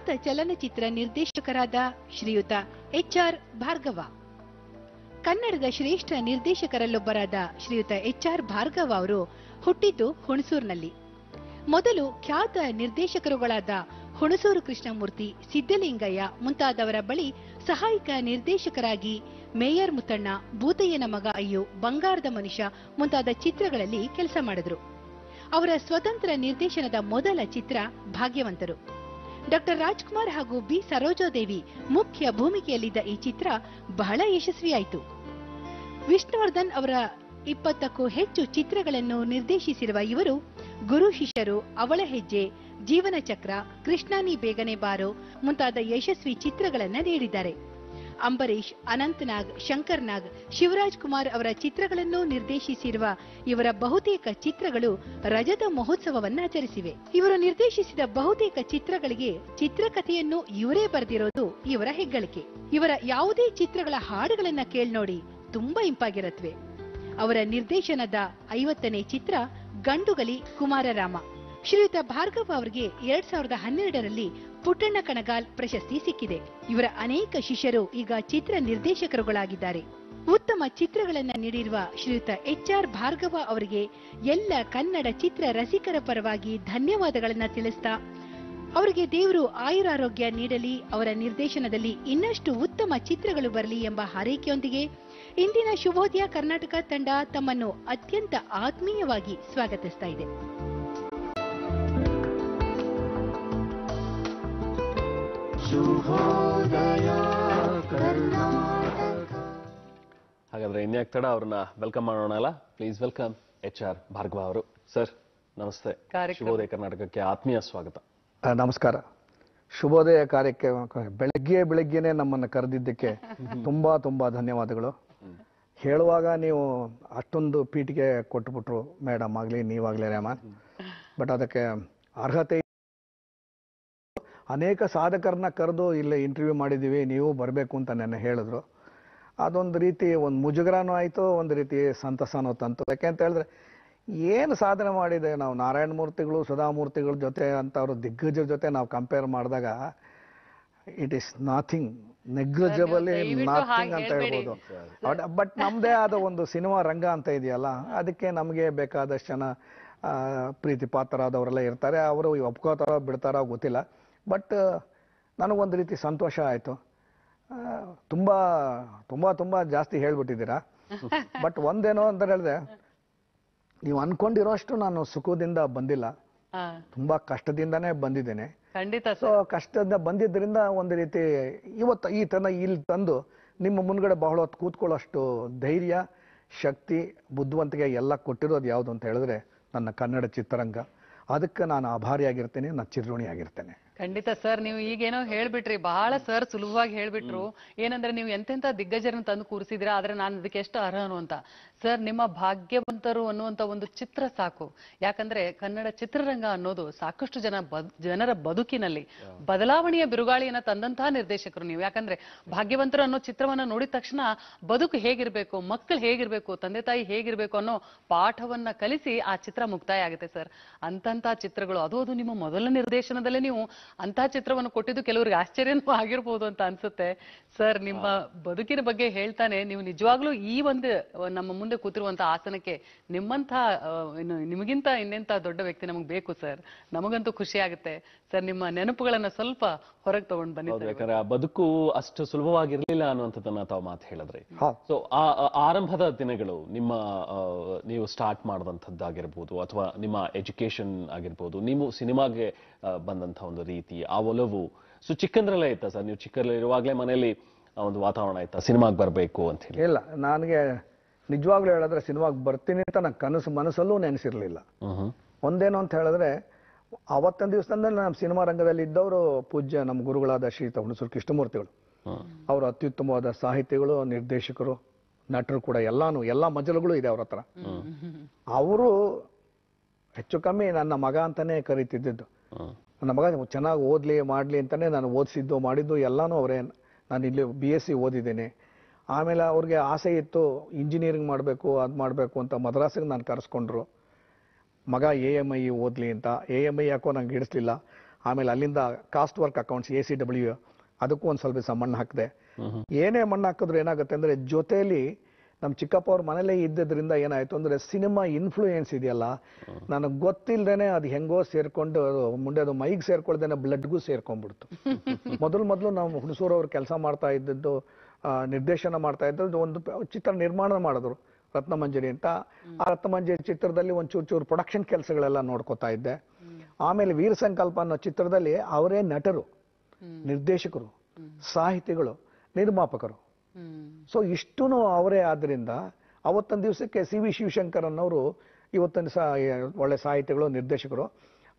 ಖ್ಯಾತ ಚಲನಚಿತ್ರ ನಿರ್ದೇಶಕರಾದ ಶ್ರೀಯುತ ಎಚ್ ಆರ್ ಭಾರ್ಗವ ಕನ್ನಡದ ಶ್ರೇಷ್ಠ ನಿರ್ದೇಶಕರಲ್ಲೊಬ್ಬರಾದ ಶ್ರೀಯುತ ಎಚ್ ಆರ್ ಭಾರ್ಗವ ಅವರು ಹುಟ್ಟಿದ್ದು ಹುಣಸೂರಿನಲ್ಲಿ ಮೊದಲು ಖ್ಯಾತ ನಿರ್ದೇಶಕರುಗಳಾದ ಹುಣಸೂರು ಕೃಷ್ಣಮೂರ್ತಿ ಸಿದ್ದಲಿಂಗಯ್ಯ ಮುಂತಾದವರ ಬಳಿ ಸಹಾಯಕ ನಿರ್ದೇಶಕರಾಗಿ ಮೇಯರ್ ಮುತ್ತಣ್ಣ ಭೂತಯ್ಯನ ಮಗ ಅಯ್ಯೋ ಬಂಗಾರದ ಮನುಷ್ಯ ಮುಂತಾದ ಚಿತ್ರಗಳಲ್ಲಿ ಕೆಲಸ ಮಾಡಿದರು ಅವರ ಸ್ವತಂತ್ರ ನಿರ್ದೇಶನದ ಮೊದಲ ಚಿತ್ರ ಭಾಗ್ಯವಂತರು ಡಾಕ್ಟರ್ ರಾಜ್ಕುಮಾರ್ ಹಾಗೂ ಬಿ ಸರೋಜಾದೇವಿ ಮುಖ್ಯ ಭೂಮಿಕೆಯಲ್ಲಿದ್ದ ಈ ಚಿತ್ರ ಬಹಳ ಯಶಸ್ವಿಯಾಯಿತು ವಿಷ್ಣುವರ್ಧನ್ ಅವರ ಇಪ್ಪತ್ತಕ್ಕೂ ಹೆಚ್ಚು ಚಿತ್ರಗಳನ್ನು ನಿರ್ದೇಶಿಸಿರುವ ಇವರು ಗುರು ಶಿಷ್ಯರು ಅವಳ ಹೆಜ್ಜೆ ಜೀವನ ಚಕ್ರ ಕೃಷ್ಣಾನಿ ಬೇಗನೆ ಬಾರೋ ಮುಂತಾದ ಯಶಸ್ವಿ ಚಿತ್ರಗಳನ್ನು ನೀಡಿದ್ದಾರೆ ಅಂಬರೀಶ್ ಅನಂತನಾಗ್ ಶಂಕರ್ನಾಗ್ ಶಿವರಾಜ್ ಕುಮಾರ್ ಅವರ ಚಿತ್ರಗಳನ್ನು ನಿರ್ದೇಶಿಸಿರುವ ಇವರ ಬಹುತೇಕ ಚಿತ್ರಗಳು ರಜತ ಆಚರಿಸಿವೆ ಇವರು ನಿರ್ದೇಶಿಸಿದ ಬಹುತೇಕ ಚಿತ್ರಗಳಿಗೆ ಚಿತ್ರಕಥೆಯನ್ನು ಇವರೇ ಬರೆದಿರೋದು ಇವರ ಹೆಗ್ಗಳಿಕೆ ಇವರ ಯಾವುದೇ ಚಿತ್ರಗಳ ಹಾಡುಗಳನ್ನ ಕೇಳ್ನೋಡಿ ತುಂಬಾ ಇಂಪಾಗಿರತ್ವೆ ಅವರ ನಿರ್ದೇಶನದ ಐವತ್ತನೇ ಚಿತ್ರ ಗಂಡುಗಲಿ ಕುಮಾರರಾಮ ಶ್ರೀಯುತ ಭಾರ್ಗವ ಅವರಿಗೆ ಎರಡ್ ಸಾವಿರದ ಹನ್ನೆರಡರಲ್ಲಿ ಪುಟ್ಟಣ್ಣ ಕಣಗಾಲ್ ಪ್ರಶಸ್ತಿ ಸಿಕ್ಕಿದೆ ಇವರ ಅನೇಕ ಶಿಷ್ಯರು ಈಗ ಚಿತ್ರ ನಿರ್ದೇಶಕರುಗಳಾಗಿದ್ದಾರೆ ಉತ್ತಮ ಚಿತ್ರಗಳನ್ನು ನೀಡಿರುವ ಶ್ರೀಯುತ ಎಚ್ ಆರ್ ಭಾರ್ಗವ ಅವರಿಗೆ ಎಲ್ಲ ಕನ್ನಡ ಚಿತ್ರ ರಸಿಕರ ಪರವಾಗಿ ಧನ್ಯವಾದಗಳನ್ನು ತಿಳಿಸ್ತಾ ಅವರಿಗೆ ದೇವರು ಆಯುರಾರೋಗ್ಯ ನೀಡಲಿ ಅವರ ನಿರ್ದೇಶನದಲ್ಲಿ ಇನ್ನಷ್ಟು ಉತ್ತಮ ಚಿತ್ರಗಳು ಬರಲಿ ಎಂಬ ಹಾರೈಕೆಯೊಂದಿಗೆ ಇಂದಿನ ಶುಭೋದಯ ಕರ್ನಾಟಕ ತಂಡ ತಮ್ಮನ್ನು ಅತ್ಯಂತ ಆತ್ಮೀಯವಾಗಿ ಸ್ವಾಗತಿಸ್ತಾ ಇದೆ ಹಾಗಾದ್ರೆ ಇನ್ಯಾಕ್ ತಡ ಅವ್ರನ್ನ ವೆಲ್ಕಮ್ ಮಾಡೋಣ please welcome H R Bhargava ಅವರು ಸರ್ ನಮಸ್ತೆ ಶುಭೋದಯ ಕರ್ನಾಟಕಕ್ಕೆ ಆತ್ಮೀಯ ಸ್ವಾಗತ ನಮಸ್ಕಾರ ಶುಭೋದಯ ಕಾರ್ಯಕ್ಕೆ ಬೆಳಗ್ಗೆ ಬೆಳಗ್ಗೆನೆ ನಮ್ಮನ್ನು ಕರೆದಿದ್ದಕ್ಕೆ ತುಂಬಾ ತುಂಬಾ ಧನ್ಯವಾದಗಳು ಹೇಳುವಾಗ ನೀವು ಅಷ್ಟೊಂದು ಪೀಠಿಗೆ ಕೊಟ್ಟುಬಿಟ್ರು ಮೇಡಮ್ ಆಗ್ಲಿ ನೀವಾಗ್ಲಿ ರೇಮನ್ ಬಟ್ ಅದಕ್ಕೆ ಅರ್ಹತೆ ಅನೇಕ ಸಾಧಕರನ್ನ ಕರೆದು ಇಲ್ಲೇ ಇಂಟರ್ವ್ಯೂ ಮಾಡಿದ್ದೀವಿ ನೀವು ಬರಬೇಕು ಅಂತ ನೆನ್ನೆ ಹೇಳಿದ್ರು ಅದೊಂದು ರೀತಿ ಒಂದು ಮುಜುಗರನೂ ಆಯಿತು ಒಂದು ರೀತಿ ಸಂತಸನೂ ತಂತು ಅಂತ ಹೇಳಿದ್ರೆ ಏನು ಸಾಧನೆ ಮಾಡಿದೆ ನಾವು ನಾರಾಯಣ ಮೂರ್ತಿಗಳು ಸುಧಾಮೂರ್ತಿಗಳ ಜೊತೆ ಅಂಥವ್ರ ದಿಗ್ಗಜರ ಜೊತೆ ನಾವು ಕಂಪೇರ್ ಮಾಡಿದಾಗ it is nothing negligibly nothing ಅಂತ ಹೇಳ್ಬೋದು ಬಟ್ ನಮ್ಮದೇ ಆದ ಒಂದು ಸಿನಿಮಾ ರಂಗ ಅಂತ ಇದೆಯಲ್ಲ ಅದಕ್ಕೆ ನಮಗೆ ಬೇಕಾದಷ್ಟು ಜನ ಪ್ರೀತಿ ಪಾತ್ರರಾದವರೆಲ್ಲ ಇರ್ತಾರೆ ಅವರು ಒಪ್ಕೋತಾರೋ ಬಿಡ್ತಾರೋ ಗೊತ್ತಿಲ್ಲ ಬಟ್ uh, ನನಗೊಂದು ರೀತಿ ಸಂತೋಷ ಆಯಿತು ತುಂಬ ತುಂಬ ತುಂಬ ಜಾಸ್ತಿ ಹೇಳ್ಬಿಟ್ಟಿದ್ದೀರಾ ಬಟ್ ಒಂದೇನೋ ಅಂತ ಹೇಳಿದೆ ನೀವು ಅನ್ಕೊಂಡಿರೋಷ್ಟು ನಾನು ಸುಖದಿಂದ ಬಂದಿಲ್ಲ ತುಂಬಾ ಕಷ್ಟದಿಂದಾನೇ ಬಂದಿದ್ದೇನೆ ಖಂಡಿತ ಸೊ ಕಷ್ಟದಿಂದ ಬಂದಿದ್ದರಿಂದ ಒಂದು ರೀತಿ ಇವತ್ತು ಈ ತನ ಇಲ್ಲಿ ತಂದು ನಿಮ್ಮ ಮುನ್ಗಡೆ ಬಹಳ ಹೊತ್ತು ಕೂತ್ಕೊಳ್ಳೋಷ್ಟು ಧೈರ್ಯ ಶಕ್ತಿ ಬುದ್ಧಿವಂತಿಕೆ ಎಲ್ಲ ಕೊಟ್ಟಿರೋದು ಯಾವುದು ಅಂತ ಹೇಳಿದ್ರೆ ನನ್ನ ಕನ್ನಡ ಚಿತ್ರರಂಗ ಅದಕ್ಕೆ ನಾನು ಆಭಾರಿಯಾಗಿರ್ತೇನೆ ನಾನು ಚಿರಋಣಿಯಾಗಿರ್ತೇನೆ ಖಂಡಿತ ಸರ್ ನೀವು ಈಗೇನೋ ಹೇಳ್ಬಿಟ್ರಿ ಬಹಳ ಸರ್ ಸುಲಭವಾಗಿ ಹೇಳ್ಬಿಟ್ರು ಏನಂದ್ರೆ ನೀವು ಎಂತೆಂತ ದಿಗ್ಗಜರನ್ನ ತಂದು ಕೂರಿಸಿದ್ರ ಆದ್ರೆ ನಾನು ಅದಕ್ಕೆ ಎಷ್ಟು ಅರ್ಹನು ಅಂತ ಸರ್ ನಿಮ್ಮ ಭಾಗ್ಯವಂತರು ಅನ್ನುವಂತ ಒಂದು ಚಿತ್ರ ಸಾಕು ಯಾಕಂದ್ರೆ ಕನ್ನಡ ಚಿತ್ರರಂಗ ಅನ್ನೋದು ಸಾಕಷ್ಟು ಜನ ಜನರ ಬದುಕಿನಲ್ಲಿ ಬದಲಾವಣೆಯ ಬಿರುಗಾಳಿಯನ್ನ ತಂದಂತಹ ನಿರ್ದೇಶಕರು ನೀವು ಯಾಕಂದ್ರೆ ಭಾಗ್ಯವಂತರು ಅನ್ನೋ ಚಿತ್ರವನ್ನ ನೋಡಿದ ತಕ್ಷಣ ಬದುಕು ಹೇಗಿರ್ಬೇಕು ಮಕ್ಕಳು ಹೇಗಿರ್ಬೇಕು ತಂದೆ ತಾಯಿ ಹೇಗಿರ್ಬೇಕು ಅನ್ನೋ ಪಾಠವನ್ನ ಕಲಿಸಿ ಆ ಚಿತ್ರ ಮುಕ್ತಾಯ ಆಗುತ್ತೆ ಸರ್ ಅಂತಂತ ಚಿತ್ರಗಳು ಅದು ಅದು ನಿಮ್ಮ ಮೊದಲ ನಿರ್ದೇಶನದಲ್ಲೇ ನೀವು ಅಂತಹ ಚಿತ್ರವನ್ನು ಕೊಟ್ಟಿದ್ದು ಕೆಲವರಿಗೆ ಆಶ್ಚರ್ಯನೂ ಆಗಿರ್ಬೋದು ಅಂತ ಅನ್ಸುತ್ತೆ ಸರ್ ನಿಮ್ಮ ಬದುಕಿನ ಬಗ್ಗೆ ಹೇಳ್ತಾನೆ ನೀವು ನಿಜವಾಗ್ಲೂ ಈ ಒಂದು ನಮ್ಮ ಮುಂದೆ ಮುಂದೆ ಕೂತಿರುವಂತ ಆಸನಕ್ಕೆ ನಿಮ್ಮಂತ ನಿಮಗಿಂತ ಇನ್ನೆಂತ ದೊಡ್ಡ ವ್ಯಕ್ತಿ ನಮಗೆ ಬೇಕು ಸರ್ ನಮಗಂತೂ ಖುಷಿ ಆಗುತ್ತೆ ಸರ್ ನಿಮ್ಮ ನೆನಪುಗಳನ್ನ ಸ್ವಲ್ಪ ಹೊರಗೆ ತಗೊಂಡ್ ಬನ್ನಿ ಯಾಕಂದ್ರೆ ಆ ಬದುಕು ಅಷ್ಟು ಸುಲಭವಾಗಿರ್ಲಿಲ್ಲ ಅನ್ನುವಂಥದ್ದನ್ನ ತಾವು ಮಾತು ಹೇಳಿದ್ರಿ ಸೊ ಆ ಆರಂಭದ ದಿನಗಳು ನಿಮ್ಮ ನೀವು ಸ್ಟಾರ್ಟ್ ಮಾಡಿದಂಥದ್ದಾಗಿರ್ಬೋದು ಅಥವಾ ನಿಮ್ಮ ಎಜುಕೇಶನ್ ಆಗಿರ್ಬೋದು ನೀವು ಸಿನಿಮಾಗೆ ಬಂದಂತ ಒಂದು ರೀತಿ ಆ ಒಲವು ಸೊ ಚಿಕ್ಕಂದ್ರಲ್ಲೇ ಇತ್ತ ಸರ್ ನೀವು ಚಿಕ್ಕಂದ್ರಲ್ಲಿ ಇರುವಾಗಲೇ ಮನೆಯಲ್ಲಿ ಒಂದು ವಾತಾವರಣ ಇತ್ತ ಸಿನಿಮಾಗೆ ಬರಬೇಕು ಅಂತ ಹೇಳಿ ಇಲ್ಲ ನನಗೆ ನಿಜವಾಗ್ಲೂ ಹೇಳಿದ್ರೆ ಸಿನಿಮಾಗೆ ಬರ್ತೀನಿ ಅಂತ ನನ್ನ ಕನಸು ಮನಸ್ಸಲ್ಲೂ ನೆನೆಸಿರ್ಲಿಲ್ಲ ಒಂದೇನು ಅಂತ ಹೇಳಿದ್ರೆ ಅವತ್ತಿನ ದಿವಸದಿಂದ ನಮ್ಮ ಸಿನಿಮಾ ರಂಗದಲ್ಲಿ ಇದ್ದವರು ಪೂಜ್ಯ ನಮ್ಮ ಗುರುಗಳಾದ ಶ್ರೀ ಹುಣಸೂರು ಕೃಷ್ಣಮೂರ್ತಿಗಳು ಅವರು ಅತ್ಯುತ್ತಮವಾದ ಸಾಹಿತಿಗಳು ನಿರ್ದೇಶಕರು ನಟರು ಕೂಡ ಎಲ್ಲಾನು ಎಲ್ಲ ಮಜಲುಗಳು ಇದೆ ಅವ್ರ ಹತ್ರ ಅವರು ಹೆಚ್ಚು ಕಮ್ಮಿ ನನ್ನ ಮಗ ಅಂತಾನೆ ಕರೀತಿದ್ದಿದ್ದು ನನ್ನ ಮಗ ಚೆನ್ನಾಗಿ ಓದ್ಲಿ ಮಾಡ್ಲಿ ಅಂತಾನೆ ನಾನು ಓದಿಸಿದ್ದು ಮಾಡಿದ್ದು ಎಲ್ಲಾನು ಅವರೇ ನಾನು ಇಲ್ಲಿ ಬಿ ಎಸ್ ಸಿ ಓದಿದ್ದೀನಿ ಆಮೇಲೆ ಅವ್ರಿಗೆ ಆಸೆ ಇತ್ತು ಇಂಜಿನಿಯರಿಂಗ್ ಮಾಡಬೇಕು ಅದು ಮಾಡಬೇಕು ಅಂತ ಮದ್ರಾಸಿಗೆ ನಾನು ಕರೆಸ್ಕೊಂಡ್ರು ಮಗ ಎ ಎಮ್ ಐ ಓದಲಿ ಅಂತ ಎ ಎಮ್ ಐ ಯಾಕೋ ನಂಗೆ ಹಿಡಿಸ್ಲಿಲ್ಲ ಆಮೇಲೆ ಅಲ್ಲಿಂದ cost work accounts A C W ಅದಕ್ಕೂ ಒಂದು ಸ್ವಲ್ಪ ಸ ಮಣ್ಣು ಹಾಕಿದೆ ಏನೇ ಮಣ್ಣು ಹಾಕಿದ್ರು ಏನಾಗುತ್ತೆ ಅಂದರೆ ಜೊತೆಯಲ್ಲಿ ನಮ್ಮ ಚಿಕ್ಕಪ್ಪ ಅವ್ರ ಮನೇಲೇ ಇದ್ದದ್ರಿಂದ ಏನಾಯಿತು ಅಂದರೆ ಸಿನಿಮಾ ಇನ್ಫ್ಲೂಯೆನ್ಸ್ ಇದೆಯಲ್ಲ ನನಗೆ ಗೊತ್ತಿಲ್ಲದೇ ಅದು ಹೆಂಗೋ ಸೇರ್ಕೊಂಡು ಮುಂಡೆ ಅದು ಮೈಗೆ ಸೇರ್ಕೊಳ್ದೇನೆ ಬ್ಲಡ್ಗೂ ಸೇರ್ಕೊಂಡ್ಬಿಡ್ತು ಮೊದಲು ಮೊದಲು ನಾವು ಹುಣಸೂರವ್ರು ಕೆಲಸ ಮಾಡ್ತಾ ಇದ್ದದ್ದು ನಿರ್ದೇಶನ ಮಾಡ್ತಾ ಇದ್ದರು ಒಂದು ಚಿತ್ರ ನಿರ್ಮಾಣ ಮಾಡಿದ್ರು ರತ್ನಮಂಜರಿ ಅಂತ ಆ ರತ್ನಮಂಜರಿ ಚಿತ್ರದಲ್ಲಿ ಒಂದು ಚೂರು ಚೂರು ಪ್ರೊಡಕ್ಷನ್ ಕೆಲಸಗಳೆಲ್ಲ ನೋಡ್ಕೋತಾ ಇದ್ದೆ ಆಮೇಲೆ ವೀರ ಸಂಕಲ್ಪ ಅನ್ನೋ ಚಿತ್ರದಲ್ಲಿ ಅವರೇ ನಟರು ನಿರ್ದೇಶಕರು ಸಾಹಿತಿಗಳು ನಿರ್ಮಾಪಕರು ಸೊ ಇಷ್ಟೂ ಅವರೇ ಆದ್ದರಿಂದ ಅವತ್ತೊಂದು ದಿವಸಕ್ಕೆ ಸಿ ವಿ ಶಿವಶಂಕರ್ ಅನ್ನೋರು ಇವತ್ತೊಂದು ಸಾ ಒಳ್ಳೆ ಸಾಹಿತಿಗಳು ನಿರ್ದೇಶಕರು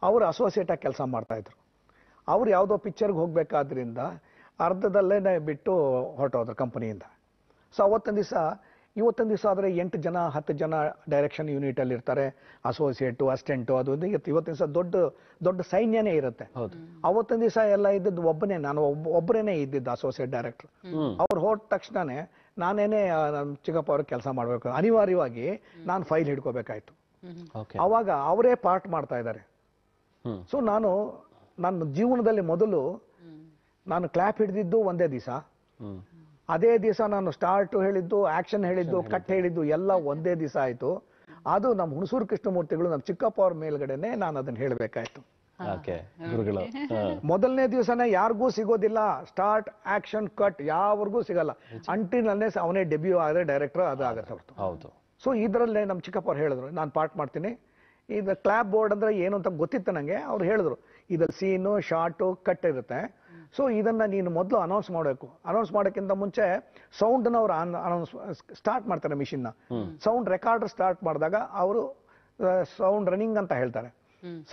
ಅವರು ಅಸೋಸಿಯೇಟಾಗಿ ಕೆಲಸ ಮಾಡ್ತಾ ಇದ್ರು ಅವ್ರು ಯಾವುದೋ ಪಿಕ್ಚರ್ಗೆ ಹೋಗ್ಬೇಕಾದ್ರಿಂದ ಅರ್ಧದಲ್ಲೇ ಬಿಟ್ಟು ಹೊರಟೋದ್ರು ಕಂಪನಿಯಿಂದ ಸೊ ಅವತ್ತೊಂದು ದಿವಸ ಇವತ್ತೊಂದು ದಿವಸ ಆದರೆ ಎಂಟು ಜನ ಹತ್ತು ಜನ ಡೈರೆಕ್ಷನ್ ಯೂನಿಟಲ್ಲಿ ಇರ್ತಾರೆ ಅಸೋಸಿಯೇಟು ಅಸ್ಟೆಂಟು ಅದು ಇದು ಇರುತ್ತೆ ಇವತ್ತಿನ ದಿವಸ ದೊಡ್ಡ ದೊಡ್ಡ ಸೈನ್ಯನೇ ಇರುತ್ತೆ ಅವತ್ತೊಂದು ದಿವಸ ಎಲ್ಲ ಇದ್ದದ್ದು ಒಬ್ಬನೇ ನಾನು ಒಬ್ಬ ಇದ್ದಿದ್ದು ಅಸೋಸಿಯೇಟ್ ಡೈರೆಕ್ಟರ್ ಅವ್ರು ಹೋದ ತಕ್ಷಣನೇ ನಾನೇನೇ ಚಿಕ್ಕಪ್ಪ ಅವ್ರಿಗೆ ಕೆಲಸ ಮಾಡಬೇಕು ಅನಿವಾರ್ಯವಾಗಿ ನಾನು ಫೈಲ್ ಹಿಡ್ಕೋಬೇಕಾಯ್ತು ಅವಾಗ ಅವರೇ ಪಾರ್ಟ್ ಮಾಡ್ತಾ ಇದ್ದಾರೆ ಸೊ ನಾನು ನನ್ನ ಜೀವನದಲ್ಲಿ ಮೊದಲು ನಾನು ಕ್ಲಾಪ್ ಹಿಡಿದಿದ್ದು ಒಂದೇ ದಿವಸ ಅದೇ ದಿವಸ ನಾನು ಸ್ಟಾರ್ಟ್ ಹೇಳಿದ್ದು ಆಕ್ಷನ್ ಹೇಳಿದ್ದು ಕಟ್ ಹೇಳಿದ್ದು ಎಲ್ಲ ಒಂದೇ ದಿವಸ ಆಯ್ತು ಅದು ನಮ್ಮ ಹುಣಸೂರು ಕೃಷ್ಣಮೂರ್ತಿಗಳು ನಮ್ಮ ಚಿಕ್ಕಪ್ಪ ಅವ್ರ ಮೇಲ್ಗಡೆನೆ ನಾನು ಅದನ್ನ ಹೇಳ್ಬೇಕಾಯ್ತು ಮೊದಲನೇ ದಿವಸನೇ ಯಾರಿಗೂ ಸಿಗೋದಿಲ್ಲ ಸ್ಟಾರ್ಟ್ ಆಕ್ಷನ್ ಕಟ್ ಯಾವ್ರಿಗೂ ಸಿಗಲ್ಲ ಅಂಟಿನಲ್ಲೇ ಅವನೇ ಡೆಬ್ಯೂ ಆದ್ರೆ ಡೈರೆಕ್ಟರ್ ಅದಾಗತ್ತೆ ಹೊರತು ಹೌದು ಸೊ ಇದ್ರಲ್ಲೇ ನಮ್ಮ ಚಿಕ್ಕಪ್ಪ ಅವ್ರು ಹೇಳಿದ್ರು ನಾನು ಪಾರ್ಟ್ ಮಾಡ್ತೀನಿ ಇದು ಕ್ಲಾಪ್ ಬೋರ್ಡ್ ಅಂದ್ರೆ ಏನು ಅಂತ ಗೊತ್ತಿತ್ತು ನಂಗೆ ಅವ್ರು ಹೇಳಿದ್ರು ಇದ್ರಲ್ಲಿ ಸೀನು ಶಾರ್ಟು ಕಟ್ ಇರುತ್ತೆ ಸೊ ಇದನ್ನು ನೀನು ಮೊದಲು ಅನೌನ್ಸ್ ಮಾಡಬೇಕು ಅನೌನ್ಸ್ ಮಾಡೋಕ್ಕಿಂತ ಮುಂಚೆ ಸೌಂಡನ್ನು ಅವರು ಅನೌನ್ಸ್ ಸ್ಟಾರ್ಟ್ ಮಾಡ್ತಾರೆ ಮಿಷಿನ್ನ ಸೌಂಡ್ ರೆಕಾರ್ಡರ್ ಸ್ಟಾರ್ಟ್ ಮಾಡಿದಾಗ ಅವರು ಸೌಂಡ್ ರನ್ನಿಂಗ್ ಅಂತ ಹೇಳ್ತಾರೆ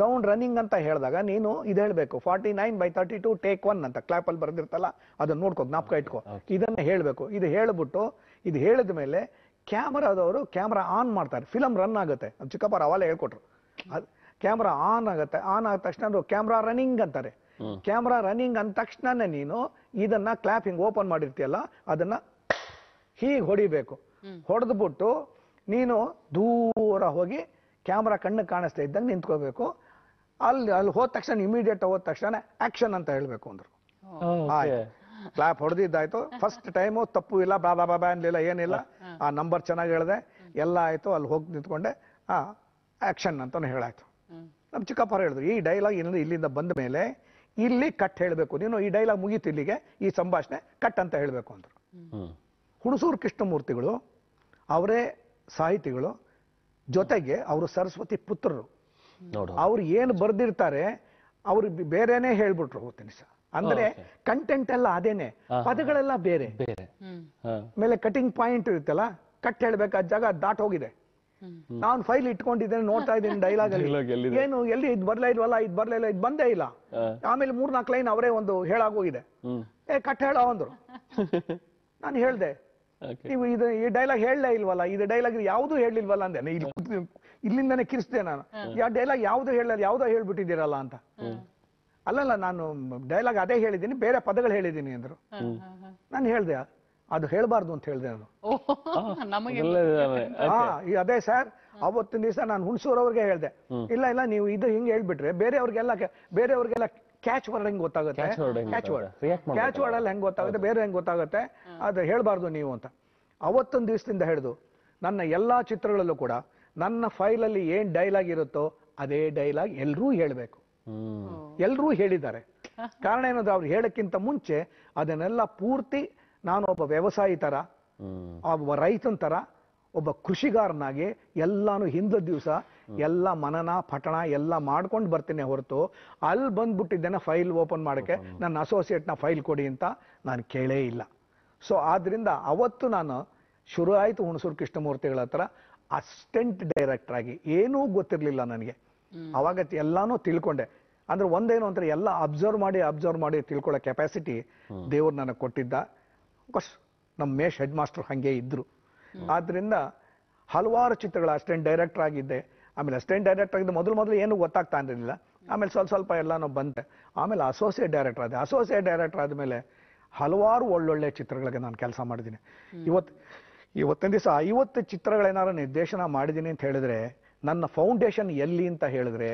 ಸೌಂಡ್ ರನ್ನಿಂಗ್ ಅಂತ ಹೇಳಿದಾಗ ನೀನು ಇದು ಹೇಳಬೇಕು forty nine by thirty two take one ಅಂತ ಕ್ಲಾಪಲ್ಲಿ ಬರೆದಿರ್ತಲ್ಲ ಅದನ್ನು ನೋಡ್ಕೋ ಜ್ಞಾಪಕ ಇಟ್ಕೋ ಇದನ್ನು ಹೇಳಬೇಕು ಇದು ಹೇಳಿಬಿಟ್ಟು ಇದು ಹೇಳಿದ ಮೇಲೆ ಕ್ಯಾಮರಾದವರು ಕ್ಯಾಮ್ರಾ ಆನ್ ಮಾಡ್ತಾರೆ ಫಿಲಮ್ ರನ್ ಆಗುತ್ತೆ ಚಿಕ್ಕಪ್ಪ ಅವಾಲೇ ಹೇಳ್ಕೊಟ್ರು ಕ್ಯಾಮ್ರಾ ಆನ್ ಆಗುತ್ತೆ ಆನ್ ಆದ ತಕ್ಷಣ ಕ್ಯಾಮ್ರಾ ರನ್ನಿಂಗ್ ಅಂತಾರೆ ಕ್ಯಾಮ್ರಾ ರನ್ನಿಂಗ್ ಅಂದ ತಕ್ಷಣ ನೀನು ಇದನ್ನ ಕ್ಲಾಪ್ ಹಿಂಗ್ ಓಪನ್ ಮಾಡಿರ್ತೀಯಲ್ಲ ಅದನ್ನ ಹೀಗೆ ಹೊಡಿಬೇಕು ಹೊಡೆದ್ಬಿಟ್ಟು ನೀನು ದೂರ ಹೋಗಿ ಕ್ಯಾಮ್ರಾ ಕಣ್ಣು ಕಾಣಿಸ್ತಾ ಇದ್ದಂಗೆ ನಿಂತ್ಕೋಬೇಕು ಅಲ್ಲಿ ಅಲ್ಲಿ ಹೋದ ತಕ್ಷಣ ಇಮಿಡಿಯೇಟ್ ಹೋದ ತಕ್ಷಣ ಆಕ್ಷನ್ ಅಂತ ಹೇಳಬೇಕು ಅಂದ್ರು ಕ್ಲಾಪ್ ಹೊಡೆದಿದ್ದಾಯ್ತು ಫಸ್ಟ್ ಟೈಮು ತಪ್ಪು ಇಲ್ಲ ಬಾಬಾ ಬಾಬಾ ಬಾ ಅನ್ಲಿಲ್ಲ ಏನಿಲ್ಲ ಆ ನಂಬರ್ ಚೆನ್ನಾಗಿ ಹೇಳಿದೆ ಎಲ್ಲ ಆಯ್ತು ಅಲ್ಲಿ ಹೋಗಿ ನಿಂತ್ಕೊಂಡೆ ಆ ಆಕ್ಷನ್ ಅಂತಾನು ಹೇಳಾಯ್ತು ನಮ್ಮ ಚಿಕ್ಕಪ್ಪ ಹೇಳಿದ್ರು ಈ ಡೈಲಾಗ್ ಇಲ್ಲಿಂದ ಬಂದ ಮೇಲೆ ಇಲ್ಲಿ ಕಟ್ ಹೇಳಬೇಕು ನೀನು ಈ ಡೈಲಾಗ್ ಮುಗಿತು ಇಲ್ಲಿಗೆ ಈ ಸಂಭಾಷಣೆ ಕಟ್ ಅಂತ ಹೇಳಬೇಕು ಅಂದರು ಹುಣಸೂರು ಕೃಷ್ಣಮೂರ್ತಿಗಳು ಅವರೇ ಸಾಹಿತಿಗಳು ಜೊತೆಗೆ ಅವರು ಸರಸ್ವತಿ ಪುತ್ರರು ಅವ್ರು ಏನು ಬರೆದಿರ್ತಾರೆ ಅವ್ರು ಬೇರೆನೇ ಹೇಳ್ಬಿಟ್ರು ಹೋಗ್ತೀನಿ ಸರ್ ಅಂದ್ರೆ ಕಂಟೆಂಟ್ ಎಲ್ಲ ಅದೇನೆ ಪದಗಳೆಲ್ಲ ಬೇರೆ ಬೇರೆ ಮೇಲೆ ಕಟಿಂಗ್ ಪಾಯಿಂಟ್ ಇರುತ್ತಲ್ಲ ಕಟ್ ಹೇಳ್ಬೇಕು ಆ ಜಾಗ ದಾಟ್ ಹೋಗಿದೆ ನಾನು ಫೈಲ್ ಇಟ್ಕೊಂಡಿದ್ದೇನೆ ನೋಡ್ತಾ ಇದ್ದೀನಿ ಡೈಲಾಗ್ ಅಲ್ಲಿ ಏನು ಎಲ್ಲಿ ಇದು ಬರ್ಲೇ ಇಲ್ವಲ್ಲ ಇದು ಬರ್ಲೇ ಇಲ್ಲ ಇದು ಬಂದೇ ಇಲ್ಲ ಆಮೇಲೆ ನಾಲ್ಕು ಲೈನ್ ಅವರೇ ಒಂದು ಹೇಳಾಗೋಗಿದೆ ಏ ಕಟ್ ಹೇಳೋ ಅಂದ್ರು ನಾನು ಹೇಳ್ದೆ ನೀವು ಇದು ಈ ಡೈಲಾಗ್ ಹೇಳಲೇ ಇಲ್ವಲ್ಲ ಇದು ಡೈಲಾಗ್ ಯಾವುದು ಹೇಳಲಿಲ್ವಲ್ಲ ಅಂದೆ ಇಲ್ಲಿ ಇಲ್ಲಿಂದಾನೆ ಕಿರಿಸ್ದೆ ನಾನು ಯಾವ ಡೈಲಾಗ್ ಯಾವುದು ಹೇಳಲ್ಲ ಯಾವುದೋ ಹೇಳ್ಬಿಟ್ಟಿದ್ದೀರಲ್ಲ ಅಂತ ಅಲ್ಲಲ್ಲ ನಾನು ಡೈಲಾಗ್ ಅದೇ ಹೇಳಿದ್ದೀನಿ ಬೇರೆ ಪದಗಳು ಹೇಳಿದ್ದೀನಿ ಅಂದ್ರು ನಾನು ಹೇಳ್ದೆ ಅದು ಹೇಳಬಾರ್ದು ಅಂತ ಹೇಳಿದೆ ನಾನು ಹಾ ಅದೇ ಸರ್ ಅವತ್ತಿನ ದಿವಸ ನಾನು ಹುಣಸೂರವ್ರಿಗೆ ಹೇಳಿದೆ ಇಲ್ಲ ಇಲ್ಲ ನೀವು ಇದು ಹಿಂಗೆ ಹೇಳ್ಬಿಟ್ರೆ ಬೇರೆಯವ್ರಿಗೆಲ್ಲ ಬೇರೆಯವ್ರಿಗೆಲ್ಲ ಕ್ಯಾಚ್ ವರ್ಡ್ ಹೆಂಗ್ ಗೊತ್ತಾಗುತ್ತೆ ಕ್ಯಾಚ್ ವರ್ಡ್ ಕ್ಯಾಚ್ ವರ್ಡ್ ಅಲ್ಲಿ ಹೆಂಗ್ ಗೊತ್ತಾಗುತ್ತೆ ಬೇರೆ ಹೆಂಗ್ ಗೊತ್ತಾಗುತ್ತೆ ಅದು ಹೇಳ್ಬಾರ್ದು ನೀವು ಅಂತ ಅವತ್ತೊಂದು ದಿವಸದಿಂದ ಹಿಡಿದು ನನ್ನ ಎಲ್ಲಾ ಚಿತ್ರಗಳಲ್ಲೂ ಕೂಡ ನನ್ನ ಫೈಲಲ್ಲಿ ಏನ್ ಡೈಲಾಗ್ ಇರುತ್ತೋ ಅದೇ ಡೈಲಾಗ್ ಎಲ್ರೂ ಹೇಳಬೇಕು ಎಲ್ರೂ ಹೇಳಿದ್ದಾರೆ ಕಾರಣ ಏನಂದ್ರೆ ಅವ್ರು ಹೇಳಕ್ಕಿಂತ ಮುಂಚೆ ಅದನ್ನೆಲ್ಲ ಪೂರ್ತಿ ನಾನು ಒಬ್ಬ ವ್ಯವಸಾಯಿ ಥರ ಒಬ್ಬ ರೈತನ ಥರ ಒಬ್ಬ ಕೃಷಿಗಾರನಾಗಿ ಎಲ್ಲಾನು ಹಿಂದ ದಿವಸ ಎಲ್ಲ ಮನನ ಪಠಣ ಎಲ್ಲ ಮಾಡ್ಕೊಂಡು ಬರ್ತೀನಿ ಹೊರತು ಅಲ್ಲಿ ಬಂದ್ಬಿಟ್ಟಿದ್ದೇನೆ ಫೈಲ್ ಓಪನ್ ಮಾಡೋಕ್ಕೆ ನನ್ನ ಅಸೋಸಿಯೇಟ್ನ ಫೈಲ್ ಕೊಡಿ ಅಂತ ನಾನು ಕೇಳೇ ಇಲ್ಲ ಸೊ ಆದ್ದರಿಂದ ಅವತ್ತು ನಾನು ಶುರು ಆಯಿತು ಹುಣಸೂರು ಕೃಷ್ಣಮೂರ್ತಿಗಳ ಹತ್ರ ಅಸಿಸ್ಟೆಂಟ್ ಡೈರೆಕ್ಟರ್ ಆಗಿ ಏನೂ ಗೊತ್ತಿರಲಿಲ್ಲ ನನಗೆ ಅವಾಗ ಎಲ್ಲಾನು ತಿಳ್ಕೊಂಡೆ ಅಂದ್ರೆ ಒಂದೇನು ಅಂದ್ರೆ ಎಲ್ಲ ಅಬ್ಸರ್ವ್ ಮಾಡಿ ಅಬ್ಸರ್ವ್ ಮಾಡಿ ತಿಳ್ಕೊಳ್ಳೋ ಕೆಪಾಸಿಟಿ ದೇವ್ರು ನನಗೆ ಕೊಟ್ಟಿದ್ದ ಕೋರ್ಸ್ ನಮ್ಮ ಮೇಷ್ ಹೆಡ್ ಮಾಸ್ಟರ್ ಹಾಗೆ ಇದ್ದರು ಆದ್ದರಿಂದ ಹಲವಾರು ಚಿತ್ರಗಳು ಅಸ್ಟೆಂಟ್ ಡೈರೆಕ್ಟರ್ ಆಗಿದ್ದೆ ಆಮೇಲೆ ಅಸ್ಟೆಂಟ್ ಡೈರೆಕ್ಟರ್ ಆಗಿದ್ದೆ ಮೊದಲು ಮೊದಲು ಏನು ಗೊತ್ತಾಗ್ತಾ ಇರಲಿಲ್ಲ ಆಮೇಲೆ ಸ್ವಲ್ಪ ಸ್ವಲ್ಪ ಎಲ್ಲನೂ ಬಂದೆ ಆಮೇಲೆ ಅಸೋಸಿಯೇಟ್ ಡೈರೆಕ್ಟರ್ ಆದೆ ಅಸೋಸಿಯೇಟ್ ಡೈರೆಕ್ಟರ್ ಆದಮೇಲೆ ಹಲವಾರು ಒಳ್ಳೊಳ್ಳೆ ಚಿತ್ರಗಳಿಗೆ ನಾನು ಕೆಲಸ ಮಾಡಿದ್ದೀನಿ ಇವತ್ತು ಇವತ್ತಿನ ದಿವಸ ಐವತ್ತು ಚಿತ್ರಗಳೇನಾದ್ರು ನಿರ್ದೇಶನ ಮಾಡಿದ್ದೀನಿ ಅಂತ ಹೇಳಿದ್ರೆ ನನ್ನ ಫೌಂಡೇಶನ್ ಎಲ್ಲಿ ಅಂತ ಹೇಳಿದ್ರೆ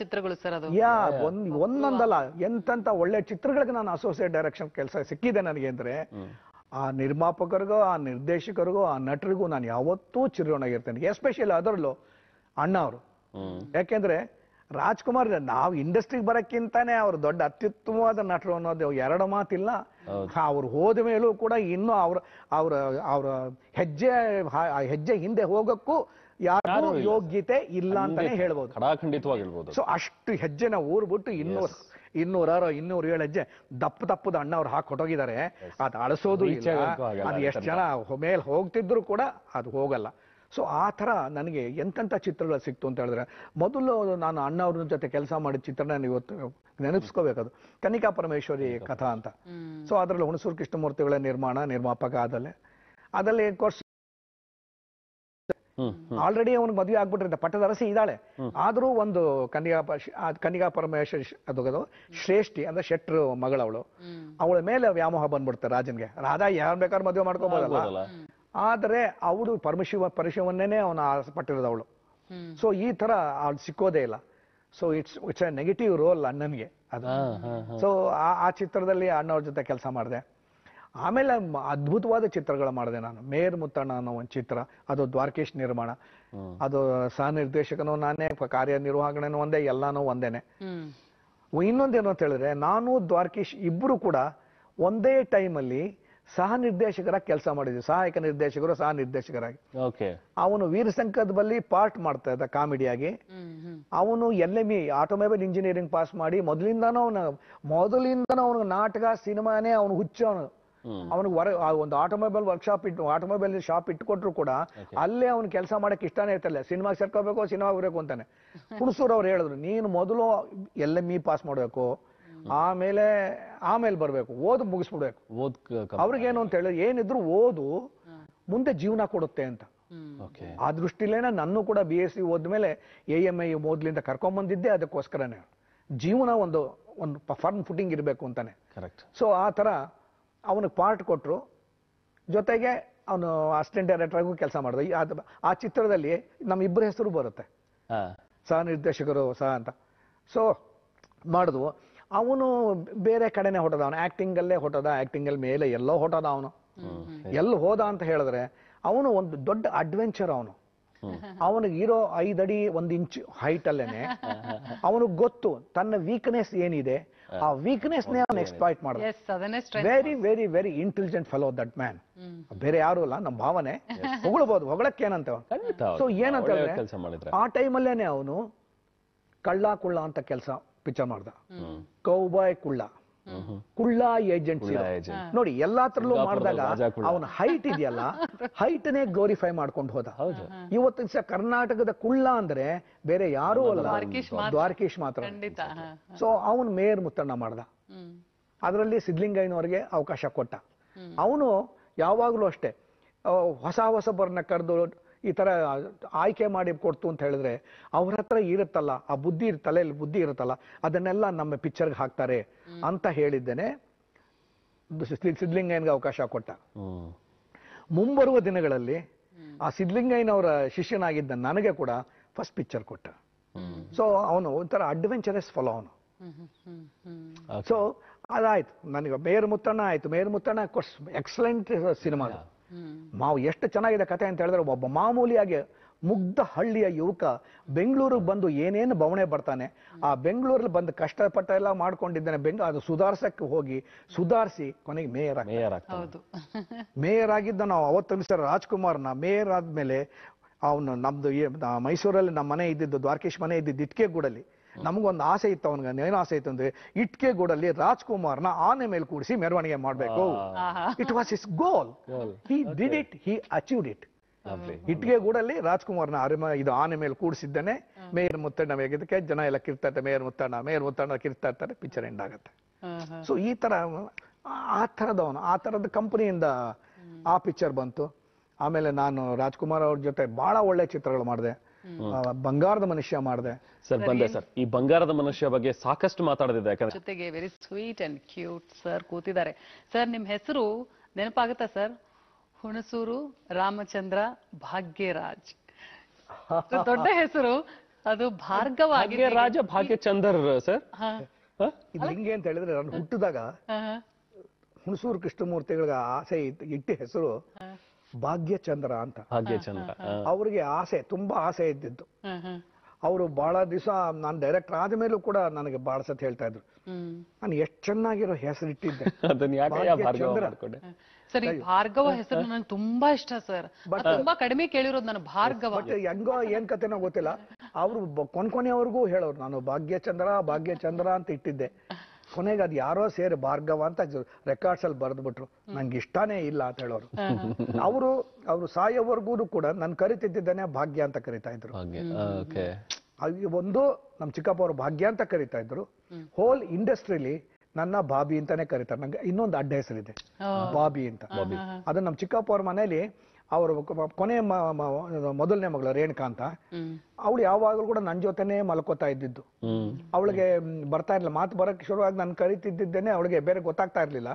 ಚಿತ್ರಗಳು ಸರ್ ಅದು ಯಾ ಒಂದೊಂದಲ್ಲ ಎಂತೆಂತ ಒಳ್ಳೆ ಚಿತ್ರಗಳಿಗೆ ನಾನು ಅಸೋಸಿಯೇಟ್ ಡೈರೆಕ್ಷನ್ ಕೆಲಸ ಸಿಕ್ಕಿದೆ ನನಗೆ ಅಂದ್ರೆ ಆ ನಿರ್ಮಾಪಕರಿಗೂ ಆ ನಿರ್ದೇಶಕರಿಗೂ ಆ ನಟರಿಗೂ ನಾನು ಯಾವತ್ತೂ ಚಿರೋಣಾಗಿರ್ತೇನೆ ಎಸ್ಪೆಷಲಿ ಅದರಲ್ಲೂ ಅಣ್ಣ ಅವರು ಯಾಕೆಂದ್ರೆ ರಾಜ್ಕುಮಾರ್ ನಾವು ಇಂಡಸ್ಟ್ರಿಗೆ ಬರೋಕ್ಕಿಂತಾನೆ ಅವರು ದೊಡ್ಡ ಅತ್ಯುತ್ತಮವಾದ ನಟರು ಅನ್ನೋದು ಎರಡು ಮಾತಿಲ್ಲ ಅವ್ರು ಹೋದ ಮೇಲೂ ಕೂಡ ಇನ್ನೂ ಅವ್ರ ಅವ್ರ ಅವ್ರ ಹೆಜ್ಜೆ ಹೆಜ್ಜೆ ಹಿಂದೆ ಹೋಗಕ್ಕೂ ಯಾರು ಯೋಗ್ಯತೆ ಇಲ್ಲ ಅಂತಾನೆ ಹೇಳ್ಬೋದು ಖಂಡಿತವಾಗಿ ಸೊ ಅಷ್ಟು ಹೆಜ್ಜೆನ ಬಿಟ್ಟು ಬಿಟ್ಟು ಇನ್ನೂರ ಇನ್ನೂರಾರು ಇನ್ನೂರು ಏಳು ಹೆಜ್ಜೆ ದಪ್ಪ ದಪ್ಪದ ಅಣ್ಣ ಅವ್ರು ಹಾಕೊಟ್ಟೋಗಿದ್ದಾರೆ ಅದು ಅಳಸೋದು ಇಲ್ಲ ಅದು ಎಷ್ಟು ಜನ ಮೇಲೆ ಹೋಗ್ತಿದ್ರು ಕೂಡ ಅದು ಹೋಗಲ್ಲ ಸೊ ಆ ಥರ ನನಗೆ ಎಂತೆಂಥ ಚಿತ್ರಗಳು ಸಿಕ್ತು ಅಂತ ಹೇಳಿದ್ರೆ ಮೊದಲು ನಾನು ಅಣ್ಣವ್ರ ಜೊತೆ ಕೆಲಸ ಮಾಡಿದ ಚಿತ್ರನ ಇವತ್ತು ನೆನಪಿಸ್ಕೋಬೇಕದು ಕನಿಕಾ ಪರಮೇಶ್ವರಿ ಕಥಾ ಅಂತ ಸೊ ಅದರಲ್ಲಿ ಹುಣಸೂರು ಕೃಷ್ಣಮೂರ್ತಿಗಳ ನಿರ್ಮಾಣ ನಿರ್ಮಾಪಕ ಆದಲ್ಲೇ ಅದರಲ್ಲಿ ಕೋರ್ಸ್ ಆಲ್ರೆಡಿ ಅವನಿಗೆ ಮದುವೆ ಆಗ್ಬಿಟ್ಟಿರುತ್ತೆ ಪಟ್ಟದ ಅರಸಿ ಇದ್ದಾಳೆ ಆದರೂ ಒಂದು ಕನ್ಯಾ ಕನ್ಯಾ ಪರಮೇಶ್ವರಿ ಅದು ಶ್ರೇಷ್ಠಿ ಅಂದ್ರೆ ಶೆಟ್ರು ಮಗಳವಳು ಅವಳ ಮೇಲೆ ವ್ಯಾಮೋಹ ಬಂದ್ಬಿಡ್ತಾರೆ ರಾಜನ್ಗೆ ರಾಧಾ ಯಾರು ಬೇಕಾದ್ರೂ ಮದುವೆ ಮಾಡ್ಕೋಬೋದಲ್ಲ ಆದ್ರೆ ಅವಳು ಪರಮಶಿವ ಪರಶಿವನ್ನೇ ಅವನ ಅವಳು ಸೊ ಈ ತರ ಅವ್ಳು ಸಿಕ್ಕೋದೇ ಇಲ್ಲ so it's it's a negative role ಅಣ್ಣನ್ಗೆ ಅದು ಸೊ ಆ ಚಿತ್ರದಲ್ಲಿ ಅಣ್ಣವ್ರ ಜೊತೆ ಕೆಲಸ ಮಾಡಿದೆ ಆಮೇಲೆ ಅದ್ಭುತವಾದ ಚಿತ್ರಗಳ ಮಾಡಿದೆ ನಾನು ಮೇರ್ ಮುತ್ತಣ್ಣ ಅನ್ನೋ ಒಂದು ಚಿತ್ರ ಅದು ದ್ವಾರಕೇಶ್ ನಿರ್ಮಾಣ ಅದು ಸಹ ನಿರ್ದೇಶಕನು ನಾನೇ ಕಾರ್ಯನಿರ್ವಹಣೆನೂ ಒಂದೇ ಎಲ್ಲಾನು ಒಂದೇನೆ ಇನ್ನೊಂದೇನು ಅಂತ ಹೇಳಿದ್ರೆ ನಾನು ದ್ವಾರಕೇಶ್ ಇಬ್ರು ಕೂಡ ಒಂದೇ ಟೈಮಲ್ಲಿ ಸಹ ನಿರ್ದೇಶಕರಾಗಿ ಕೆಲಸ ಮಾಡಿದ್ವಿ ಸಹಾಯಕ ನಿರ್ದೇಶಕರು ಸಹ ನಿರ್ದೇಶಕರಾಗಿ ಅವನು ವೀರಸಂಕದ ಬಲ್ಲಿ ಪಾರ್ಟ್ ಮಾಡ್ತಾ ಇದ್ದ ಕಾಮಿಡಿಯಾಗಿ ಅವನು L M E automobile engineering pass ಮಾಡಿ ಮೊದಲಿಂದಾನು ಅವನು ಮೊದಲಿಂದನೂ ಅವನು ನಾಟಕ ಸಿನಿಮಾನೇ ಅವನು ಹುಚ್ಚು ಅವನು ಅವನಿಗೆ ಒಂದು ಆಟೋಮೊಬೈಲ್ ವರ್ಕ್ಶಾಪ್ ಇಟ್ಟು ಆಟೋಮೊಬೈಲ್ ಶಾಪ್ ಇಟ್ಕೊಟ್ರು ಕೂಡ ಅಲ್ಲೇ ಅವ್ನು ಕೆಲಸ ಮಾಡಕ್ಕೆ ಇಷ್ಟನೇ ಇರ್ತಲ್ಲ ಸಿನಿಮಾ ಸೇರ್ಕೋಬೇಕು ಸಿನಿಮಾ ಬರಬೇಕು ಅಂತಾನೆ ಹುಣಸೂರು ಅವ್ರು ಹೇಳಿದ್ರು ನೀನು ಮೊದಲು ಎಲ್ಲ ಮೀ ಪಾಸ್ ಮಾಡಬೇಕು ಆಮೇಲೆ ಆಮೇಲೆ ಬರಬೇಕು ಓದ್ ಮುಗಿಸ್ಬಿಡ್ಬೇಕು ಅವ್ರಿಗೇನು ಅಂತ ಹೇಳಿದ್ರು ಏನಿದ್ರು ಓದು ಮುಂದೆ ಜೀವನ ಕೊಡುತ್ತೆ ಅಂತ ಆ ದೃಷ್ಟಿಲೇನೆ ನಾನು ಕೂಡ ಬಿ ಎಸ್ ಸಿ ಓದ್ಮೇಲೆ ಎ ಎಂ ಐ ಮೊದ್ಲಿಂದ ಬಂದಿದ್ದೆ ಅದಕ್ಕೋಸ್ಕರನೇ ಜೀವನ ಒಂದು ಒಂದು ಫರ್ಮ್ ಫುಟಿಂಗ್ ಇರಬೇಕು ಅಂತಾನೆ ಸೊ ಆ ತರ ಅವನಿಗೆ ಪಾರ್ಟ್ ಕೊಟ್ಟರು ಜೊತೆಗೆ ಅವನು ಅಸಿಸ್ಟೆಂಟ್ ಡೈರೆಕ್ಟರ್ ಕೆಲಸ ಮಾಡಿದ ಆ ಚಿತ್ರದಲ್ಲಿ ನಮ್ಮ ಇಬ್ಬರ ಹೆಸರು ಬರುತ್ತೆ ಸಹ ನಿರ್ದೇಶಕರು ಸಹ ಅಂತ ಸೊ ಮಾಡಿದ್ವು ಅವನು ಬೇರೆ ಕಡೆನೇ ಹೊಟ್ಟದ ಅವನು ಆ್ಯಕ್ಟಿಂಗಲ್ಲೇ ಹೊಟ್ಟದ ಆ್ಯಕ್ಟಿಂಗಲ್ಲಿ ಮೇಲೆ ಎಲ್ಲೋ ಹೊಟ್ಟದ ಅವನು ಎಲ್ಲಿ ಹೋದ ಅಂತ ಹೇಳಿದ್ರೆ ಅವನು ಒಂದು ದೊಡ್ಡ ಅಡ್ವೆಂಚರ್ ಅವನು ಅವನಿಗೆ ಇರೋ ಐದಡಿ ಒಂದು ಇಂಚ್ ಹೈಟಲ್ಲೇನೆ ಅವನಿಗೆ ಗೊತ್ತು ತನ್ನ ವೀಕ್ನೆಸ್ ಏನಿದೆ ಆ ವೀಕ್ನೆಸ್ ನೇ ಅವನು ಎಕ್ಸ್ಪ್ಲಾಯ್ಟ್ ಮಾಡಿದ very very very intelligent fellow that man ಬೇರೆ ಯಾರು ಅಲ್ಲ ನಮ್ಮ ಭಾವನೆ ಹೊಗಳಬಹುದು ಹೊಗಳಕ್ಕೆ ಏನಂತ ಸೊ ಏನಂತ ಆ ಟೈಮ್ ಅಲ್ಲೇನೆ ಆ ಟೈಮಲ್ಲೇನೆ ಅವನು ಕಳ್ಳ ಕುಳ್ಳ ಅಂತ ಕೆಲಸ ಪಿಚ್ಚರ್ ಮಾಡ್ದ ಕೌಬಾಯ್ ಕುಳ್ಳ ಕುಳ್ಳ ಏಜೆಂಟ್ ನೋಡಿ ಎಲ್ಲಾ ತರಲ್ಲೂ ಮಾಡಿದಾಗ ಅವನ ಹೈಟ್ ಇದೆಯಲ್ಲ ಹೈಟ್ ನೇ ಗ್ಲೋರಿಫೈ ಮಾಡ್ಕೊಂಡು ಹೋದ ಇವತ್ತು ದಿವಸ ಕರ್ನಾಟಕದ ಕುಳ್ಳ ಅಂದ್ರೆ ಬೇರೆ ಯಾರೂ ಅಲ್ಲ ದ್ವಾರಕೀಶ್ ಮಾತ್ರ ಸೊ ಅವನ್ ಮೇಯರ್ ಮುತ್ತಣ್ಣ ಮಾಡ್ದ ಅದರಲ್ಲಿ ಸಿದ್ಲಿಂಗಯ್ಯನವರಿಗೆ ಅವಕಾಶ ಕೊಟ್ಟ ಅವನು ಯಾವಾಗಲೂ ಅಷ್ಟೇ ಹೊಸ ಹೊಸ ಬರ್ನ ಕರೆದು ಈ ತರ ಆಯ್ಕೆ ಮಾಡಿ ಕೊಡ್ತು ಅಂತ ಹೇಳಿದ್ರೆ ಅವ್ರ ಹತ್ರ ಇರುತ್ತಲ್ಲ ಆ ಬುದ್ಧಿ ತಲೆಯಲ್ಲಿ ಬುದ್ಧಿ ಇರುತ್ತಲ್ಲ ಅದನ್ನೆಲ್ಲ ನಮ್ಮ ಪಿಕ್ಚರ್ಗೆ ಹಾಕ್ತಾರೆ ಅಂತ ಹೇಳಿದ್ದೇನೆ ಸಿದ್ಲಿಂಗಯ್ಯನ್ಗೆ ಅವಕಾಶ ಕೊಟ್ಟ ಮುಂಬರುವ ದಿನಗಳಲ್ಲಿ ಆ ಸಿದ್ಲಿಂಗಯ್ಯನವರ ಶಿಷ್ಯನಾಗಿದ್ದ ನನಗೆ ಕೂಡ ಫಸ್ಟ್ ಪಿಕ್ಚರ್ ಕೊಟ್ಟ ಸೊ ಅವನು ಒಂಥರ ಅಡ್ವೆಂಚರಸ್ ಫಾಲೋ ಅವನು ಸೊ ಅದಾಯ್ತು ನನಗೆ ಮೇರ್ ಮುತ್ತಣ್ಣ ಆಯ್ತು ಮೇರ್ ಮುತ್ತಣ್ಣ ಎಕ್ಸಲೆಂಟ್ ಸಿನಿಮಾ ಮಾವು ಎಷ್ಟು ಚೆನ್ನಾಗಿದೆ ಕತೆ ಅಂತ ಹೇಳಿದ್ರೆ ಒಬ್ಬ ಮಾಮೂಲಿಯಾಗಿ ಮುಗ್ಧ ಹಳ್ಳಿಯ ಯುವಕ ಬೆಂಗಳೂರಿಗೆ ಬಂದು ಏನೇನು ಬವಣೆ ಬರ್ತಾನೆ ಆ ಬೆಂಗಳೂರಲ್ಲಿ ಬಂದು ಕಷ್ಟಪಟ್ಟ ಎಲ್ಲ ಮಾಡ್ಕೊಂಡಿದ್ದಾನೆ ಬೆಂಗ ಅದು ಸುಧಾರ್ಸಕ್ಕೆ ಹೋಗಿ ಸುಧಾರಿಸಿ ಕೊನೆಗೆ ಮೇಯರ್ ಮೇಯರ್ ಮೇಯರ್ ಆಗಿದ್ದ ನಾವು ಅವತ್ತು ರಾಜ್ಕುಮಾರ್ನ ಮೇಯರ್ ಆದ್ಮೇಲೆ ಅವನು ನಮ್ದು ಮೈಸೂರಲ್ಲಿ ನಮ್ಮ ಮನೆ ಇದ್ದಿದ್ದು ದ್ವಾರಕೇಶ್ ಮನೆ ಇದ್ದಿದ್ದು ಇಟ್ಕೆಗೂಡಲ್ಲಿ ನಮಗೊಂದು ಆಸೆ ಇತ್ತು ಅವನಿಗೆ ಏನು ಆಸೆ ಇತ್ತು ಅಂದ್ರೆ ಇಟ್ಕೆ ಗೂಡಲ್ಲಿ ರಾಜ್ಕುಮಾರ್ನ ಆನೆ ಮೇಲೆ ಕೂಡಿಸಿ ಮೆರವಣಿಗೆ ಮಾಡಬೇಕು it was his goal he did it he achieved it ಇಟ್ಗೆ ಗೂಡಲ್ಲಿ ರಾಜ್ಕುಮಾರ್ನ ಅರಿಮ ಇದು ಆನೆ ಮೇಲೆ ಕೂಡಿಸಿದ್ದಾನೆ ಮೇಯರ್ ಮುತ್ತಣ್ಣ ಬೇಗಿದ್ದಕ್ಕೆ ಜನ ಎಲ್ಲ ಕಿರ್ತಾ ಇರ್ತಾರೆ ಮೇಯರ್ ಮುತ್ತಣ್ಣ ಮೇಯರ್ ಮುತ್ತಣ್ಣ ಕಿರ್ತಾ ಇರ್ತಾರೆ ಪಿಕ್ಚರ್ ಎಂಡ್ ಆಗುತ್ತೆ ಸೊ ಈ ತರ ಆ ತರದವನು ಆ ತರದ ಕಂಪನಿಯಿಂದ ಆ ಪಿಕ್ಚರ್ ಬಂತು ಆಮೇಲೆ ನಾನು ರಾಜ್ಕುಮಾರ್ ಅವ್ರ ಜೊತೆ ಬಹಳ ಒಳ್ಳೆ ಚಿತ್ರಗಳು ಮಾಡಿದೆ ಬಂಗಾರದ ಮನುಷ್ಯ ಮಾಡಿದೆ ಸರ್ ಬಂದೆ ಸರ್ ಈ ಬಂಗಾರದ ಮನುಷ್ಯ ಬಗ್ಗೆ ಸಾಕಷ್ಟು ಮಾತಾಡದಿದೆ ಯಾಕಂದ್ರೆ ಜೊತೆಗೆ very sweet and cute sir ಕೂತಿದ್ದಾರೆ ಸರ್ ನಿಮ್ ಹೆಸರು ನೆನಪಾಗುತ್ತಾ ಸರ್ ಹುಣಸೂರು ರಾಮಚಂದ್ರ ಭಾಗ್ಯರಾಜ್ ದೊಡ್ಡ ಹೆಸರು ಅದು ಭಾರ್ಗವ ಭಾಗ್ಯರಾಜ ಭಾಗ್ಯಚಂದ್ರ ಸರ್ ಇದು ಹಿಂಗೆ ಅಂತ ಹೇಳಿದ್ರೆ ನಾನು ಹುಟ್ಟಿದಾಗ ಹುಣಸೂರು ಕೃಷ್ಣಮೂರ್ತಿಗಳಿಗೆ ಆಸೆ ಇಟ್ಟ ಹೆಸರು ಭಾಗ್ಯಚಂದ್ರ ಅಂತ ಭಾಗ್ಯಚಂದ್ರ ಅವ್ರಿಗೆ ಆಸೆ ತುಂಬಾ ಆಸೆ ಇದ್ದಿದ್ದು ಅವರು ಬಹಳ ದಿವಸ ನಾನು ಆದ ಮೇಲೂ ಕೂಡ ನನಗೆ ಬಹಳ ಸತ್ ಹೇಳ್ತಾ ಇದ್ರು ನಾನು ಎಷ್ಟು ಚೆನ್ನಾಗಿರೋ ಹೆಸರು ಇಟ್ಟಿದ್ದೆ ಸರ್ ಭಾರ್ಗವ ಹೆಸರು ನನಗೆ ತುಂಬಾ ಇಷ್ಟ ಸರ್ ತುಂಬಾ ಕಡಿಮೆ ಕೇಳಿರೋದು ನಾನು ಭಾರ್ಗವ ಹೆಂಗೋ ಏನ್ ಕತೆನೋ ಗೊತ್ತಿಲ್ಲ ಅವರು ಅವ್ರಿಗೂ ಹೇಳೋರು ನಾನು ಭಾಗ್ಯಚಂದ್ರ ಭಾಗ್ಯಚಂದ್ರ ಅಂತ ಇಟ್ಟಿದ್ದೆ ಕೊನೆಗೆ ಅದು ಯಾರೋ ಸೇರಿ ಭಾರ್ಗವ ಅಂತ ರೆಕಾರ್ಡ್ಸ್ ಅಲ್ಲಿ ಬರೆದ್ಬಿಟ್ರು ನಂಗೆ ಇಷ್ಟನೇ ಇಲ್ಲ ಅಂತ ಹೇಳೋರು ಅವರು ಅವರು ಸಾಯೋವರೆಗೂ ಕೂಡ ನಾನು ಕರಿತಿದ್ದಾನೆ ಭಾಗ್ಯ ಅಂತ ಕರಿತಾ ಇದ್ರು ಒಂದು ನಮ್ಮ ಚಿಕ್ಕಪ್ಪ ಅವರು ಭಾಗ್ಯ ಅಂತ ಕರಿತಾ ಇದ್ರು ಹೋಲ್ ಇಂಡಸ್ಟ್ರಿಲಿ ನನ್ನ ಬಾಬಿ ಅಂತಾನೆ ಕರಿತಾರೆ ನಂಗೆ ಇನ್ನೊಂದು ಅಡ್ಡ ಹೆಸರಿದೆ ಬಾಬಿ ಅಂತ ಅದು ನಮ್ಮ ಚಿಕ್ಕಪ್ಪ ಅವ್ರ ಮನೇಲಿ ಅವರು ಕೊನೆ ಮೊದಲನೇ ಮಗಳು ರೇಣುಕಾ ಅಂತ ಅವಳು ಯಾವಾಗಲೂ ಕೂಡ ನನ್ನ ಜೊತೆನೇ ಮಲ್ಕೋತಾ ಇದ್ದಿದ್ದು ಅವಳಿಗೆ ಬರ್ತಾ ಇರ್ಲಿಲ್ಲ ಮಾತು ಬರಕ್ ಶುರುವಾಗಿ ನಾನು ಕರಿತಿದ್ದೇನೆ ಅವಳಿಗೆ ಬೇರೆ ಗೊತ್ತಾಗ್ತಾ ಇರ್ಲಿಲ್ಲ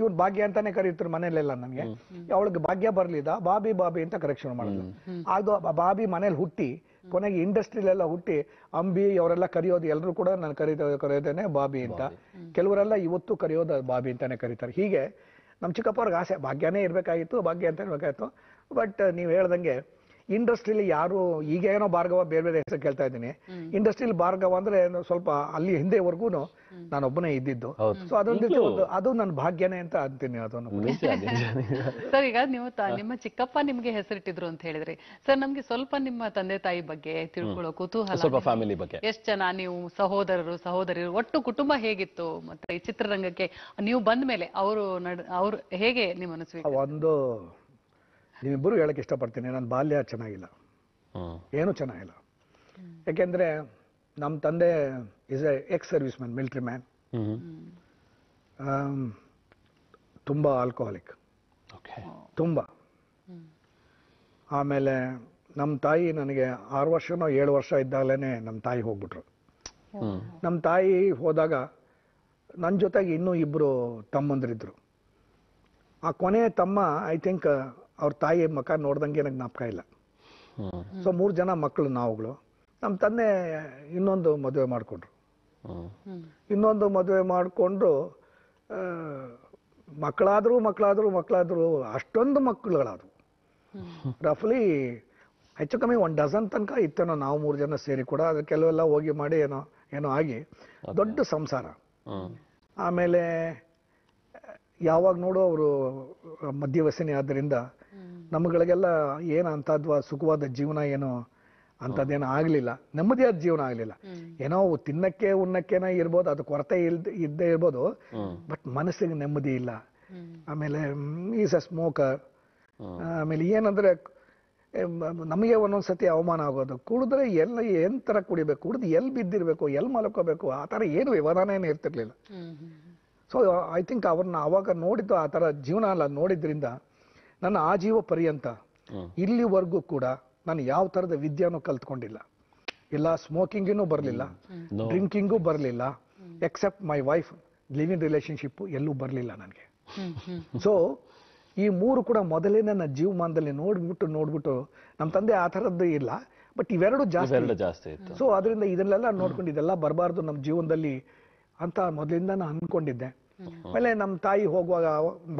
ಇವನ್ ಭಾಗ್ಯ ಅಂತಾನೆ ಕರೀತಾರೆ ಮನೇಲೆಲ್ಲ ನನಗೆ ಅವಳಿಗೆ ಭಾಗ್ಯ ಬರ್ಲಿದ ಬಾಬಿ ಬಾಬಿ ಅಂತ ಕರೆಕ್ಷನ್ ಮಾಡಿದ್ಲು ಅದು ಬಾಬಿ ಮನೇಲಿ ಹುಟ್ಟಿ ಕೊನೆಗೆ ಇಂಡಸ್ಟ್ರಿಲೆಲ್ಲ ಹುಟ್ಟಿ ಅಂಬಿ ಅವರೆಲ್ಲ ಕರೆಯೋದು ಎಲ್ಲರೂ ಕೂಡ ನಾನು ಕರೀತಾ ಕರೆಯೋದೇನೆ ಬಾಬಿ ಅಂತ ಕೆಲವರೆಲ್ಲ ಇವತ್ತು ಕರೆಯೋದು ಬಾಬಿ ಅಂತಾನೆ ಕರೀತಾರೆ ಹೀಗೆ ನಮ್ಮ ಚಿಕ್ಕಪ್ಪವ್ರಿಗೆ ಆಸೆ ಭಾಗ್ಯನೇ ಇರಬೇಕಾಗಿತ್ತು ಭಾಗ್ಯ ಅಂತ ಹೇಳ್ಬೇಕಾಗಿತ್ತು ಬಟ್ ನೀವು ಹೇಳ್ದಂಗೆ ಇಂಡಸ್ಟ್ರಿಲಿ ಯಾರು ಈಗ ಏನೋ ಭಾರ್ಗವ ಬೇರೆ ಬೇರೆ ಹೆಸರು ಕೇಳ್ತಾ ಇದ್ದೀನಿ ಇಂಡಸ್ಟ್ರಿಲಿ ಭಾರ್ಗವ ಅಂದ್ರೆ ಸ್ವಲ್ಪ ಅಲ್ಲಿ ಹಿಂದೆವರೆಗೂ ನಾನೊಬ್ಬನೇ ಇದ್ದಿದ್ದು ಸೊ ಅದೊಂದು ಅದು ನನ್ನ ಭಾಗ್ಯನೇ ಅಂತ ಅಂತೀನಿ ಅದನ್ನು ಸರ್ ಈಗ ನೀವು ನಿಮ್ಮ ಚಿಕ್ಕಪ್ಪ ನಿಮ್ಗೆ ಹೆಸರಿಟ್ಟಿದ್ರು ಅಂತ ಹೇಳಿದ್ರಿ ಸರ್ ನಮ್ಗೆ ಸ್ವಲ್ಪ ನಿಮ್ಮ ತಂದೆ ತಾಯಿ ಬಗ್ಗೆ ತಿಳ್ಕೊಳ್ಳೋ ಕುತೂಹಲ ಸ್ವಲ್ಪ ಫ್ಯಾಮಿಲಿ ಬಗ್ಗೆ ಎಷ್ಟು ಜನ ನೀವು ಸಹೋದರರು ಸಹೋದರಿಯರು ಒಟ್ಟು ಕುಟುಂಬ ಹೇಗಿತ್ತು ಮತ್ತೆ ಈ ಚಿತ್ರರಂಗಕ್ಕೆ ನೀವು ಬಂದ ಮೇಲೆ ಅವರು ಅವರು ಹೇಗೆ ನಿಮ್ಮನ್ನು ಒಂದು ನೀವಿಬ್ಬರು ಹೇಳಕ್ಕೆ ಇಷ್ಟಪಡ್ತೀನಿ ನನ್ನ ಬಾಲ್ಯ ಚೆನ್ನಾಗಿಲ್ಲ ಏನು ಚೆನ್ನಾಗಿಲ್ಲ ಯಾಕೆಂದ್ರೆ ನಮ್ಮ ತಂದೆ is a ex service man military man ತುಂಬ ಆಲ್ಕೋಹಾಲಿಕ್ ತುಂಬ ಆಮೇಲೆ ನಮ್ಮ ತಾಯಿ ನನಗೆ ಆರು ವರ್ಷನೋ ಏಳು ವರ್ಷ ಇದ್ದಾಗಲೇ ನಮ್ಮ ತಾಯಿ ಹೋಗ್ಬಿಟ್ರು ನಮ್ಮ ತಾಯಿ ಹೋದಾಗ ನನ್ನ ಜೊತೆಗೆ ಇನ್ನೂ ಇಬ್ಬರು ತಮ್ಮಂದ್ರಿದ್ರು ಆ ಕೊನೆಯ ತಮ್ಮ ಐ ಥಿಂಕ್ ಅವ್ರ ತಾಯಿ ಮಕ್ಕ ನೋಡ್ದಂಗೆ ನನಗೆ ಜ್ಞಾಪಕ ಇಲ್ಲ ಸೊ ಮೂರು ಜನ ಮಕ್ಕಳು ನಾವುಗಳು ನಮ್ಮ ತಂದೆ ಇನ್ನೊಂದು ಮದುವೆ ಮಾಡಿಕೊಂಡ್ರು ಇನ್ನೊಂದು ಮದುವೆ ಮಾಡಿಕೊಂಡು ಮಕ್ಕಳಾದರೂ ಮಕ್ಕಳಾದರೂ ಮಕ್ಕಳಾದರೂ ಅಷ್ಟೊಂದು ಮಕ್ಕಳುಗಳಾದವು ರಫ್ಲಿ ಹೆಚ್ಚು ಕಮ್ಮಿ ಒಂದು ಡಜನ್ ತನಕ ಇತ್ತೇನೋ ನಾವು ಮೂರು ಜನ ಸೇರಿ ಕೂಡ ಅದು ಕೆಲವೆಲ್ಲ ಹೋಗಿ ಮಾಡಿ ಏನೋ ಏನೋ ಆಗಿ ದೊಡ್ಡ ಸಂಸಾರ ಆಮೇಲೆ ಯಾವಾಗ ನೋಡು ಅವರು ಮಧ್ಯವಸಿನಿ ಆದ್ದರಿಂದ ನಮ್ಮಗಳಿಗೆಲ್ಲ ಏನು ಅಂಥದ್ದು ಸುಖವಾದ ಜೀವನ ಏನು ಅಂಥದ್ದೇನು ಆಗಲಿಲ್ಲ ನೆಮ್ಮದಿಯಾದ ಜೀವನ ಆಗಲಿಲ್ಲ ಏನೋ ತಿನ್ನಕ್ಕೆ ಉಣ್ಣಕ್ಕೇನೋ ಇರ್ಬೋದು ಅದು ಕೊರತೆ ಇಲ್ದ ಇದ್ದೇ ಇರ್ಬೋದು ಬಟ್ ಮನಸ್ಸಿಗೆ ನೆಮ್ಮದಿ ಇಲ್ಲ ಆಮೇಲೆ ಈಸ್ ಅ ಸ್ಮೋಕರ್ ಆಮೇಲೆ ಏನಂದ್ರೆ ನಮಗೆ ಒಂದೊಂದ್ಸತಿ ಅವಮಾನ ಆಗೋದು ಕುಡಿದ್ರೆ ಎಲ್ಲ ಏನ್ ತರ ಕುಡಿಬೇಕು ಕುಡಿದು ಎಲ್ಲಿ ಬಿದ್ದಿರ್ಬೇಕು ಎಲ್ಲಿ ಮಲ್ಕೋಬೇಕು ಆ ತರ ಏನು ವ್ಯವಧಾನ ಏನು ಇರ್ತಿರ್ಲಿಲ್ಲ ಸೊ ಐ ಥಿಂಕ್ ಅವ್ರನ್ನ ಅವಾಗ ನೋಡಿದ್ದು ಆ ತರ ಜೀವನ ಅಲ್ಲ ನೋಡಿದ್ರಿಂದ ನನ್ನ ಆಜೀವ ಪರ್ಯಂತ ಇಲ್ಲಿವರೆಗೂ ಕೂಡ ನಾನು ಯಾವ ತರದ ವಿದ್ಯಾನು ಕಲ್ತ್ಕೊಂಡಿಲ್ಲ ಇಲ್ಲ ಸ್ಮೋಕಿಂಗಿನೂ ಬರಲಿಲ್ಲ ಡ್ರಿಂಕಿಂಗೂ ಬರಲಿಲ್ಲ except my wife living relationship ಎಲ್ಲೂ ಬರಲಿಲ್ಲ ನನಗೆ ಸೊ ಈ ಮೂರು ಕೂಡ ಮೊದಲೇ ನನ್ನ ಜೀವಮಾನದಲ್ಲಿ ನೋಡ್ಬಿಟ್ಟು ನೋಡ್ಬಿಟ್ಟು ನಮ್ಮ ತಂದೆ ಆ ಥರದ್ದು ಇಲ್ಲ ಬಟ್ ಇವೆರಡು ಜಾಸ್ತಿ ಜಾಸ್ತಿ ಸೊ ಅದರಿಂದ ಇದನ್ನೆಲ್ಲ ನೋಡ್ಕೊಂಡು ಇದೆಲ್ಲ ಬರಬಾರ್ದು ನಮ್ಮ ಜೀವನದಲ್ಲಿ ಅಂತ ಮೊದಲಿಂದ ನಾನು ಅಂದ್ಕೊಂಡಿದ್ದೆ ಆಮೇಲೆ ನಮ್ಮ ತಾಯಿ ಹೋಗುವಾಗ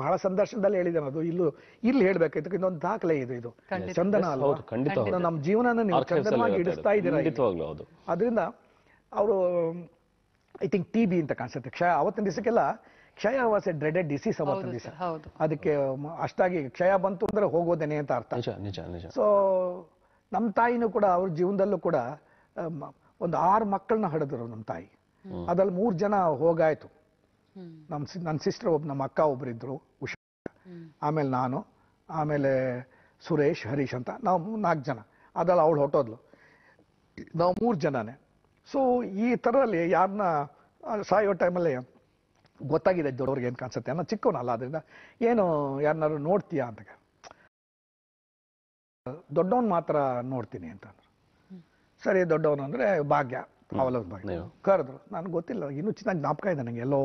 ಬಹಳ ಸಂದರ್ಶನದಲ್ಲಿ ಹೇಳಿದೆ ಅದು ಇಲ್ಲೂ ಇಲ್ಲಿ ಹೇಳ್ಬೇಕಾಯ್ತು ಇನ್ನೊಂದು ದಾಖಲೆ ಇದು ಇದು ಚಂದನ ಅಲ್ಲ ನಮ್ಮ ಜೀವನನ ನೀವು ಚಂದನವಾಗಿ ಇಡಿಸ್ತಾ ಇದ್ದೀರಾ ಅದರಿಂದ ಅವರು ಐ ಥಿಂಕ್ ಟಿ ಬಿ ಅಂತ ಕಾಣಿಸುತ್ತೆ ಕ್ಷಯ ಅವತ್ತಿನ ದಿವಸಕ್ಕೆಲ್ಲ ಕ್ಷಯ ವಾಸ್ ಎ ಡ್ರೆಡೆಡ್ ಡಿಸೀಸ್ ಅವತ್ತಿನ ದಿವಸ ಅದಕ್ಕೆ ಅಷ್ಟಾಗಿ ಕ್ಷಯ ಬಂತು ಅಂದ್ರೆ ಹೋಗೋದೇನೆ ಅಂತ ಅರ್ಥ ಸೊ ನಮ್ಮ ತಾಯಿನೂ ಕೂಡ ಅವ್ರ ಜೀವನದಲ್ಲೂ ಕೂಡ ಒಂದು ಆರು ಮಕ್ಕಳನ್ನ ಹಡಿದ್ರು ನಮ್ಮ ತಾಯಿ ಅದ್ರಲ್ಲಿ ಮೂರು ಜನ ಹೋಗಾಯ್ತು ನಮ್ಮ ನನ್ನ ಸಿಸ್ಟರ್ ಒಬ್ಬ ನಮ್ಮ ಅಕ್ಕ ಒಬ್ಬರಿದ್ದರು ಉಷಾ ಆಮೇಲೆ ನಾನು ಆಮೇಲೆ ಸುರೇಶ್ ಹರೀಶ್ ಅಂತ ನಾವು ನಾಲ್ಕು ಜನ ಅದೆಲ್ಲ ಅವಳು ಹೊಟ್ಟೋದ್ಲು ನಾವು ಮೂರು ಜನನೇ ಸೊ ಈ ಥರಲ್ಲಿ ಯಾರನ್ನ ಸಾಯೋ ಟೈಮಲ್ಲಿ ಗೊತ್ತಾಗಿದೆ ದೊಡ್ಡವ್ರಿಗೆ ಏನು ಕಾಣಿಸುತ್ತೆ ಅನ್ನೋ ಚಿಕ್ಕವನಲ್ಲ ಅದರಿಂದ ಏನು ಯಾರನ್ನಾರು ನೋಡ್ತೀಯಾ ಅಂತ ದೊಡ್ಡವನ್ ಮಾತ್ರ ನೋಡ್ತೀನಿ ಅಂತಂದ್ರು ಸರಿ ದೊಡ್ಡವನು ಅಂದ್ರೆ ಭಾಗ್ಯ ಅವಲೋನ್ ಭಾಗ್ಯ ಕರೆದ್ರು ನನಗೆ ಗೊತ್ತಿಲ್ಲ ಇನ್ನೂ ಚೆನ್ನಾಗಿ ಜ್ಞಾಪಕ ಇದೆ ನನಗೆ ಎಲ್ಲೋ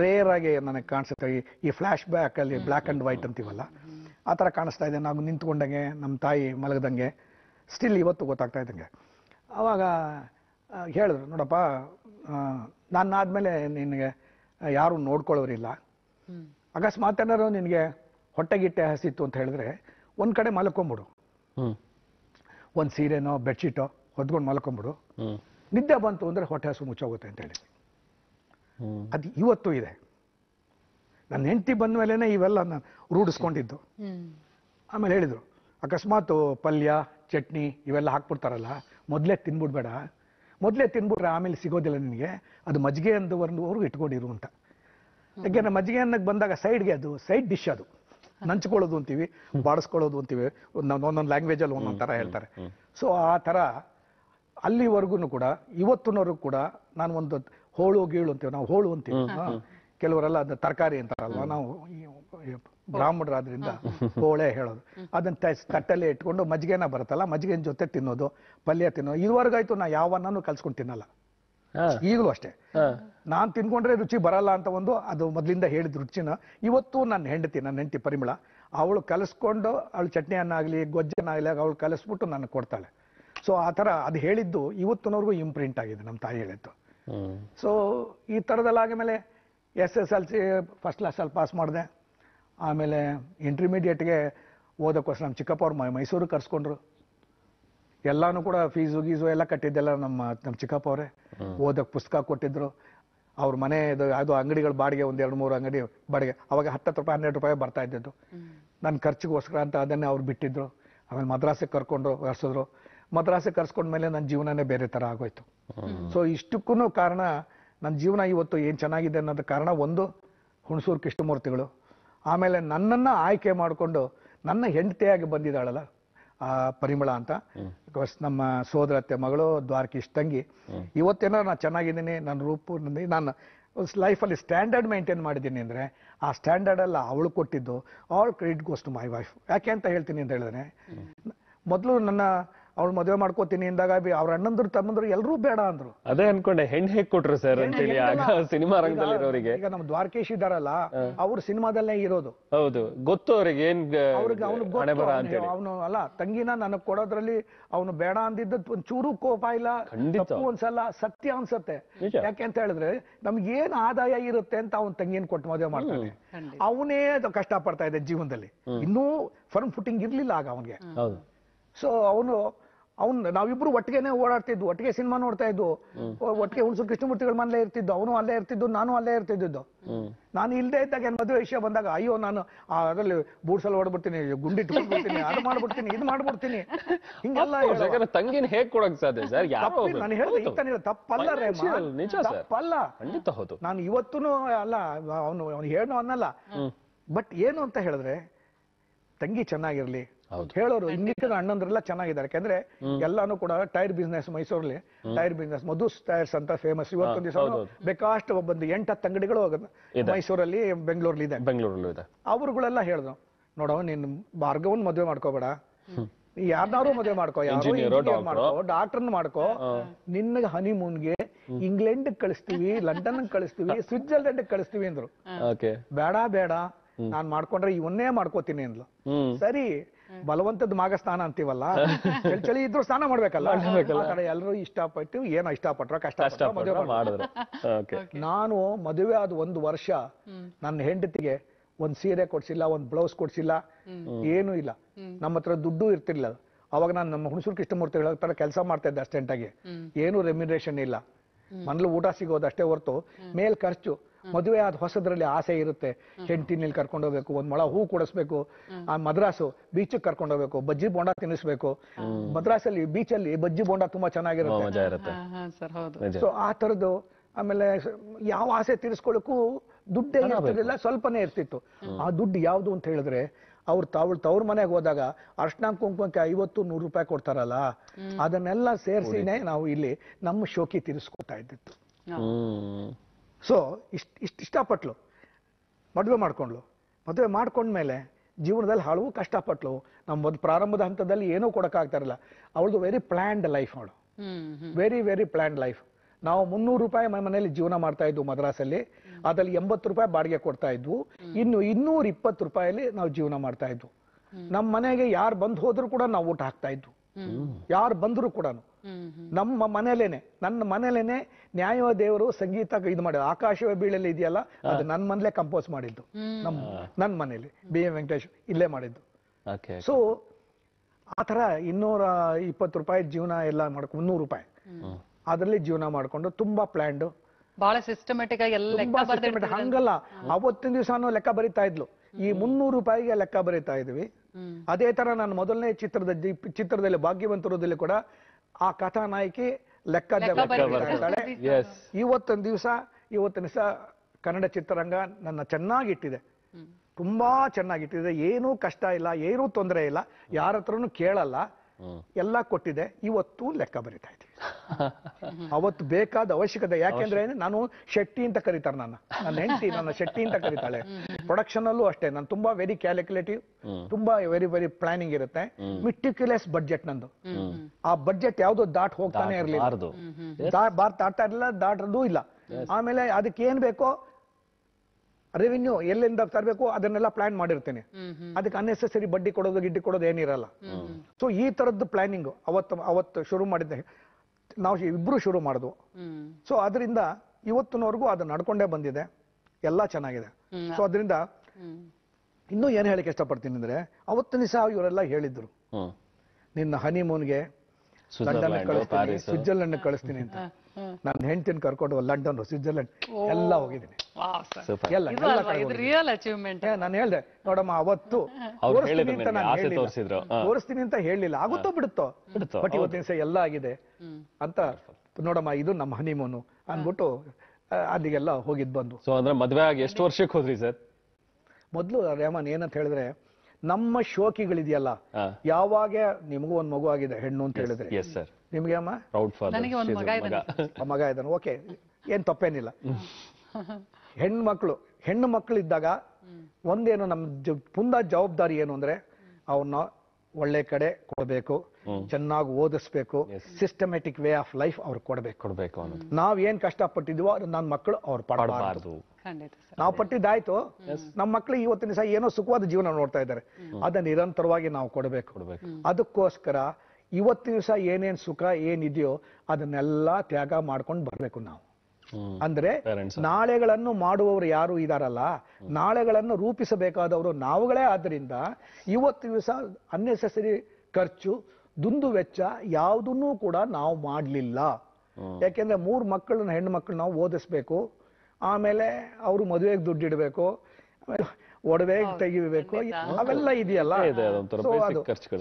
ರೇರ್ ಆಗಿ ನನಗೆ ಕಾಣಿಸುತ್ತೆ ಈ ಬ್ಯಾಕ್ ಬ್ಯಾಕಲ್ಲಿ ಬ್ಲ್ಯಾಕ್ ಆ್ಯಂಡ್ ವೈಟ್ ಅಂತೀವಲ್ಲ ಆ ಥರ ಕಾಣಿಸ್ತಾ ಇದೆ ನಾವು ನಿಂತ್ಕೊಂಡಂಗೆ ನಮ್ಮ ತಾಯಿ ಮಲಗದಂಗೆ ಸ್ಟಿಲ್ ಇವತ್ತು ಗೊತ್ತಾಗ್ತಾ ಇದ್ದಂಗೆ ಅವಾಗ ಹೇಳಿದ್ರು ನೋಡಪ್ಪ ನಾನು ಆದಮೇಲೆ ನಿನಗೆ ಯಾರೂ ನೋಡ್ಕೊಳ್ಳೋರಿಲ್ಲ ಅಕಸ್ಮಾತ್ ಏನಾದ್ರು ನಿನಗೆ ಹೊಟ್ಟೆಗಿಟ್ಟೆ ಹಸಿತ್ತು ಅಂತ ಹೇಳಿದ್ರೆ ಒಂದು ಕಡೆ ಮಲ್ಕೊಂಬಿಡು ಒಂದು ಸೀರೆನೋ ಬೆಡ್ಶೀಟೋ ಹೊದ್ಕೊಂಡು ಮಲ್ಕೊಂಬಿಡು ನಿದ್ದೆ ಬಂತು ಅಂದರೆ ಹೊಟ್ಟೆ ಹಸು ಮುಚ್ಚೋಗುತ್ತೆ ಅಂತ ಹೇಳಿ ಅದು ಇವತ್ತು ಇದೆ ನನ್ನ ಹೆಂಡತಿ ಬಂದ ಮೇಲೆನೆ ಇವೆಲ್ಲ ರೂಢಿಸ್ಕೊಂಡಿದ್ದು ಆಮೇಲೆ ಹೇಳಿದ್ರು ಅಕಸ್ಮಾತ್ ಪಲ್ಯ ಚಟ್ನಿ ಇವೆಲ್ಲ ಹಾಕ್ಬಿಡ್ತಾರಲ್ಲ ಮೊದಲೇ ತಿನ್ಬಿಡ್ಬೇಡ ಮೊದಲೇ ತಿನ್ಬಿಟ್ರೆ ಆಮೇಲೆ ಸಿಗೋದಿಲ್ಲ ನಿನಗೆ ಅದು ಮಜ್ಜಿಗೆ ಅಂದವರೆಗೂ ಇಟ್ಕೊಂಡಿರು ಅಂತ ನಮ್ಮ ಮಜ್ಜಿಗೆ ಅನ್ನಕ್ಕೆ ಬಂದಾಗ ಸೈಡ್ಗೆ ಅದು ಸೈಡ್ ಡಿಶ್ ಅದು ನಂಚ್ಕೊಳ್ಳೋದು ಅಂತೀವಿ ಬಾಡಿಸ್ಕೊಳ್ಳೋದು ಅಂತೀವಿ ಒಂದೊಂದು ಲ್ಯಾಂಗ್ವೇಜಲ್ಲಿ ಒಂದೊಂದು ಥರ ಹೇಳ್ತಾರೆ ಸೊ ಆ ಥರ ಅಲ್ಲಿವರೆಗೂ ಕೂಡ ಇವತ್ತಿನವರೆಗೂ ಕೂಡ ನಾನು ಒಂದು ಹೋಳು ಗೀಳು ಅಂತೀವಿ ನಾವು ಹೋಳು ಅಂತೀವಿ ಕೆಲವರೆಲ್ಲ ಅದನ್ನ ತರಕಾರಿ ಅಂತಾರಲ್ವ ನಾವು ಬ್ರಾಹ್ಮಣರಾದ್ರಿಂದ ಹೋಳೆ ಹೇಳೋದು ಅದನ್ನ ತಟ್ಟಲ್ಲಿ ಇಟ್ಕೊಂಡು ಮಜ್ಜಿಗೆನ ಬರುತ್ತಲ್ಲ ಮಜ್ಜಿಗೆನ ಜೊತೆ ತಿನ್ನೋದು ಪಲ್ಯ ತಿನ್ನೋದು ಇದುವರೆಗಾಯ್ತು ನಾ ಯಾವನ್ನೂ ಕಲ್ಸ್ಕೊಂಡು ತಿನ್ನಲ್ಲ ಈಗಲೂ ಅಷ್ಟೇ ನಾನು ತಿನ್ಕೊಂಡ್ರೆ ರುಚಿ ಬರಲ್ಲ ಅಂತ ಒಂದು ಅದು ಮೊದಲಿಂದ ಹೇಳಿದ ರುಚಿನ ಇವತ್ತು ನನ್ನ ಹೆಂಡತಿ ನನ್ನ ಹೆಂಡತಿ ಪರಿಮಳ ಅವಳು ಕಲಿಸ್ಕೊಂಡು ಅವಳು ಚಟ್ನಿಯನ್ನಾಗಲಿ ಆಗಲಿ ಅವಳು ಕಲಿಸ್ಬಿಟ್ಟು ನನಗೆ ಕೊಡ್ತಾಳೆ ಸೊ ಆ ಥರ ಅದು ಹೇಳಿದ್ದು ಇವತ್ತಿನವರೆಗೂ ಇಂಪ್ರಿಂಟ್ ಆಗಿದೆ ನಮ್ಮ ತಾಯಿ ಹೇಳಿದ್ದು ಸೊ ಈ ಥರದಲ್ಲಿ ಆಗಮೇಲೆ S S L C first ಕ್ಲಾಸಲ್ಲಿ ಪಾಸ್ ಮಾಡಿದೆ ಆಮೇಲೆ ಇಂಟರ್ಮೀಡಿಯೇಟ್ಗೆ ಓದೋಕ್ಕೋಸ್ಕರ ನಮ್ಮ ಚಿಕ್ಕಪ್ಪ ಅವ್ರು ಮೈಸೂರು ಕರ್ಸ್ಕೊಂಡ್ರು ಎಲ್ಲಾನು ಕೂಡ ಫೀಸು ಗೀಸು ಎಲ್ಲ ಕಟ್ಟಿದ್ದೆಲ್ಲ ನಮ್ಮ ನಮ್ಮ ಚಿಕ್ಕಪ್ಪ ಅವರೇ ಓದೋಕ್ ಪುಸ್ತಕ ಕೊಟ್ಟಿದ್ರು ಅವ್ರ ಮನೆ ಇದು ಅದು ಅಂಗಡಿಗಳ ಬಾಡಿಗೆ ಒಂದು ಎರಡು ಮೂರು ಅಂಗಡಿ ಬಾಡಿಗೆ ಅವಾಗ ಹತ್ತು ರೂಪಾಯಿ ಹನ್ನೆರಡು ರೂಪಾಯಿ ಬರ್ತಾ ಇದ್ದಿದ್ದು ನನ್ನ ಖರ್ಚಿಗೋಸ್ಕರ ಅಂತ ಅದನ್ನೇ ಅವ್ರು ಬಿಟ್ಟಿದ್ರು ಆಮೇಲೆ ಮದ್ರಾಸಿಗೆ ಕರ್ಕೊಂಡು ವರ್ಸಿದ್ರು ಮದ್ರಾಸೆ ಮೇಲೆ ನನ್ನ ಜೀವನನೇ ಬೇರೆ ಥರ ಆಗೋಯ್ತು ಸೊ ಇಷ್ಟಕ್ಕೂ ಕಾರಣ ನನ್ನ ಜೀವನ ಇವತ್ತು ಏನು ಚೆನ್ನಾಗಿದೆ ಅನ್ನೋದು ಕಾರಣ ಒಂದು ಹುಣಸೂರು ಕೃಷ್ಣಮೂರ್ತಿಗಳು ಆಮೇಲೆ ನನ್ನನ್ನು ಆಯ್ಕೆ ಮಾಡಿಕೊಂಡು ನನ್ನ ಹೆಂಡತಿಯಾಗಿ ಬಂದಿದ್ದಾಳಲ್ಲ ಆ ಪರಿಮಳ ಅಂತ ನಮ್ಮ ಸೋದರತ್ತೆ ಮಗಳು ದ್ವಾರಕಿಶ್ ತಂಗಿ ಇವತ್ತೇನೋ ನಾನು ಚೆನ್ನಾಗಿದ್ದೀನಿ ನನ್ನ ರೂಪು ನಾನು ಲೈಫಲ್ಲಿ ಸ್ಟ್ಯಾಂಡರ್ಡ್ ಮೇಂಟೈನ್ ಮಾಡಿದ್ದೀನಿ ಅಂದರೆ ಆ ಸ್ಟ್ಯಾಂಡರ್ಡಲ್ಲಿ ಅವಳು ಕೊಟ್ಟಿದ್ದು all credit goes to my wife ಯಾಕೆ ಅಂತ ಹೇಳ್ತೀನಿ ಅಂತ ಹೇಳಿದ್ರೆ ಮೊದಲು ನನ್ನ ಅವ್ಳು ಮದುವೆ ಮಾಡ್ಕೋತೀನಿ ಅಂದಾಗ ಬಿ ಅವ್ರ ಅಣ್ಣಂದ್ರು ತಮ್ಮಂದ್ರು ಎಲ್ಲರೂ ಬೇಡ ಅಂದ್ರು ಅದೇ ಅನ್ಕೊಂಡೆ ಹೆಣ್ ಹೇಗ್ ಕೊಟ್ರು ಸರ್ ಅಂತೇಳಿ ಆಗ ಸಿನಿಮಾ ರಂಗದಲ್ಲಿ ಇರೋರಿಗೆ ಈಗ ನಮ್ ದ್ವಾರಕೇಶ್ ಇದಾರಲ್ಲ ಅವ್ರು ಸಿನಿಮಾದಲ್ಲೇ ಇರೋದು ಹೌದು ಗೊತ್ತು ಅವ್ರಿಗೆ ಏನ್ ಅವ್ರಿಗೆ ಅವ್ನು ಅವನು ಅಲ್ಲ ತಂಗಿನ ನನಗ್ ಕೊಡೋದ್ರಲ್ಲಿ ಅವನು ಬೇಡ ಅಂದಿದ್ದ ಒಂದ್ ಚೂರು ಕೋಪ ಇಲ್ಲ ಖಂಡಿತ. ತಪ್ಪು ಅನ್ಸಲ್ಲ ಸತ್ಯ ಅನ್ಸತ್ತೆ ಯಾಕೆ ಅಂತ ಹೇಳಿದ್ರೆ ನಮ್ಗೆ ಏನ್ ಆದಾಯ ಇರುತ್ತೆ ಅಂತ ಅವ್ನ್ ತಂಗಿನ ಕೊಟ್ಟು ಮದುವೆ ಮಾಡ್ತಾನೆ ಅವನೇ ಅದು ಕಷ್ಟ ಪಡ್ತಾ ಇದೆ ಜೀವನದಲ್ಲಿ ಇನ್ನೂ ಫರ್ಮ್ ಫುಟಿಂಗ್ ಇರ್ಲಿಲ್ಲ ಆಗ ಅವನ್ಗೆ ಸೊ ಅವನು ಅವ್ನ್ ನಾವಿಬ್ರು ಒಟ್ಟಿಗೆನೆ ಓಡಾಡ್ತಿದ್ವು ಒಟ್ಟಿಗೆ ಸಿನಿಮಾ ನೋಡ್ತಾ ಇದ್ವು ಒಟ್ಟಿಗೆ ಹುಣಸು ಕೃಷ್ಣಮೂರ್ತಿಗಳ ಮನೇಲೆ ಇರ್ತಿದ್ದು ಅವನು ಅಲ್ಲೇ ಇರ್ತಿದ್ದು ನಾನು ಅಲ್ಲೇ ಇರ್ತಿದ್ದು ನಾನು ಇಲ್ಲದೆ ಇದ್ದಾಗ ಏನ್ ಮದುವೆ ವಿಷಯ ಬಂದಾಗ ಅಯ್ಯೋ ನಾನು ಅದರಲ್ಲಿ ಬೂಡ್ಸಲ್ ಓಡ್ಬಿಡ್ತೀನಿ ಗುಂಡಿ ಬಿಡ್ತೀನಿ ಅದು ಮಾಡ್ಬಿಡ್ತೀನಿ ಇದು ಮಾಡ್ಬಿಡ್ತೀನಿ ಹಿಂಗೆಲ್ಲ ತಂಗಿನ ಹೇಗ್ ಕೊಡಕ್ ಸಾಧ್ಯ ಸರ್ ನಾನು ತಪ್ಪಲ್ಲ ನಿಜ ತಪ್ಪಲ್ಲ ಖಂಡಿತ ನಾನು ಇವತ್ತು ಅಲ್ಲ ಅವನು ಅವನು ಹೇಳೋ ಅನ್ನಲ್ಲ ಬಟ್ ಏನು ಅಂತ ಹೇಳಿದ್ರೆ ತಂಗಿ ಚೆನ್ನಾಗಿರ್ಲಿ ಹೇಳೋರು ಇನ್ನಿತ್ತ ಅಣ್ಣಂದ್ರೆಲ್ಲ ಚೆನ್ನಾಗಿದ್ದಾರೆ ಯಾಕಂದ್ರೆ ಎಲ್ಲಾನು ಕೂಡ ಟೈರ್ ಬಿಸ್ನೆಸ್ ಮೈಸೂರಲ್ಲಿ ಟೈರ್ ಬಿಸ್ನೆಸ್ ಮಧುಸ್ ಟೈರ್ಸ್ ಅಂತ ಫೇಮಸ್ ಇವತ್ತೊಂದು ದಿವಸ ಬೇಕಾಷ್ಟು ಎಂಟ್ ಎಂಟತ್ತು ಅಂಗಡಿಗಳು ಮೈಸೂರಲ್ಲಿ ಬೆಂಗಳೂರಲ್ಲಿ ಇದೆ ಬೆಂಗಳೂರಲ್ಲೂ ಇದೆ ಅವ್ರುಗಳೆಲ್ಲ ಹೇಳಿದ್ರು ನೋಡವ ನೀನ್ ಭಾರ್ಗವನ್ ಮದುವೆ ಮಾಡ್ಕೋಬೇಡ ಯಾರ್ನಾರು ಮದುವೆ ಮಾಡ್ಕೋ ಮಾಡ್ಕೋ ಡಾಕ್ಟರ್ ಮಾಡ್ಕೋ ನಿನ್ನ ಹನಿಮೂನ್ಗೆ ಇಂಗ್ಲೆಂಡ್ ಕಳಿಸ್ತೀವಿ ಲಂಡನ್ ಕಳಿಸ್ತೀವಿ ಸ್ವಿಟ್ಜರ್ಲೆಂಡ್ ಕಳಿಸ್ತೀವಿ ಅಂದ್ರು ಬೇಡ ಬೇಡ ನಾನ್ ಮಾಡ್ಕೊಂಡ್ರೆ ಇವನ್ನೇ ಮಾಡ್ಕೋತೀನಿ ಅಂದ್ಲು ಸರಿ ಬಲವಂತದ ಮಾಗ ಸ್ನಾನ ಅಂತೀವಲ್ಲ ಚಳಿ ಚಳಿ ಇದ್ರು ಸ್ನಾನ ಮಾಡ್ಬೇಕಲ್ಲ ಎಲ್ಲರೂ ಇಷ್ಟಪಟ್ಟು ಏನೋ ಇಷ್ಟಪಟ್ರ ಕಷ್ಟ ಮಾಡಿದ್ರು ನಾನು ಮದುವೆ ಆದ ಒಂದು ವರ್ಷ ನನ್ನ ಹೆಂಡತಿಗೆ ಒಂದ್ ಸೀರೆ ಕೊಡ್ಸಿಲ್ಲ ಒಂದ್ ಬ್ಲೌಸ್ ಕೊಡ್ಸಿಲ್ಲ ಏನು ಇಲ್ಲ ನಮ್ಮ ಹತ್ರ ದುಡ್ಡು ಇರ್ತಿರ್ಲಿಲ್ಲ ಅವಾಗ ನಾನು ನಮ್ಮ ಹುಣಸೂರು ಕೃಷ್ಣಮೂರ್ತಿ ತರ ಕೆಲಸ ಮಾಡ್ತಾ ಇದ್ದೆ ಆಗಿ ಏನು ರೆಮ್ಯುರೇಷನ್ ಇಲ್ಲ ಮನೇಲಿ ಊಟ ಅಷ್ಟೇ ಹೊರತು ಮೇಲ್ ಖರ್ಚು ಮದುವೆ ಆದ ಹೊಸದ್ರಲ್ಲಿ ಆಸೆ ಇರುತ್ತೆ ಹೆಂಡತಿನಲ್ಲಿ ಕರ್ಕೊಂಡು ಹೋಗ್ಬೇಕು ಒಂದ್ ಮೊಳ ಹೂ ಕೊಡಿಸ್ಬೇಕು ಆ ಮದ್ರಾಸು ಬೀಚ್ ಕರ್ಕೊಂಡು ಹೋಗ್ಬೇಕು ಬಜ್ಜಿ ಬೋಂಡ ತಿನ್ನಿಸ್ಬೇಕು ಮದ್ರಾಸಲ್ಲಿ ಬೀಚಲ್ಲಿ ಬಜ್ಜಿ ಬೋಂಡ ತುಂಬಾ ಚೆನ್ನಾಗಿರುತ್ತೆ ಸೊ ಆ ತರದ್ದು ಆಮೇಲೆ ಯಾವ ಆಸೆ ತೀರಿಸ್ಕೊಳ್ಳಕ್ಕೂ ದುಡ್ಡೇ ಏನಿರ್ತಿರ್ಲಿಲ್ಲ ಸ್ವಲ್ಪನೇ ಇರ್ತಿತ್ತು ಆ ದುಡ್ಡು ಯಾವ್ದು ಅಂತ ಹೇಳಿದ್ರೆ ಅವ್ರು ತಾವ್ ತವ್ರ ಮನೆಗೆ ಹೋದಾಗ ಅರ್ಶನ ಕುಂಕುಮಕ್ಕೆ ಐವತ್ತು ನೂರು ರೂಪಾಯಿ ಕೊಡ್ತಾರಲ್ಲ ಅದನ್ನೆಲ್ಲ ಸೇರ್ಸಿನೇ ನಾವು ಇಲ್ಲಿ ನಮ್ಮ ಶೋಕಿ ತೀರಿಸ್ಕೊತಾ ಇದ್ದಿತ್ತು ಸೊ ಇಷ್ಟು ಇಷ್ಟು ಇಷ್ಟಪಟ್ಲು ಮದುವೆ ಮಾಡ್ಕೊಂಡ್ಲು ಮದುವೆ ಮಾಡ್ಕೊಂಡ್ಮೇಲೆ ಜೀವನದಲ್ಲಿ ಹಳವು ಕಷ್ಟಪಟ್ಲು ನಮ್ಮ ಒಂದು ಪ್ರಾರಂಭದ ಹಂತದಲ್ಲಿ ಏನೂ ಕೊಡೋಕ್ಕಾಗ್ತಾರಲ್ಲ ಅವಳದು ವೆರಿ ಪ್ಲ್ಯಾಂಡ್ ಲೈಫ್ ಅವಳು ವೆರಿ ವೆರಿ ಪ್ಲ್ಯಾಂಡ್ ಲೈಫ್ ನಾವು ಮುನ್ನೂರು ರೂಪಾಯಿ ಮನೆಯಲ್ಲಿ ಜೀವನ ಮಾಡ್ತಾ ಇದ್ವು ಮದ್ರಾಸಲ್ಲಿ ಅದರಲ್ಲಿ ಎಂಬತ್ತು ರೂಪಾಯಿ ಬಾಡಿಗೆ ಕೊಡ್ತಾ ಇದ್ವು ಇನ್ನು ಇನ್ನೂರ ಇಪ್ಪತ್ತು ರೂಪಾಯಲ್ಲಿ ನಾವು ಜೀವನ ಮಾಡ್ತಾ ಇದ್ವು ನಮ್ಮ ಮನೆಗೆ ಯಾರು ಬಂದು ಹೋದರೂ ಕೂಡ ನಾವು ಊಟ ಹಾಕ್ತಾ ಇದ್ವು ಯಾರು ಬಂದರೂ ಕೂಡ ನಮ್ಮ ಮನೇಲೇನೆ ನನ್ನ ಮನೇಲೇನೆ ನ್ಯಾಯ ದೇವರು ಸಂಗೀತ ಇದು ಮಾಡಿದ ಆಕಾಶವೇ ಬೀಳಲ್ಲಿ ಇದೆಯಲ್ಲ ಅದು ನನ್ನ ಮನೇಲೆ ಕಂಪೋಸ್ ಮಾಡಿದ್ದು ನಮ್ಮ ನನ್ನ ಮನೇಲಿ ಬಿ ಎಂ ವೆಂಕಟೇಶ್ ಇಲ್ಲೇ ಮಾಡಿದ್ದು ಸೊ ಆ ಥರ ಇನ್ನೂರ ಇಪ್ಪತ್ತು ರೂಪಾಯಿ ಜೀವನ ಎಲ್ಲ ಮಾಡ್ಕೊಂಡು ಮುನ್ನೂರು ರೂಪಾಯಿ ಅದರಲ್ಲಿ ಜೀವನ ಮಾಡಿಕೊಂಡು ತುಂಬಾ ಪ್ಲ್ಯಾಂಡು ಬಹಳ ಸಿಸ್ಟಮೆಟಿಕ್ ಆಗಿ ಹಂಗಲ್ಲ ಅವತ್ತಿನ ದಿವಸ ಲೆಕ್ಕ ಬರಿತಾ ಇದ್ಲು ಈ ಮುನ್ನೂರು ರೂಪಾಯಿಗೆ ಲೆಕ್ಕ ಬರೀತಾ ಇದ್ವಿ ಅದೇ ತರ ನಾನು ಮೊದಲನೇ ಚಿತ್ರದ ಚಿತ್ರದಲ್ಲಿ ಭಾಗ್ಯವಂತರದಲ್ಲಿ ಕೂಡ ಆ ಕಥಾನಾಯಕಿ ಲೆಕ್ಕ ಇವತ್ತೊಂದು ದಿವಸ ಇವತ್ತಿನ ದಿವಸ ಕನ್ನಡ ಚಿತ್ರರಂಗ ನನ್ನ ಚೆನ್ನಾಗಿಟ್ಟಿದೆ ತುಂಬಾ ಚೆನ್ನಾಗಿಟ್ಟಿದೆ ಏನೂ ಕಷ್ಟ ಇಲ್ಲ ಏನೂ ತೊಂದರೆ ಇಲ್ಲ ಯಾರ ಹತ್ರನೂ ಕೇಳಲ್ಲ ಎಲ್ಲ ಕೊಟ್ಟಿದೆ ಇವತ್ತು ಲೆಕ್ಕ ಬರಿತಾ ಇದ್ದೀವಿ ಅವತ್ತು ಬೇಕಾದ ಅವಶ್ಯಕತೆ ಯಾಕೆಂದ್ರೆ ನಾನು ಶೆಟ್ಟಿ ಅಂತ ಕರೀತಾರೆ ನನ್ನ ನನ್ನ ಹೆಂಡತಿ ನನ್ನ ಶೆಟ್ಟಿ ಅಂತ ಕರೀತಾಳೆ ಪ್ರೊಡಕ್ಷನ್ ಅಲ್ಲೂ ಅಷ್ಟೇ ನಾನು ತುಂಬಾ ವೆರಿ ಕ್ಯಾಲ್ಕುಲೇಟಿವ್ ತುಂಬಾ ವೆರಿ ವೆರಿ ಪ್ಲಾನಿಂಗ್ ಇರುತ್ತೆ ಮಿಟ್ಟಿಕ್ಯುಲಸ್ ಬಡ್ಜೆಟ್ ನಂದು ಆ ಬಡ್ಜೆಟ್ ಯಾವ್ದು ದಾಟ್ ಹೋಗ್ತಾನೆ ಇರ್ಲಿಲ್ಲ ಬಾರ್ ದಾಟ್ತಾ ಇರಲಿಲ್ಲ ದಾಟದೂ ಇಲ್ಲ ಆಮೇಲೆ ಅದಕ್ಕೆ ಏನ್ ಬೇಕೋ ರೆವಿನ್ಯೂ ಎಲ್ಲಿಂದ ತರಬೇಕು ಅದನ್ನೆಲ್ಲ ಪ್ಲಾನ್ ಮಾಡಿರ್ತೇನೆ ಅದಕ್ಕೆ ಅನ್ನೆಸೆಸರಿ ಬಡ್ಡಿ ಕೊಡೋದು ಗಿಡ್ಡಿ ಕೊಡೋದು ಏನಿರಲ್ಲ ಸೊ ಈ ತರದ್ದು ಪ್ಲಾನಿಂಗ್ ಅವತ್ತು ಅವತ್ತು ಶುರು ಮಾಡಿದ್ದೆ ನಾವು ಇಬ್ರು ಶುರು ಮಾಡಿದ್ವು ಸೊ ಅದರಿಂದ ಇವತ್ತಿನವರೆಗೂ ಅದು ನಡ್ಕೊಂಡೇ ಬಂದಿದೆ ಎಲ್ಲ ಚೆನ್ನಾಗಿದೆ ಸೊ ಅದರಿಂದ ಇನ್ನೂ ಏನು ಹೇಳಕ್ಕೆ ಇಷ್ಟಪಡ್ತೀನಿ ಅಂದ್ರೆ ಅವತ್ತಿನ ದಿವಸ ಇವರೆಲ್ಲ ಹೇಳಿದ್ರು ನಿನ್ನ ಹನಿಮೂನ್ಗೆ ಲಂಡನ್ ಕಳಿಸ್ತೀನಿ ಸ್ವಿಟ್ಜರ್ಲೆಂಡ್ ಕಳಿಸ್ತೀನಿ ಅಂತ ನನ್ನ ಹೆಂಡತಿನ ಕರ್ಕೊಂಡು ಲಂಡನ್ ಸ್ವಿಟ್ಜರ್ಲೆಂಡ್ ಎಲ್ಲ ಹೋಗಿದ್ದೀನಿ ಎಲ್ಲ ನಾನು ಹೇಳ್ದೆ ನೋಡಮ್ಮ ಅವತ್ತು ತೋರಿಸ್ತೀನಿ ಅಂತ ಹೇಳಿಲ್ಲ ಆಗುತ್ತೋ ಬಿಡುತ್ತೋ ಬಟ್ ಇವತ್ತಿನ ಎಲ್ಲ ಆಗಿದೆ ಅಂತ ನೋಡಮ್ಮ ಇದು ನಮ್ಮ ಹನಿಮೂನು ಅಂದ್ಬಿಟ್ಟು ಅದಿಗೆಲ್ಲ ಹೋಗಿದ್ ಬಂದು ಸೊ ಅಂದ್ರೆ ಮದ್ವೆ ಆಗಿ ಎಷ್ಟು ವರ್ಷಕ್ಕೆ ಹೋದ್ರಿ ಸರ್ ಮೊದ್ಲು ರೇಮನ್ ಏನಂತ ಹೇಳಿದ್ರೆ ನಮ್ಮ ಶೋಕಿಗಳಿದೆಯಲ್ಲ ಯಾವಾಗ ನಿಮಗೂ ಒಂದ್ ಮಗು ಆಗಿದೆ ಹೆಣ್ಣು ಅಂತ ಹೇಳಿದ್ರೆ ನಿಮಗೆ ಅಮ್ಮ ಪ್ರೌಡ್ ನನಗೆ ಒಂದು ಮಗ ಇದ್ದಾನೆ. ಮಗ ಓಕೆ ಏನು ತಪ್ಪೇನಿಲ್ಲ ಹೆಣ್ಮಕ್ಳು ಹೆಣ್ಣು ಮಕ್ಕಳು ಇದ್ದಾಗ ಒಂದೇನು ನಮ್ಮ ಪುಂದ ಜವಾಬ್ದಾರಿ ಏನು ಅಂದ್ರೆ ಅವನ್ನ ಒಳ್ಳೆ ಕಡೆ ಕೊಡಬೇಕು ಚೆನ್ನಾಗಿ ಓದಿಸ್ಬೇಕು ಸಿಸ್ಟಮ್ಯಾಟಿಕ್ ವೇ ಆಫ್ ಲೈಫ್ ಅವ್ರು ಕೊಡಬೇಕು ಕೊಡ್ಬೇಕು ನಾವ್ ಏನ್ ಕಷ್ಟಪಟ್ಟಿದ್ವೋ ಅದು ನನ್ನ ಮಕ್ಕಳು ಅವ್ರು ಪಡಬಾರ್ದು ನಾವು ಪಟ್ಟಿದ್ದಾಯ್ತು ನಮ್ಮ ಮಕ್ಕಳು ಇವತ್ತಿನ ಸಹ ಏನೋ ಸುಖವಾದ ಜೀವನ ನೋಡ್ತಾ ಇದ್ದಾರೆ ಅದನ್ನ ನಿರಂತರವಾಗಿ ನಾವು ಕೊಡಬೇಕು ಕೊಡ್ಬೇಕು ಅದಕ್ಕೋಸ್ಕರ ಇವತ್ತು ದಿವಸ ಏನೇನ್ ಸುಖ ಏನಿದೆಯೋ ಅದನ್ನೆಲ್ಲ ತ್ಯಾಗ ಮಾಡ್ಕೊಂಡು ಬರಬೇಕು ನಾವು ಅಂದ್ರೆ ನಾಳೆಗಳನ್ನು ಮಾಡುವವರು ಯಾರು ಇದಾರಲ್ಲ ನಾಳೆಗಳನ್ನು ರೂಪಿಸಬೇಕಾದವರು ನಾವುಗಳೇ ಆದ್ದರಿಂದ ಇವತ್ತು ದಿವಸ ಅನ್ನೆಸೆಸರಿ ಖರ್ಚು ದುಂದು ವೆಚ್ಚ ಯಾವುದನ್ನೂ ಕೂಡ ನಾವು ಮಾಡಲಿಲ್ಲ ಯಾಕೆಂದ್ರೆ ಮೂರು ಮಕ್ಕಳನ್ನ ಹೆಣ್ಣು ಮಕ್ಕಳನ್ನ ನಾವು ಓದಿಸ್ಬೇಕು ಆಮೇಲೆ ಅವರು ಮದುವೆಗೆ ದುಡ್ಡಿಡಬೇಕು ಆಮೇಲೆ ಒಡವೆ ತೆಗಿಬೇಕು ಅವೆಲ್ಲ ಇದೆಯಲ್ಲ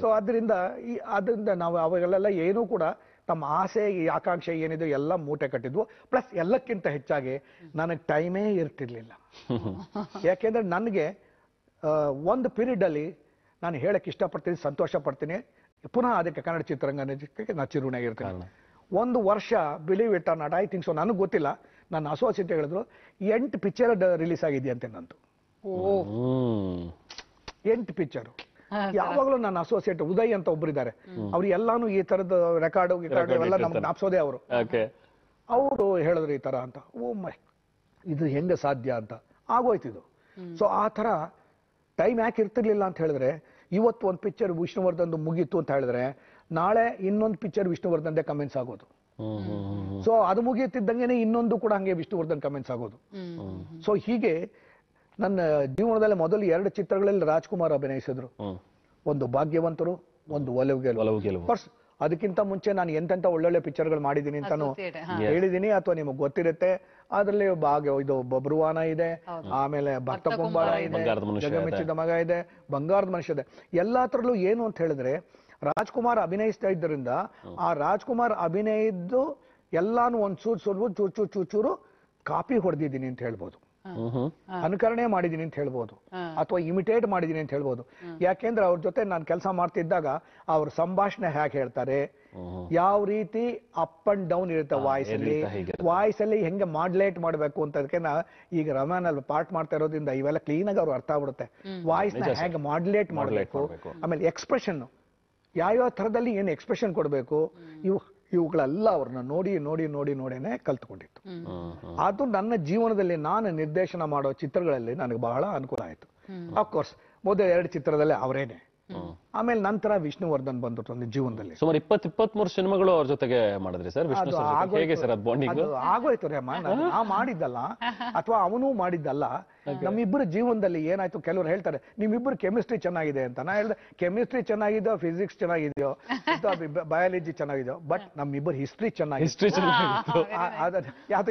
ಸೊ ಅದರಿಂದ ಈ ಅದರಿಂದ ನಾವು ಅವಾಗಲೆಲ್ಲ ಏನೂ ಕೂಡ ತಮ್ಮ ಆಸೆ ಆಕಾಂಕ್ಷೆ ಏನಿದೆ ಎಲ್ಲ ಮೂಟೆ ಕಟ್ಟಿದ್ವು ಪ್ಲಸ್ ಎಲ್ಲಕ್ಕಿಂತ ಹೆಚ್ಚಾಗಿ ನನಗೆ ಟೈಮೇ ಇರ್ತಿರ್ಲಿಲ್ಲ ಯಾಕೆಂದ್ರೆ ನನಗೆ ಒಂದು ಅಲ್ಲಿ ನಾನು ಹೇಳಕ್ಕೆ ಇಷ್ಟಪಡ್ತೀನಿ ಸಂತೋಷ ಪಡ್ತೀನಿ ಪುನಃ ಅದಕ್ಕೆ ಕನ್ನಡ ಚಿತ್ರರಂಗಕ್ಕೆ ನಾನು ಇರ್ತೀನಿ ಒಂದು ವರ್ಷ believe it or not I think so ನನಗೆ ಗೊತ್ತಿಲ್ಲ ನನ್ನ ಅಸೋಸಿಯೇಟ್ ಹೇಳಿದ್ರು ಎಂಟು ಪಿಕ್ಚರ್ ರಿಲೀಸ್ ಆಗಿದೆಯಂತೆ ನಂದು ಎಂಟು ಪಿಕ್ಚರ್ ಯಾವಾಗಲೂ ನನ್ನ ಅಸೋಸಿಯೇಟ್ ಉದಯ್ ಅಂತ ಇದ್ದಾರೆ ಅವ್ರು ಎಲ್ಲಾನು ಈ ತರದ ರೆಕಾರ್ಡ್ ಎಲ್ಲ ನಮ್ಗೆ ಅವರು ಅವರು ಹೇಳಿದ್ರು ಈ ತರ ಅಂತ ಓ ಮೈ ಇದು ಹೆಂಗೆ ಸಾಧ್ಯ ಅಂತ ಇದು ಸೊ ಆ ತರ ಟೈಮ್ ಯಾಕೆ ಇರ್ತಿರ್ಲಿಲ್ಲ ಅಂತ ಹೇಳಿದ್ರೆ ಇವತ್ತು ಒಂದು ಪಿಕ್ಚರ್ ವಿಷ್ಣುವರ್ಧನ್ ಮುಗೀತು ಅಂತ ಹೇಳಿದ್ರೆ ನಾಳೆ ಇನ್ನೊಂದು ಪಿಕ್ಚರ್ ವಿಷ್ಣುವರ್ಧನ್ ಕಮೆಂಟ್ಸ್ ಆಗೋದು ಸೊ ಅದು ಮುಗಿಯುತ್ತಿದ್ದಂಗೆ ಇನ್ನೊಂದು ಕೂಡ ಹಂಗೆ ವಿಷ್ಣುವರ್ಧನ್ ಕಮೆಂಟ್ಸ್ ಆಗೋದು ಸೊ ಹೀಗೆ ನನ್ನ ಜೀವನದಲ್ಲಿ ಮೊದಲು ಎರಡು ಚಿತ್ರಗಳಲ್ಲಿ ರಾಜ್ಕುಮಾರ್ ಅಭಿನಯಿಸಿದ್ರು ಒಂದು ಭಾಗ್ಯವಂತರು ಒಂದು ಒಲವು ಗೆಲುವು ಅದಕ್ಕಿಂತ ಮುಂಚೆ ನಾನು ಎಂತೆಂತ ಒಳ್ಳೊಳ್ಳೆ ಪಿಕ್ಚರ್ಗಳು ಮಾಡಿದ್ದೀನಿ ಅಂತಾನು ಹೇಳಿದೀನಿ ಅಥವಾ ನಿಮಗೆ ಗೊತ್ತಿರುತ್ತೆ ಅದರಲ್ಲಿ ಭಾಗ್ಯ ಇದು ಬಬ್ರುವಾನ ಇದೆ ಆಮೇಲೆ ಭಕ್ತ ಕುಂಬಾರ ಇದೆ ಜಗಮೆಚ್ಚಿದ ಮಗ ಇದೆ ಬಂಗಾರದ ಮನುಷ್ಯ ಇದೆ ಎಲ್ಲಾ ತರಲ್ಲೂ ಏನು ಅಂತ ಹೇಳಿದ್ರೆ ರಾಜ್ಕುಮಾರ್ ಅಭಿನಯಿಸ್ತಾ ಇದ್ದರಿಂದ ಆ ರಾಜ್ಕುಮಾರ್ ಅಭಿನಯದ್ದು ಎಲ್ಲಾನು ಒಂದ್ ಚೂರು ಸುಡ್ಬೋದು ಚೂರು ಚೂರು ಚೂರು ಚೂರು ಕಾಪಿ ಹೊಡೆದಿದ್ದೀನಿ ಅಂತ ಹೇಳ್ಬೋದು ಅನುಕರಣೆ ಮಾಡಿದೀನಿ ಅಂತ ಹೇಳ್ಬೋದು ಅಥವಾ ಇಮಿಟೇಟ್ ಮಾಡಿದೀನಿ ಅಂತ ಹೇಳ್ಬೋದು ಯಾಕೆಂದ್ರೆ ಅವ್ರ ಜೊತೆ ನಾನು ಕೆಲಸ ಮಾಡ್ತಿದ್ದಾಗ ಅವ್ರ ಸಂಭಾಷಣೆ ಹೇಗೆ ಹೇಳ್ತಾರೆ ಯಾವ ರೀತಿ ಅಪ್ ಅಂಡ್ ಡೌನ್ ಇರುತ್ತೆ ವಾಯ್ಸ್ ಅಲ್ಲಿ ವಾಯ್ಸ್ ಅಲ್ಲಿ ಹೆಂಗೆ ಮಾಡ್ಲೇಟ್ ಮಾಡ್ಬೇಕು ಅಂತ ಅದಕ್ಕೆ ನಾ ಈಗ ರಮ್ಯಾನ್ ಅಲ್ಲಿ ಪಾರ್ಟ್ ಮಾಡ್ತಾ ಇರೋದ್ರಿಂದ ಇವೆಲ್ಲ ಕ್ಲೀನ್ ಆಗಿ ಅವ್ರು ಅರ್ಥ ಆಗ್ಬಿಡುತ್ತೆ ವಾಯ್ಸ್ ನ ಹೇಗೆ ಮಾಡ್ಲೇಟ್ ಮಾಡ್ಬೇಕು ಆಮೇಲೆ ಎಕ್ಸ್ಪ್ರೆಷನ್ ಯಾವ್ಯಾವ ತರದಲ್ಲಿ ಏನು ಎಕ್ಸ್ಪ್ರೆಷನ್ ಕೊಡಬೇಕು ಇವು ಇವುಗಳೆಲ್ಲ ಅವ್ರನ್ನ ನೋಡಿ ನೋಡಿ ನೋಡಿ ನೋಡೇನೆ ಕಲ್ತ್ಕೊಂಡಿತ್ತು ಅದು ನನ್ನ ಜೀವನದಲ್ಲಿ ನಾನು ನಿರ್ದೇಶನ ಮಾಡೋ ಚಿತ್ರಗಳಲ್ಲಿ ನನಗೆ ಬಹಳ ಅನುಕೂಲ ಆಯಿತು ಅಫ್ಕೋರ್ಸ್ ಮೊದಲ ಎರಡು ಚಿತ್ರದಲ್ಲಿ ಅವರೇನೆ ಆಮೇಲೆ ನಂತರ ವಿಷ್ಣುವರ್ಧನ್ ಬಂದ್ಬಿಟ್ಟು ಒಂದು ಜೀವನದಲ್ಲಿ ಸುಮಾರು ಇಪ್ಪತ್ ಇಪ್ಪತ್ತ್ ಮೂರು ಸಿನಿಮಾಗಳು ಅವ್ರ ಜೊತೆಗೆ ಮಾಡಿದ್ರಿ ಸರ್ ವಿಷ್ಣು ಆಗೋಯ್ತು. ಹೇಗೆ ಸರ್ ಅದು ಬಾಂಡಿಂಗ್ ಅದು ಅಮ್ಮ ನಾ ಮಾಡಿದ್ದಲ್ಲ ಅಥವಾ ಅವನು ಮಾಡಿದ್ದಲ್ಲ ನಮ್ಮಿಬ್ಬರ ಜೀವನದಲ್ಲಿ ಏನಾಯ್ತು ಕೆಲವರು ಹೇಳ್ತಾರೆ ನಿಮ್ಮಿಬ್ಬರು ಕೆಮಿಸ್ಟ್ರಿ ಚೆನ್ನಾಗಿದೆ ಅಂತ ನಾ ಹೇಳ್ದೆ ಕೆಮಿಸ್ಟ್ರಿ ಚೆನ್ನಾಗಿದೆಯೋ ಫಿಸಿಕ್ಸ್ ಚೆನ್ನಾಗಿದೆಯೋ ಬಯಾಲಜಿ ಚೆನ್ನಾಗಿದೆಯೋ ಬಟ್ ನಮ್ಮಿಬ್ಬರು ಹಿಸ್ಟ್ರಿ ಚೆನ್ನಾಗಿದೆ ಹಿಸ್ಟ್ರಿ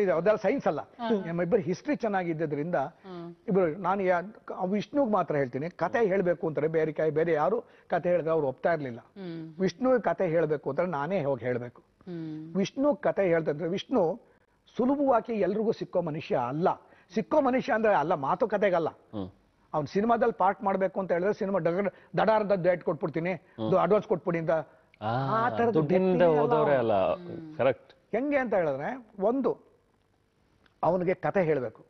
ಇದೆ ಅದೆಲ್ಲ ಸೈನ್ಸ್ ಅಲ್ಲ ನಮ್ಮಿಬ್ಬರು ಹಿಸ್ಟ್ರಿ ಚೆನ್ನಾಗಿದ್ದರಿಂದ ಇಬ್ರು ನಾನು ಯಾ- ವಿಷ್ಣುಗ್ ಮಾತ್ರ ಹೇಳ್ತೀನಿ ಕತೆ ಹೇಳಬೇಕು ಅಂತಾರೆ ಬೇರೆ ಕಾಯಿ ಬೇರೆ ಯಾರು ಕತೆ ಹೇಳಿದ್ರೆ ಅವ್ರು ಒಪ್ತಾ ಇರಲಿಲ್ಲ ವಿಷ್ಣು ಕತೆ ಹೇಳಬೇಕು ಅಂದ್ರೆ ನಾನೇ ಹೋಗಿ ಹೇಳಬೇಕು ವಿಷ್ಣು ಕತೆ ಹೇಳ್ತಂದ್ರೆ ವಿಷ್ಣು ಸುಲಭವಾಗಿ ಎಲ್ರಿಗೂ ಸಿಕ್ಕೋ ಮನುಷ್ಯ ಅಲ್ಲ ಸಿಕ್ಕೋ ಮನುಷ್ಯ ಅಂದ್ರೆ ಅಲ್ಲ ಮಾತು ಅವ್ನು ಸಿನಿಮಾದಲ್ಲಿ ಪಾರ್ಟ್ ಮಾಡಬೇಕು ಅಂತ ಹೇಳಿದ್ರೆ ಸಿನಿಮಾ ಡೇಟ್ ಕೊಟ್ಬಿಡ್ತೀನಿ ಅಡ್ವಾನ್ಸ್ ಕೊಟ್ಬಿಡಿ ಅಂತ ಆ ಕರೆಕ್ಟ್ ಹೆಂಗೆ ಅಂತ ಹೇಳಿದ್ರೆ ಒಂದು ಅವನಿಗೆ ಕತೆ ಹೇಳಬೇಕು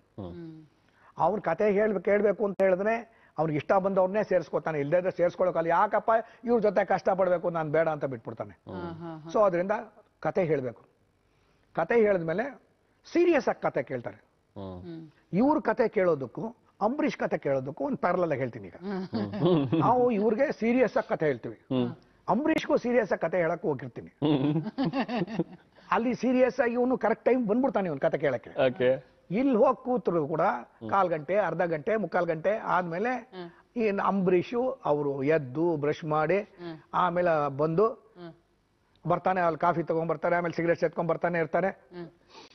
ಅವ್ನ ಕತೆ ಹೇಳ್ಬೇಕು ಹೇಳ್ಬೇಕು ಅಂತ ಹೇಳಿದ್ರೆ ಅವ್ನಿಗೆ ಇಷ್ಟ ಬಂದವ್ರನ್ನೇ ಸೇರಿಸ್ಕೊತಾನೆ ಇದ್ರೆ ಸೇರಿಸ್ಕೊಳ್ಳೋಕಲ್ಲ ಯಾಕಪ್ಪ ಇವ್ರ ಜೊತೆ ಕಷ್ಟಪಡಬೇಕು ನಾನು ಬೇಡ ಅಂತ ಬಿಟ್ಬಿಡ್ತಾನೆ ಸೊ ಅದರಿಂದ ಕತೆ ಹೇಳಬೇಕು ಕತೆ ಹೇಳಿದ್ಮೇಲೆ ಸೀರಿಯಸ್ ಆಗಿ ಕತೆ ಕೇಳ್ತಾರೆ ಇವ್ರ ಕತೆ ಕೇಳೋದಕ್ಕೂ ಅಂಬರೀಷ್ ಕತೆ ಕೇಳೋದಕ್ಕೂ ಒಂದು ಪ್ಯಾರಲ್ ಹೇಳ್ತೀನಿ ಈಗ ನಾವು ಇವ್ರಿಗೆ ಸೀರಿಯಸ್ ಆಗಿ ಕತೆ ಹೇಳ್ತೀವಿ ಅಂಬರೀಷ್ಗೂ ಸೀರಿಯಸ್ ಆಗಿ ಕತೆ ಹೇಳಕ್ ಹೋಗಿರ್ತೀನಿ ಅಲ್ಲಿ ಸೀರಿಯಸ್ ಆಗಿ ಇವನು ಕರೆಕ್ಟ್ ಟೈಮ್ ಬಂದ್ಬಿಡ್ತಾನೆ ಇವನು ಕತೆ ಕೇಳಕ್ಕೆ ಇಲ್ಲಿ ಹೋಗಿ ಕೂತ್ರು ಕೂಡ ಕಾಲ್ ಗಂಟೆ ಅರ್ಧ ಗಂಟೆ ಮುಕ್ಕಾಲ್ ಗಂಟೆ ಆದ್ಮೇಲೆ ಈ ಅಂಬರೀಷು ಅವರು ಎದ್ದು ಬ್ರಷ್ ಮಾಡಿ ಆಮೇಲೆ ಬಂದು ಬರ್ತಾನೆ ಅಲ್ಲಿ ಕಾಫಿ ತಗೊಂಡ್ ಬರ್ತಾರೆ ಆಮೇಲೆ ಸಿಗರೇಟ್ ಎತ್ಕೊಂಡ್ ಬರ್ತಾನೆ ಇರ್ತಾರೆ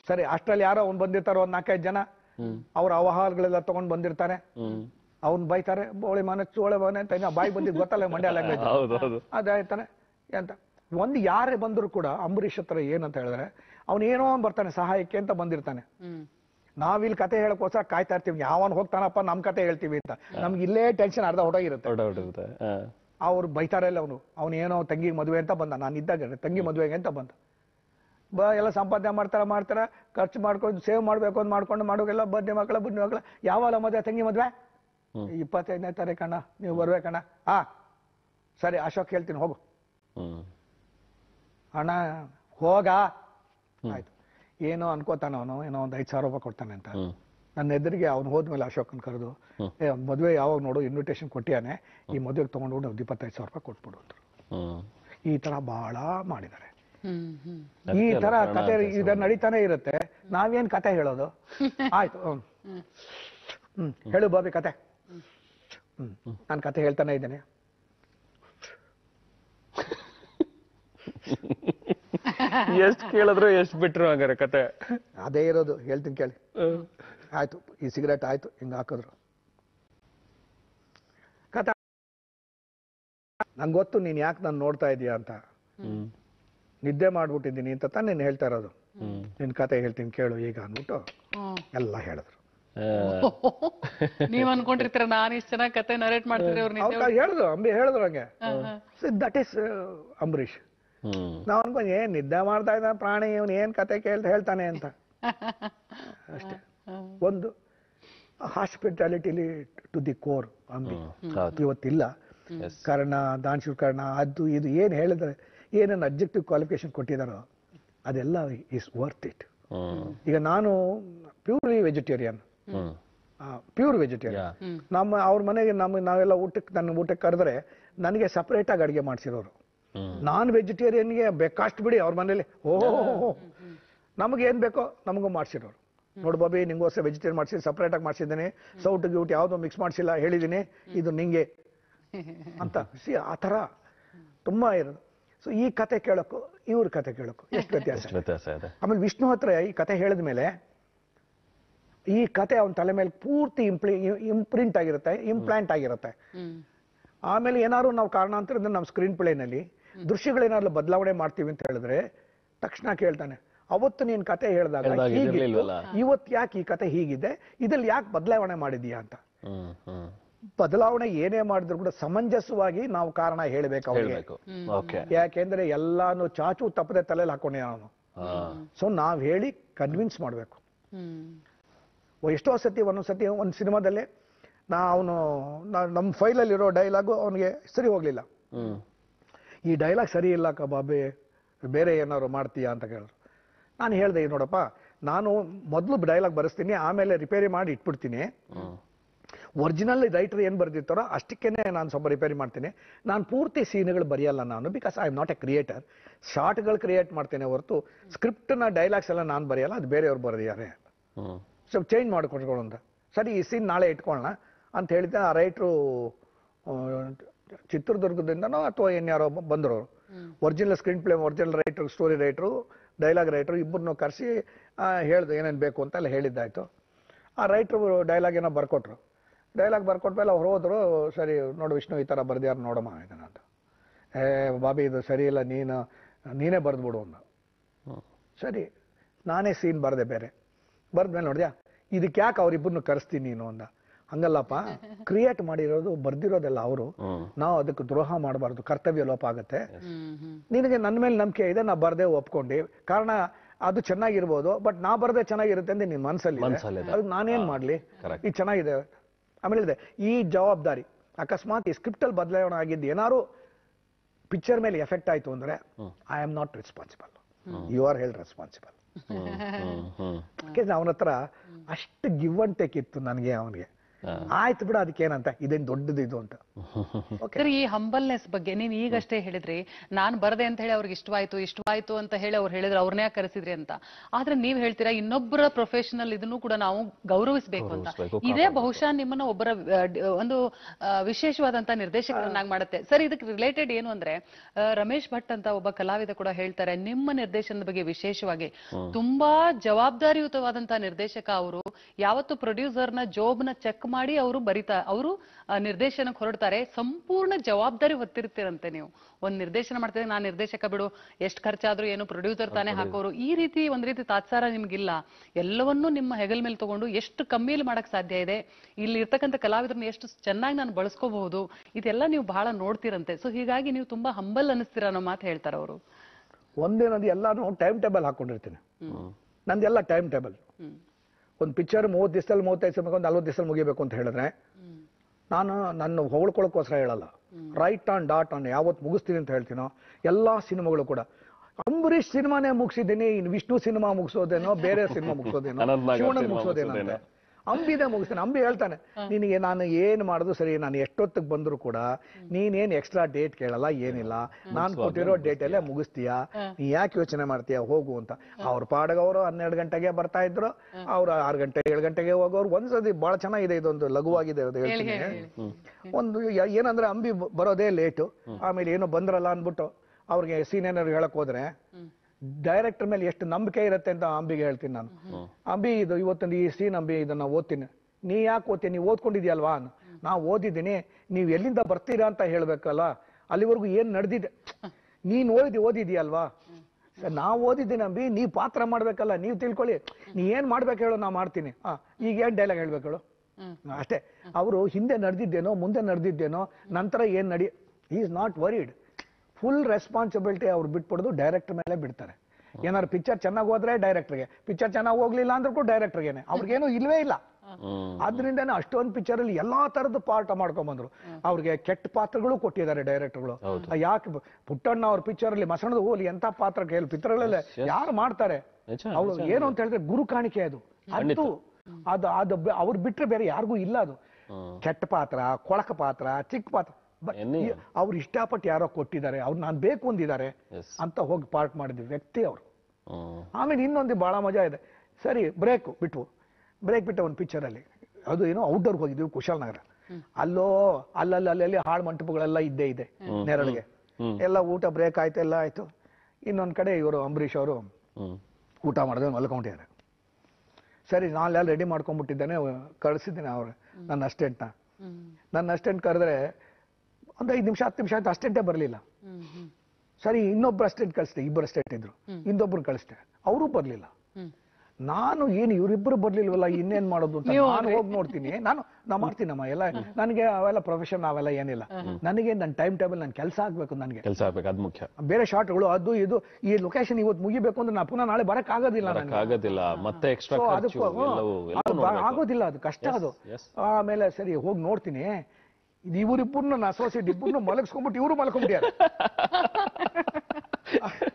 ಸರಿ ಅಷ್ಟ್ರಲ್ಲಿ ಯಾರೋ ಅವ್ನು ಬಂದಿರ್ತಾರೋ ಒಂದ್ ನಾಲ್ಕೈದು ಜನ ಅವ್ರ ಅವಹಾಲ್ಗಳೆಲ್ಲ ತಗೊಂಡ್ ಬಂದಿರ್ತಾರೆ ಅವ್ನ್ ಬೈತಾರೆ ಬೋಳಿ ಮನೆ ಚೋಳೆ ಮನೆ ಅಂತ ಬಾಯಿ ಬಂದಿದ್ ಗೊತ್ತಲ್ಲ ಮಂಡ್ಯ ಲ್ಯಾಂಗ್ವೇಜ್ ಅದಾಯ್ತಾನೆ ಎಂತ ಒಂದು ಯಾರೇ ಬಂದ್ರು ಕೂಡ ಅಂಬರೀಷ್ ಹತ್ರ ಏನಂತ ಹೇಳಿದ್ರೆ ಅವನೇನೋ ಬರ್ತಾನೆ ಸಹಾಯಕ್ಕೆ ಅಂತ ಬಂದಿರ್ತಾನೆ ನಾವಿಲ್ಲಿ ಕತೆ ಹೇಳಕ್ಕೋಸ್ಕರ ಕಾಯ್ತಾ ಇರ್ತೀವಿ ಯಾವನ್ ಹೋಗ್ತಾನಪ್ಪ ನಮ್ ಕತೆ ಹೇಳ್ತೀವಿ ಅಂತ ನಮ್ಗೆ ಇಲ್ಲೇ ಟೆನ್ಷನ್ ಅರ್ಧ ಹೊಡಗಿರುತ್ತೆ ಅವ್ರು ಬೈತಾರ ಇಲ್ಲ ಅವನು ಅವನೇನೋ ತಂಗಿ ಮದುವೆ ಅಂತ ಬಂದ ನಾನು ಇದ್ದಾಗ ತಂಗಿ ಮದುವೆಗೆ ಅಂತ ಬಂದ ಬ ಎಲ್ಲ ಸಂಪಾದನೆ ಮಾಡ್ತಾರ ಮಾಡ್ತಾರ ಖರ್ಚು ಮಾಡ್ಕೊಂಡು ಸೇವ್ ಮಾಡ್ಬೇಕು ಅಂತ ಮಾಡ್ಕೊಂಡು ಮಾಡೋಕೆಲ್ಲ ಬನ್ನಿ ಮಕ್ಕಳ ಬನ್ನಿ ಮಕ್ಕಳ ಯಾವಲ್ಲ ಮದ್ವೆ ತಂಗಿ ಮದುವೆ ಇಪ್ಪತ್ತೈದನೇ ತಾರೀಕು ಅಣ್ಣ ನೀವು ಬರ್ಬೇಕಣ್ಣ ಹಾ ಸರಿ ಅಶೋಕ್ ಹೇಳ್ತೀನಿ ಹೋಗು ಅಣ್ಣ ಹೋಗ ಆಯ್ತು ಏನೋ ಅನ್ಕೋತಾನ ಅವನು ಏನೋ ಒಂದು ಐದ್ ಸಾವಿರ ರೂಪಾಯಿ ಕೊಡ್ತಾನೆ ಅಂತ ನನ್ನ ಎದುರಿಗೆ ಅವ್ನು ಹೋದ್ಮೇಲೆ ಅಶೋಕನ್ ಕರೆದು ಏ ಮದುವೆ ಯಾವಾಗ ನೋಡು ಇನ್ವಿಟೇಷನ್ ಕೊಟ್ಟಿಯಾನೆ ಈ ಮದುವೆಗೆ ತೊಗೊಂಡು ಒಂದು ಇಪ್ಪತ್ತೈದು ಸಾವಿರ ರೂಪಾಯಿ ಕೊಟ್ಬಿಡು ಅಂತ ಈ ತರ ಬಹಳ ಮಾಡಿದ್ದಾರೆ ಈ ತರ ಕತೆ ಇದ ನಡೀತಾನೆ ಇರುತ್ತೆ ನಾವೇನ್ ಕತೆ ಹೇಳೋದು ಆಯ್ತು ಹ್ಮ್ ಹೇಳು ಬಾಬಿ ಕತೆ ಹ್ಮ್ ನಾನು ಕತೆ ಹೇಳ್ತಾನೆ ಇದ್ದೇನೆ ಎಷ್ಟ್ ಕೇಳಿದ್ರು ಎಷ್ಟ್ ಬಿಟ್ರು ಹಂಗಾರೆ ಕತೆ ಅದೇ ಇರೋದು ಹೇಳ್ತೀನಿ ಕೇಳಿ ಆಯ್ತು ಈ ಸಿಗರೇಟ್ ಆಯ್ತು ಹಿಂಗ ಹಾಕಿದ್ರು ಕತೆ ನಂಗೆ ಗೊತ್ತು ನೀನ್ ಯಾಕೆ ನಾನು ನೋಡ್ತಾ ಇದೀಯ ಅಂತ ನಿದ್ದೆ ಮಾಡ್ಬಿಟ್ಟಿದ್ದೀನಿ ಅಂತ ತಾನೆ ನೀನು ಹೇಳ್ತಾ ಇರೋದು ನಿನ್ ಕತೆ ಹೇಳ್ತೀನಿ ಕೇಳು ಈಗ ಅಂದ್ಬಿಟ್ಟು ಎಲ್ಲ ಹೇಳಿದ್ರು ನೀವ್ ಅನ್ಕೊಂಡಿರ್ತೀರ ನಾನು ಇಷ್ಟ ಚೆನ್ನಾಗಿ ಕತೆ ನರೇಟ್ ಮಾಡ್ತೀರಿ ಅವ್ರು ಹೇಳಿದ್ರು ಅಂಬಿ ಹೇಳಿದ್ರು ಹಂಗೆ ದಟ್ ಇಸ್ uh, ಅಂಬರೀಷ್ ನಾವ್ ಅನ್ಕೊಂಡ್ ಏನ್ ನಿದ್ದೆ ಮಾಡ್ತಾ ಇದ್ದ ಪ್ರಾಣಿ ಇವನ್ ಏನ್ ಕತೆ ಕೇಳ್ತಾ ಹೇಳ್ತಾನೆ ಅಂತ ಅಷ್ಟೇ ಒಂದು ಹಾಸ್ಪಿಟಾಲಿಟಿಲಿ ಟು ದಿ ಕೋರ್ ಅಂಬಿ ಇವತ್ತಿಲ್ಲ ಕರ್ಣ ದಾನ್ಶೂರ್ ಕರ್ಣ ಅದು ಇದು ಏನು ಹೇಳಿದ್ರೆ ಏನೇನು ಅಬ್ಜೆಕ್ಟಿವ್ ಕ್ವಾಲಿಫಿಕೇಶನ್ ಕೊಟ್ಟಿದಾರೋ ಅದೆಲ್ಲ ಇಸ್ ವರ್ತ್ ಇಟ್ ಈಗ ನಾನು ಪ್ಯೂರ್ಲಿ ವೆಜಿಟೇರಿಯನ್ ಪ್ಯೂರ್ ವೆಜಿಟೇರಿಯನ್ ನಮ್ಮ ಅವ್ರ ಮನೆಗೆ ನಮ್ಗೆ ನಾವೆಲ್ಲ ಊಟಕ್ಕೆ ನನ್ನ ಊಟಕ್ಕೆ ಕರೆದ್ರೆ ನನಗೆ ಆಗಿ ಅಡುಗೆ ಮಾಡಿಸಿರೋರು ನಾನ್ ವೆಜಿಟೇರಿಯನ್ಗೆ ಬೇಕಾಷ್ಟು ಬಿಡಿ ಅವ್ರ ಮನೇಲಿ ಓಹ್ ನಮ್ಗೆ ಏನ್ ಬೇಕೋ ನಮಗೂ ಮಾಡಿಸಿರೋರು ನೋಡು ಬಾಬಿ ನಿಂಗೆ ವೆಜಿಟೇರಿಯನ್ ಮಾಡಿಸಿ ಸಪ್ರೇಟ್ ಆಗಿ ಮಾಡಿಸಿದ್ದೀನಿ ಸೌಟ್ ಗ್ಯೂಟ್ ಯಾವುದೋ ಮಿಕ್ಸ್ ಮಾಡಿಸಿಲ್ಲ ಹೇಳಿದ್ದೀನಿ ಇದು ನಿಂಗೆ ಅಂತ ಸಿ ಆ ತರ ತುಂಬಾ ಇರೋದು ಸೊ ಈ ಕತೆ ಕೇಳಕ್ಕು ಇವ್ರ ಕತೆ ಕೇಳಕ್ಕು ಎಷ್ಟು ವ್ಯತ್ಯಾಸ ಆಮೇಲೆ ವಿಷ್ಣು ಹತ್ರ ಈ ಕತೆ ಹೇಳಿದ ಮೇಲೆ ಈ ಕತೆ ಅವನ ತಲೆ ಮೇಲೆ ಪೂರ್ತಿ ಇಂಪ್ಲಿ ಇಂಪ್ರಿಂಟ್ ಆಗಿರುತ್ತೆ ಇಂಪ್ಲಾಂಟ್ ಆಗಿರುತ್ತೆ ಆಮೇಲೆ ಏನಾದ್ರು ನಾವು ಕಾರಣ ಅಂತ ನಮ್ಮ ಸ್ಕ್ರೀನ್ ಪ್ಲೇನಲ್ಲಿ ದೃಶ್ಯಗಳೇನಾದ್ರು ಬದಲಾವಣೆ ಮಾಡ್ತೀವಿ ಅಂತ ಹೇಳಿದ್ರೆ ತಕ್ಷಣ ಕೇಳ್ತಾನೆ ಅವತ್ತು ನೀನ್ ಕತೆ ಹೇಳಿದಾಗ ಇವತ್ ಯಾಕೆ ಈ ಕತೆ ಹೀಗಿದೆ ಇದ್ರಲ್ಲಿ ಯಾಕೆ ಬದಲಾವಣೆ ಮಾಡಿದ್ಯಾ ಅಂತ ಬದಲಾವಣೆ ಏನೇ ಮಾಡಿದ್ರು ಕೂಡ ಸಮಂಜಸವಾಗಿ ನಾವು ಕಾರಣ ಹೇಳಬೇಕು ಯಾಕೆಂದ್ರೆ ಎಲ್ಲಾನು ಚಾಚು ತಪ್ಪದೆ ತಲೆಯಲ್ಲಿ ಹಾಕೊಂಡೆ ಅವನು ಸೊ ನಾವ್ ಹೇಳಿ ಕನ್ವಿನ್ಸ್ ಮಾಡ್ಬೇಕು ಎಷ್ಟೋ ಸತಿ ಒಂದೊಂದ್ಸತಿ ಒಂದ್ ಸಿನಿಮಾದಲ್ಲಿ ನಾ ಅವನು ನಮ್ಮ ಫೈಲ್ ಇರೋ ಡೈಲಾಗು ಅವನಿಗೆ ಸರಿ ಹೋಗ್ಲಿಲ್ಲ ಈ ಡೈಲಾಗ್ ಸರಿ ಇಲ್ಲ ಬಾಬೆ ಬೇರೆ ಏನಾದ್ರು ಮಾಡ್ತೀಯಾ ಅಂತ ಕೇಳಿದ್ರು ನಾನು ಹೇಳಿದೆ ನೋಡಪ್ಪ ನಾನು ಮೊದಲು ಡೈಲಾಗ್ ಬರೆಸ್ತೀನಿ ಆಮೇಲೆ ರಿಪೇರಿ ಮಾಡಿ ಇಟ್ಬಿಡ್ತೀನಿ ಒರಿಜಿನಲ್ ರೈಟರ್ ಏನು ಬರೆದಿರ್ತಾರೋ ಅಷ್ಟಕ್ಕೇ ನಾನು ಸ್ವಲ್ಪ ರಿಪೇರಿ ಮಾಡ್ತೀನಿ ನಾನು ಪೂರ್ತಿ ಸೀನ್ಗಳು ಬರೆಯಲ್ಲ ನಾನು because I am not a creator ಶಾರ್ಟ್ಗಳು ಕ್ರಿಯೇಟ್ ಮಾಡ್ತೇನೆ ಹೊರತು ಸ್ಕ್ರಿಪ್ಟ್ನ ಡೈಲಾಗ್ಸ್ ಎಲ್ಲ ನಾನು ಬರೆಯಲ್ಲ ಅದು ಬೇರೆಯವ್ರು ಬರೆದಿದ್ದಾರೆ ಸ್ವಲ್ಪ ಚೇಂಜ್ ಮಾಡಿಕೊಟ್ಕೊಳ್ಳೋಣ ಸರಿ ಈ ಸೀನ್ ನಾಳೆ ಇಟ್ಕೊಳ್ಳೋಣ ಅಂತ ಹೇಳಿದ್ದೆ ಆ ರೈಟ್ರು ಚಿತ್ರದುರ್ಗದಿಂದನೋ ಅಥವಾ ಇನ್ಯಾರೋ ಬಂದರು ಒರಿಜಿನಲ್ ಸ್ಕ್ರೀನ್ ಪ್ಲೇ ಒರಿಜಿನಲ್ ರೈಟ್ರು ಸ್ಟೋರಿ ರೈಟ್ರು ಡೈಲಾಗ್ ರೈಟ್ರು ಇಬ್ಬರನ್ನೂ ಕರೆಸಿ ಹೇಳ್ದು ಏನೇನು ಬೇಕು ಅಂತ ಹೇಳಿದ್ದಾಯಿತು ಆ ರೈಟ್ರು ಡೈಲಾಗ್ ಏನೋ ಬರ್ಕೊಟ್ರು ಡೈಲಾಗ್ ಬರ್ಕೊಟ್ಮೇಲೆ ಅವ್ರು ಹೋದರು ಸರಿ ನೋಡು ವಿಷ್ಣು ಈ ಥರ ಬರ್ದ್ಯಾರು ನೋಡಮ್ಮ ಇದನ್ನ ಅಂತ ಏ ಬಾಬಿ ಇದು ಸರಿ ಇಲ್ಲ ನೀನು ನೀನೇ ಬರೆದ್ಬಿಡು ಅಂದ ಸರಿ ನಾನೇ ಸೀನ್ ಬರೆದೆ ಬೇರೆ ಬರೆದ್ಮೇಲೆ ನೋಡಿದ್ಯಾ ಇದಕ್ಕೆ ಯಾಕೆ ಅವರಿಬ್ಬರನ್ನು ಕರೆಸ್ತೀನಿ ನೀನು ಅಂದ ಹಂಗಲ್ಲಪ್ಪ ಕ್ರಿಯೇಟ್ ಮಾಡಿರೋದು ಬರ್ದಿರೋದೆಲ್ಲ ಅವರು ನಾವು ಅದಕ್ಕೆ ದ್ರೋಹ ಮಾಡಬಾರ್ದು ಕರ್ತವ್ಯ ಲೋಪ ಆಗುತ್ತೆ ನಿನಗೆ ನನ್ನ ಮೇಲೆ ನಂಬಿಕೆ ಇದೆ ನಾ ಬರ್ದೇ ಒಪ್ಕೊಂಡೆ ಕಾರಣ ಅದು ಚೆನ್ನಾಗಿರ್ಬೋದು ಬಟ್ ನಾ ಬರ್ದೆ ಚೆನ್ನಾಗಿರುತ್ತೆ ಅಂದ್ರೆ ನಿನ್ ಮನ್ಸಲ್ಲಿ ಅದು ನಾನೇನ್ ಮಾಡ್ಲಿ ಇದು ಚೆನ್ನಾಗಿದೆ ಆಮೇಲೆ ಇದೆ ಈ ಜವಾಬ್ದಾರಿ ಅಕಸ್ಮಾತ್ ಈ ಸ್ಕ್ರಿಪ್ಟ್ ಅಲ್ಲಿ ಬದಲಾವಣೆ ಆಗಿದ್ದು ಏನಾರು ಪಿಕ್ಚರ್ ಮೇಲೆ ಎಫೆಕ್ಟ್ ಆಯ್ತು ಅಂದ್ರೆ I am not responsible you are held responsible ಅವನ ಹತ್ರ ಅಷ್ಟು ಗಿವ್ ಅಂಡ್ ಟೇಕ್ ಇತ್ತು ನನಗೆ ಅವನಿಗೆ ಆಯ್ತು ಬಿಡ ಅದಕ್ಕೇನಂತ ಇದೇನ್ ದೊಡ್ಡದು ಇದು ಅಂತ ಈ ಹಂಬಲ್ನೆಸ್ ಬಗ್ಗೆ ನೀನ್ ಈಗಷ್ಟೇ ಹೇಳಿದ್ರಿ ನಾನ್ ಬರದೆ ಅಂತ ಹೇಳಿ ಅವ್ರಿಗೆ ಇಷ್ಟವಾಯ್ತು ಇಷ್ಟವಾಯ್ತು ಅಂತ ಹೇಳಿ ಅವ್ರು ಹೇಳಿದ್ರೆ ಅವ್ರನ್ನೇ ಕರೆಸಿದ್ರಿ ಅಂತ ಆದ್ರೆ ನೀವ್ ಹೇಳ್ತೀರಾ ಇನ್ನೊಬ್ಬರ ಪ್ರೊಫೆಷನಲ್ ಇದನ್ನು ಕೂಡ ನಾವು ಗೌರವಿಸಬೇಕು ಅಂತ ಇದೇ ಬಹುಶಃ ನಿಮ್ಮನ್ನ ಒಬ್ಬರ ಒಂದು ವಿಶೇಷವಾದಂತ ನಿರ್ದೇಶಕರನ್ನಾಗಿ ಮಾಡುತ್ತೆ ಸರ್ ಇದಕ್ಕೆ ರಿಲೇಟೆಡ್ ಏನು ಅಂದ್ರೆ ರಮೇಶ್ ಭಟ್ ಅಂತ ಒಬ್ಬ ಕಲಾವಿದ ಕೂಡ ಹೇಳ್ತಾರೆ ನಿಮ್ಮ ನಿರ್ದೇಶನದ ಬಗ್ಗೆ ವಿಶೇಷವಾಗಿ ತುಂಬಾ ಜವಾಬ್ದಾರಿಯುತವಾದಂತಹ ನಿರ್ದೇಶಕ ಅವರು ಯಾವತ್ತು ಪ್ರೊಡ್ಯೂಸರ್ನ ಜೋಬ್ನ ಚೆಕ್ ಮಾಡಿ ಅವರು ಬರೀತಾ ಅವರು ನಿರ್ದೇಶನಕ್ಕೆ ಹೊರಡ್ತಾರೆ ಸಂಪೂರ್ಣ ಜವಾಬ್ದಾರಿ ಹೊತ್ತಿರ್ತೀರಂತೆ ನೀವು ಒಂದು ನಿರ್ದೇಶನ ಮಾಡ್ತೀರಿ ನಾನು ನಿರ್ದೇಶಕ ಬಿಡು ಎಷ್ಟು ಖರ್ಚಾದ್ರೂ ಏನು ಪ್ರೊಡ್ಯೂಸರ್ ತಾನೇ ಹಾಕೋರು ಈ ರೀತಿ ಒಂದ್ ರೀತಿ ತಾತ್ಸಾರ ನಿಮ್ಗಿಲ್ಲ ಎಲ್ಲವನ್ನೂ ನಿಮ್ಮ ಹೆಗಲ್ ಮೇಲೆ ತಗೊಂಡು ಎಷ್ಟು ಕಮ್ಮಿಯಲ್ಲಿ ಮಾಡಕ್ ಸಾಧ್ಯ ಇದೆ ಇಲ್ಲಿ ಇರ್ತಕ್ಕಂಥ ಕಲಾವಿದ್ರನ್ನ ಎಷ್ಟು ಚೆನ್ನಾಗಿ ನಾನು ಬಳಸ್ಕೋಬಹುದು ಇದೆಲ್ಲ ನೀವು ಬಹಳ ನೋಡ್ತೀರಂತೆ ಸೊ ಹೀಗಾಗಿ ನೀವು ತುಂಬಾ ಹಂಬಲ್ ಅನಿಸ್ತೀರ ಅನ್ನೋ ಮಾತು ಹೇಳ್ತಾರೆ ಅವರು ಒಂದೇನದು ಎಲ್ಲಾನು ಟೈಮ್ ಟೇಬಲ್ ಹಾಕೊಂಡಿರ್ತೀನಿ ನಂದೆಲ್ಲ ಟೈಮ್ ಟೇಬಲ್ ಒಂದು ಪಿಕ್ಚರ್ ಮೂವತ್ತು ದಿವಸದಲ್ಲಿ ಮೂವತ್ತೈದು ಸಮಯಕ್ಕೆ ಒಂದು ನಲ್ವತ್ತು ದಿವಸದಲ್ಲಿ ಮುಗಿಬೇಕು ಅಂತ ಹೇಳಿದ್ರೆ ನಾನು ನನ್ನ ಹೊಗಳ್ಕೊಳ್ಳೋಕ್ಕೋಸ್ಕರ ಹೇಳಲ್ಲ ರೈಟ್ ಆನ್ ಡಾಟ್ ಆನ್ ಯಾವತ್ತು ಮುಗಿಸ್ತೀನಿ ಅಂತ ಹೇಳ್ತೀನೋ ಎಲ್ಲ ಸಿನಿಮಾಗಳು ಕೂಡ ಅಂಬರೀಷ್ ಸಿನಿಮಾನೇ ಮುಗಿಸಿದ್ದೀನಿ ಇನ್ನು ವಿಷ್ಣು ಸಿನಿಮಾ ಮುಗಿಸೋದೇನೋ ಬೇರೆ ಸಿನಿಮಾ ಮುಗಿಸೋದೇನೋ ಶಿವಣ್ಣ ಮುಗಿಸೋದೇನೋ ಅಂಬಿದೆ ಮುಗಿಸ್ತಾನೆ ಅಂಬಿ ಹೇಳ್ತಾನೆ ನಿನಗೆ ನಾನು ಏನು ಮಾಡೋದು ಸರಿ ನಾನು ಎಷ್ಟೊತ್ತಿಗೆ ಬಂದರೂ ಕೂಡ ನೀನೇನು ಎಕ್ಸ್ಟ್ರಾ ಡೇಟ್ ಕೇಳಲ್ಲ ಏನಿಲ್ಲ ನಾನು ಕೊಟ್ಟಿರೋ ಡೇಟಲ್ಲೇ ಮುಗಿಸ್ತೀಯಾ ನೀ ಯಾಕೆ ಯೋಚನೆ ಮಾಡ್ತೀಯಾ ಹೋಗು ಅಂತ ಅವ್ರ ಪಾಡಗ ಹನ್ನೆರಡು ಗಂಟೆಗೆ ಬರ್ತಾ ಇದ್ರು ಅವ್ರು ಆರು ಗಂಟೆ ಏಳು ಗಂಟೆಗೆ ಹೋಗೋರು ಒಂದ್ಸತಿ ಬಹಳ ಚೆನ್ನಾಗಿದೆ ಇದೊಂದು ಲಘುವಾಗಿದೆ ಅದು ಹೇಳ್ತೀನಿ ಒಂದು ಏನಂದ್ರೆ ಅಂಬಿ ಬರೋದೇ ಲೇಟು ಆಮೇಲೆ ಏನೋ ಬಂದ್ರಲ್ಲ ಅಂದ್ಬಿಟ್ಟು ಅವ್ರಿಗೆ ಸೀನಿಯರ್ ಹೇಳಕ್ ಹೋದ್ರೆ ಡೈರೆಕ್ಟರ್ ಮೇಲೆ ಎಷ್ಟು ನಂಬಿಕೆ ಇರುತ್ತೆ ಅಂತ ಅಂಬಿಗೆ ಹೇಳ್ತೀನಿ ನಾನು ಅಂಬಿ ಇದು ಇವತ್ತೊಂದು ಈ ಸೀನ್ ಅಂಬಿ ಇದನ್ನ ಓದ್ತೀನಿ ನೀ ಯಾಕೆ ಓದ್ತೀನಿ ನೀವು ಓದ್ಕೊಂಡಿದ್ಯಲ್ವಾ ನಾ ಓದಿದ್ದೀನಿ ನೀವು ಎಲ್ಲಿಂದ ಬರ್ತೀರಾ ಅಂತ ಹೇಳ್ಬೇಕಲ್ಲ ಅಲ್ಲಿವರೆಗೂ ಏನ್ ನಡೆದಿದೆ ನೀನ್ ಓದಿ ಓದಿದ್ಯಲ್ವಾ ನಾವು ಓದಿದ್ದೀನಿ ಅಂಬಿ ನೀ ಪಾತ್ರ ಮಾಡ್ಬೇಕಲ್ಲ ನೀವು ತಿಳ್ಕೊಳ್ಳಿ ನೀ ಏನ್ ಮಾಡ್ಬೇಕು ಹೇಳೋ ನಾ ಮಾಡ್ತೀನಿ ಆ ಈಗ ಏನ್ ಡೈಲಾಗ್ ಹೇಳ್ಬೇಕು ಅಷ್ಟೇ ಅವರು ಹಿಂದೆ ನಡೆದಿದ್ದೇನೋ ಮುಂದೆ ನಡೆದಿದ್ದೇನೋ ನಂತರ ಏನ್ ನಡಿ is not worried full responsibility ಅವ್ರು ಬಿಟ್ಬಿಡೋದು ಡೈರೆಕ್ಟರ್ ಮೇಲೆ ಬಿಡ್ತಾರೆ ಏನಾದ್ರು ಪಿಕ್ಚರ್ ಚೆನ್ನಾಗಿ ಹೋದ್ರೆ ಡೈರೆಕ್ಟರ್ಗೆ ಪಿಕ್ಚರ್ ಚೆನ್ನಾಗಿ ಹೋಗ್ಲಿಲ್ಲ ಕೂಡ ಡೈರೆಕ್ಟರ್ಗೆನೆ ಅವ್ರಿಗೇನು ಇಲ್ವೇ ಇಲ್ಲ ಅದರಿಂದನೇ ಅಷ್ಟೊಂದು ಪಿಕ್ಚರ್ ಅಲ್ಲಿ ಎಲ್ಲಾ ತರದ ಪಾಠ ಮಾಡ್ಕೊಂಡ್ ಬಂದ್ರು ಅವ್ರಿಗೆ ಕೆಟ್ಟ ಪಾತ್ರಗಳು ಕೊಟ್ಟಿದ್ದಾರೆ ಡೈರೆಕ್ಟರ್ಗಳು ಯಾಕೆ ಪುಟ್ಟಣ್ಣ ಅವ್ರ ಪಿಕ್ಚರ್ ಅಲ್ಲಿ ಮಸಣದ ಹೋಲಿ ಎಂತ ಪಾತ್ರ ಕೇಳಿ ಪಿತ್ರಗಳಲ್ಲೇ ಯಾರು ಮಾಡ್ತಾರೆ ಅವ್ರು ಏನು ಅಂತ ಹೇಳಿದ್ರೆ ಗುರು ಕಾಣಿಕೆ ಅದು ಅದು ಅದು ಅದು ಅವ್ರು ಬಿಟ್ರೆ ಬೇರೆ ಯಾರಿಗೂ ಇಲ್ಲ ಅದು ಕೆಟ್ಟ ಪಾತ್ರ ಕೊಳಕ ಪಾತ್ರ ಚಿಕ್ಕ ಪಾತ್ರ ಬಟ್ ಅವ್ರು ಇಷ್ಟಪಟ್ಟು ಯಾರೋ ಕೊಟ್ಟಿದ್ದಾರೆ ಅವ್ರು ನಾನು ಬೇಕು ಅಂದಿದ್ದಾರೆ ಅಂತ ಹೋಗಿ ಪಾರ್ಟ್ ಮಾಡಿದ ವ್ಯಕ್ತಿ ಅವರು ಆಮೇಲೆ ಇನ್ನೊಂದು ಭಾಳ ಮಜಾ ಇದೆ ಸರಿ ಬ್ರೇಕು ಬಿಟ್ವು ಬ್ರೇಕ್ ಬಿಟ್ಟ ಒಂದು ಅಲ್ಲಿ ಅದು ಏನೋ ಔಟ್ಡೋರ್ ಹೋಗಿದ್ವಿ ಕುಶಾಲನಗರ ಅಲ್ಲೋ ಅಲ್ಲಲ್ಲಿ ಅಲ್ಲಲ್ಲಿ ಹಾಳು ಮಂಟಪಗಳೆಲ್ಲ ಇದ್ದೇ ಇದೆ ನೆರಳಿಗೆ ಎಲ್ಲ ಊಟ ಬ್ರೇಕ್ ಆಯ್ತು ಎಲ್ಲ ಆಯ್ತು ಇನ್ನೊಂದು ಕಡೆ ಇವರು ಅಂಬರೀಷ್ ಅವರು ಊಟ ಮಾಡಿದ್ರೆ ಮಲ್ಕೊಂಡಿದ್ದಾರೆ ಸರಿ ನಾನು ಎಲ್ಲ ರೆಡಿ ಮಾಡ್ಕೊಂಡ್ಬಿಟ್ಟಿದ್ದೇನೆ ಕಳಿಸಿದ್ದೇನೆ ಅವ್ರು ನನ್ನ ಅಸ್ಟೆಂಟ್ನ ನನ್ನ ಅಸ್ಟೆಂಟ್ ಕರೆದ್ರೆ ಒಂದು ಐದು ನಿಮಿಷ ಹತ್ತು ನಿಮಿಷ ಆಯ್ತು ಅಸ್ಟೆಂಟೇ ಬರಲಿಲ್ಲ ಸರಿ ಇನ್ನೊಬ್ರು ಅಸ್ಟೆಂಟ್ ಕಳಿಸ್ದೆ ಇಬ್ಬರು ಅಸ್ಟೆಂಟ್ ಇದ್ರು ಇನ್ನೊಬ್ರು ಕಳಿಸ್ತೆ ಅವರು ಬರಲಿಲ್ಲ ನಾನು ಏನು ಇವರಿಬ್ಬರು ಬರ್ಲಿಲ್ವಲ್ಲ ಇನ್ನೇನ್ ಮಾಡೋದು ಅಂತ ನಾನು ಹೋಗಿ ನೋಡ್ತೀನಿ ನಾನು ನಾ ಮಾಡ್ತೀನಮ್ಮ ಎಲ್ಲ ನನಗೆ ಅವೆಲ್ಲ ಪ್ರೊಫೆಷನ್ ಅವೆಲ್ಲ ಏನಿಲ್ಲ ನನಗೆ ನನ್ನ ಟೈಮ್ ಟೇಬಲ್ ನನ್ನ ಕೆಲಸ ಆಗ್ಬೇಕು ನನಗೆ ಕೆಲಸ ಆಗ್ಬೇಕು ಅದು ಮುಖ್ಯ ಬೇರೆ ಶಾರ್ಟ್ಗಳು ಅದು ಇದು ಈ ಲೊಕೇಶನ್ ಇವತ್ತು ಮುಗಿಬೇಕು ಅಂದ್ರೆ ನಾ ಪುನಃ ನಾಳೆ ಬರಕ್ ಆಗೋದಿಲ್ಲ ನನಗೆ ಆಗೋದಿಲ್ಲ ಮತ್ತೆ ಎಕ್ಸ್ಟ್ರಾ ಆಗೋದಿಲ್ಲ ಅದು ಕಷ್ಟ ಅದು ಆಮೇಲೆ ಸರಿ ಹೋಗಿ ನೋಡ್ತೀನಿ ಇದು ಇವರಿಬ್ಬರನ್ನ ನನ್ನ ಅಸೋಸಿಯೇಟ್ ಇಬ್ಬರನ್ನ ಮಲಗಿಸ್ಕೊಂಡ್ಬಿಟ್ಟು ಇವರು ಮಲಕೊಂಡ್ಬಿಟ್ಟಾರ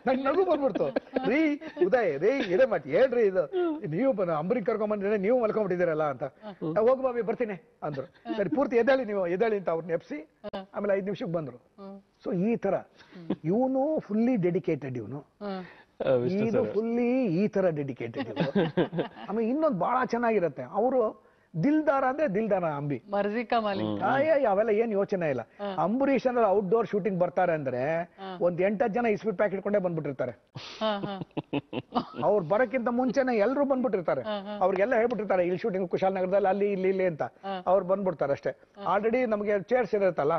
ನನ್ ನಗು ಬಂದ್ಬಿಡ್ತು ರೀ ಉದಯ್ ರೀ ಇದೇ ಮತ್ತೆ ಹೇಳ್ರಿ ಇದು ನೀವು ಅಂಬರೀಕ್ ಕರ್ಕೊಂಡ್ಬಂದ್ರೆ ನೀವು ಮಲ್ಕೊಂಡ್ಬಿಟ್ಟಿದ್ದೀರಲ್ಲ ಅಂತ ಹೋಗು ಬಾಬಿ ಬರ್ತೀನಿ ಅಂದ್ರು ಸರಿ ಪೂರ್ತಿ ಎದಾಳಿ ನೀವು ಎದ್ದಾಳಿ ಅಂತ ಅವ್ರನ್ನ ಎಪ್ಸಿ ಆಮೇಲೆ ಐದ್ ನಿಮಿಷಕ್ಕೆ ಬಂದ್ರು ಸೊ ಈ ತರ ಇವನು ಫುಲ್ಲಿ ಡೆಡಿಕೇಟೆಡ್ ಇವನು ಇದು ಫುಲ್ಲಿ ಈ ತರ ಡೆಡಿಕೇಟೆಡ್ ಆಮೇಲೆ ಇನ್ನೊಂದು ಬಹಳ ಚೆನ್ನಾಗಿರತ್ತೆ ಅವರು ದಿಲ್ದಾರ ಅಂದ್ರೆ ದಿಲ್ದಾರ ಅಂಬಿ ಅವೆಲ್ಲ ಏನ್ ಯೋಚನೆ ಇಲ್ಲ ಅಂಬರೀಷ್ ಅಂದ್ರೆ ಔಟ್ ಡೋರ್ ಶೂಟಿಂಗ್ ಬರ್ತಾರೆ ಅಂದ್ರೆ ಒಂದ್ ಎಂಟತ್ ಜನ ಇಸ್ಪಿ ಪ್ಯಾಕ್ ಇಟ್ಕೊಂಡೇ ಬಂದ್ಬಿಟ್ಟಿರ್ತಾರೆ ಅವ್ರು ಬರಕ್ಕಿಂತ ಮುಂಚೆನೆ ಎಲ್ರು ಬಂದ್ಬಿಟ್ಟಿರ್ತಾರೆ ಅವ್ರಿಗೆಲ್ಲ ಹೇಳ್ಬಿಟ್ಟಿರ್ತಾರೆ ಇಲ್ಲಿ ಶೂಟಿಂಗ್ ಕುಶಾಲನಗರದಲ್ಲಿ ಅಲ್ಲಿ ಇಲ್ಲಿ ಇಲ್ಲಿ ಅಂತ ಅವ್ರು ಬಂದ್ಬಿಡ್ತಾರೆ ಅಷ್ಟೇ ಆಲ್ರೆಡಿ ನಮಗೆ ಚೇರ್ಸ್ ಇರುತ್ತಲ್ಲ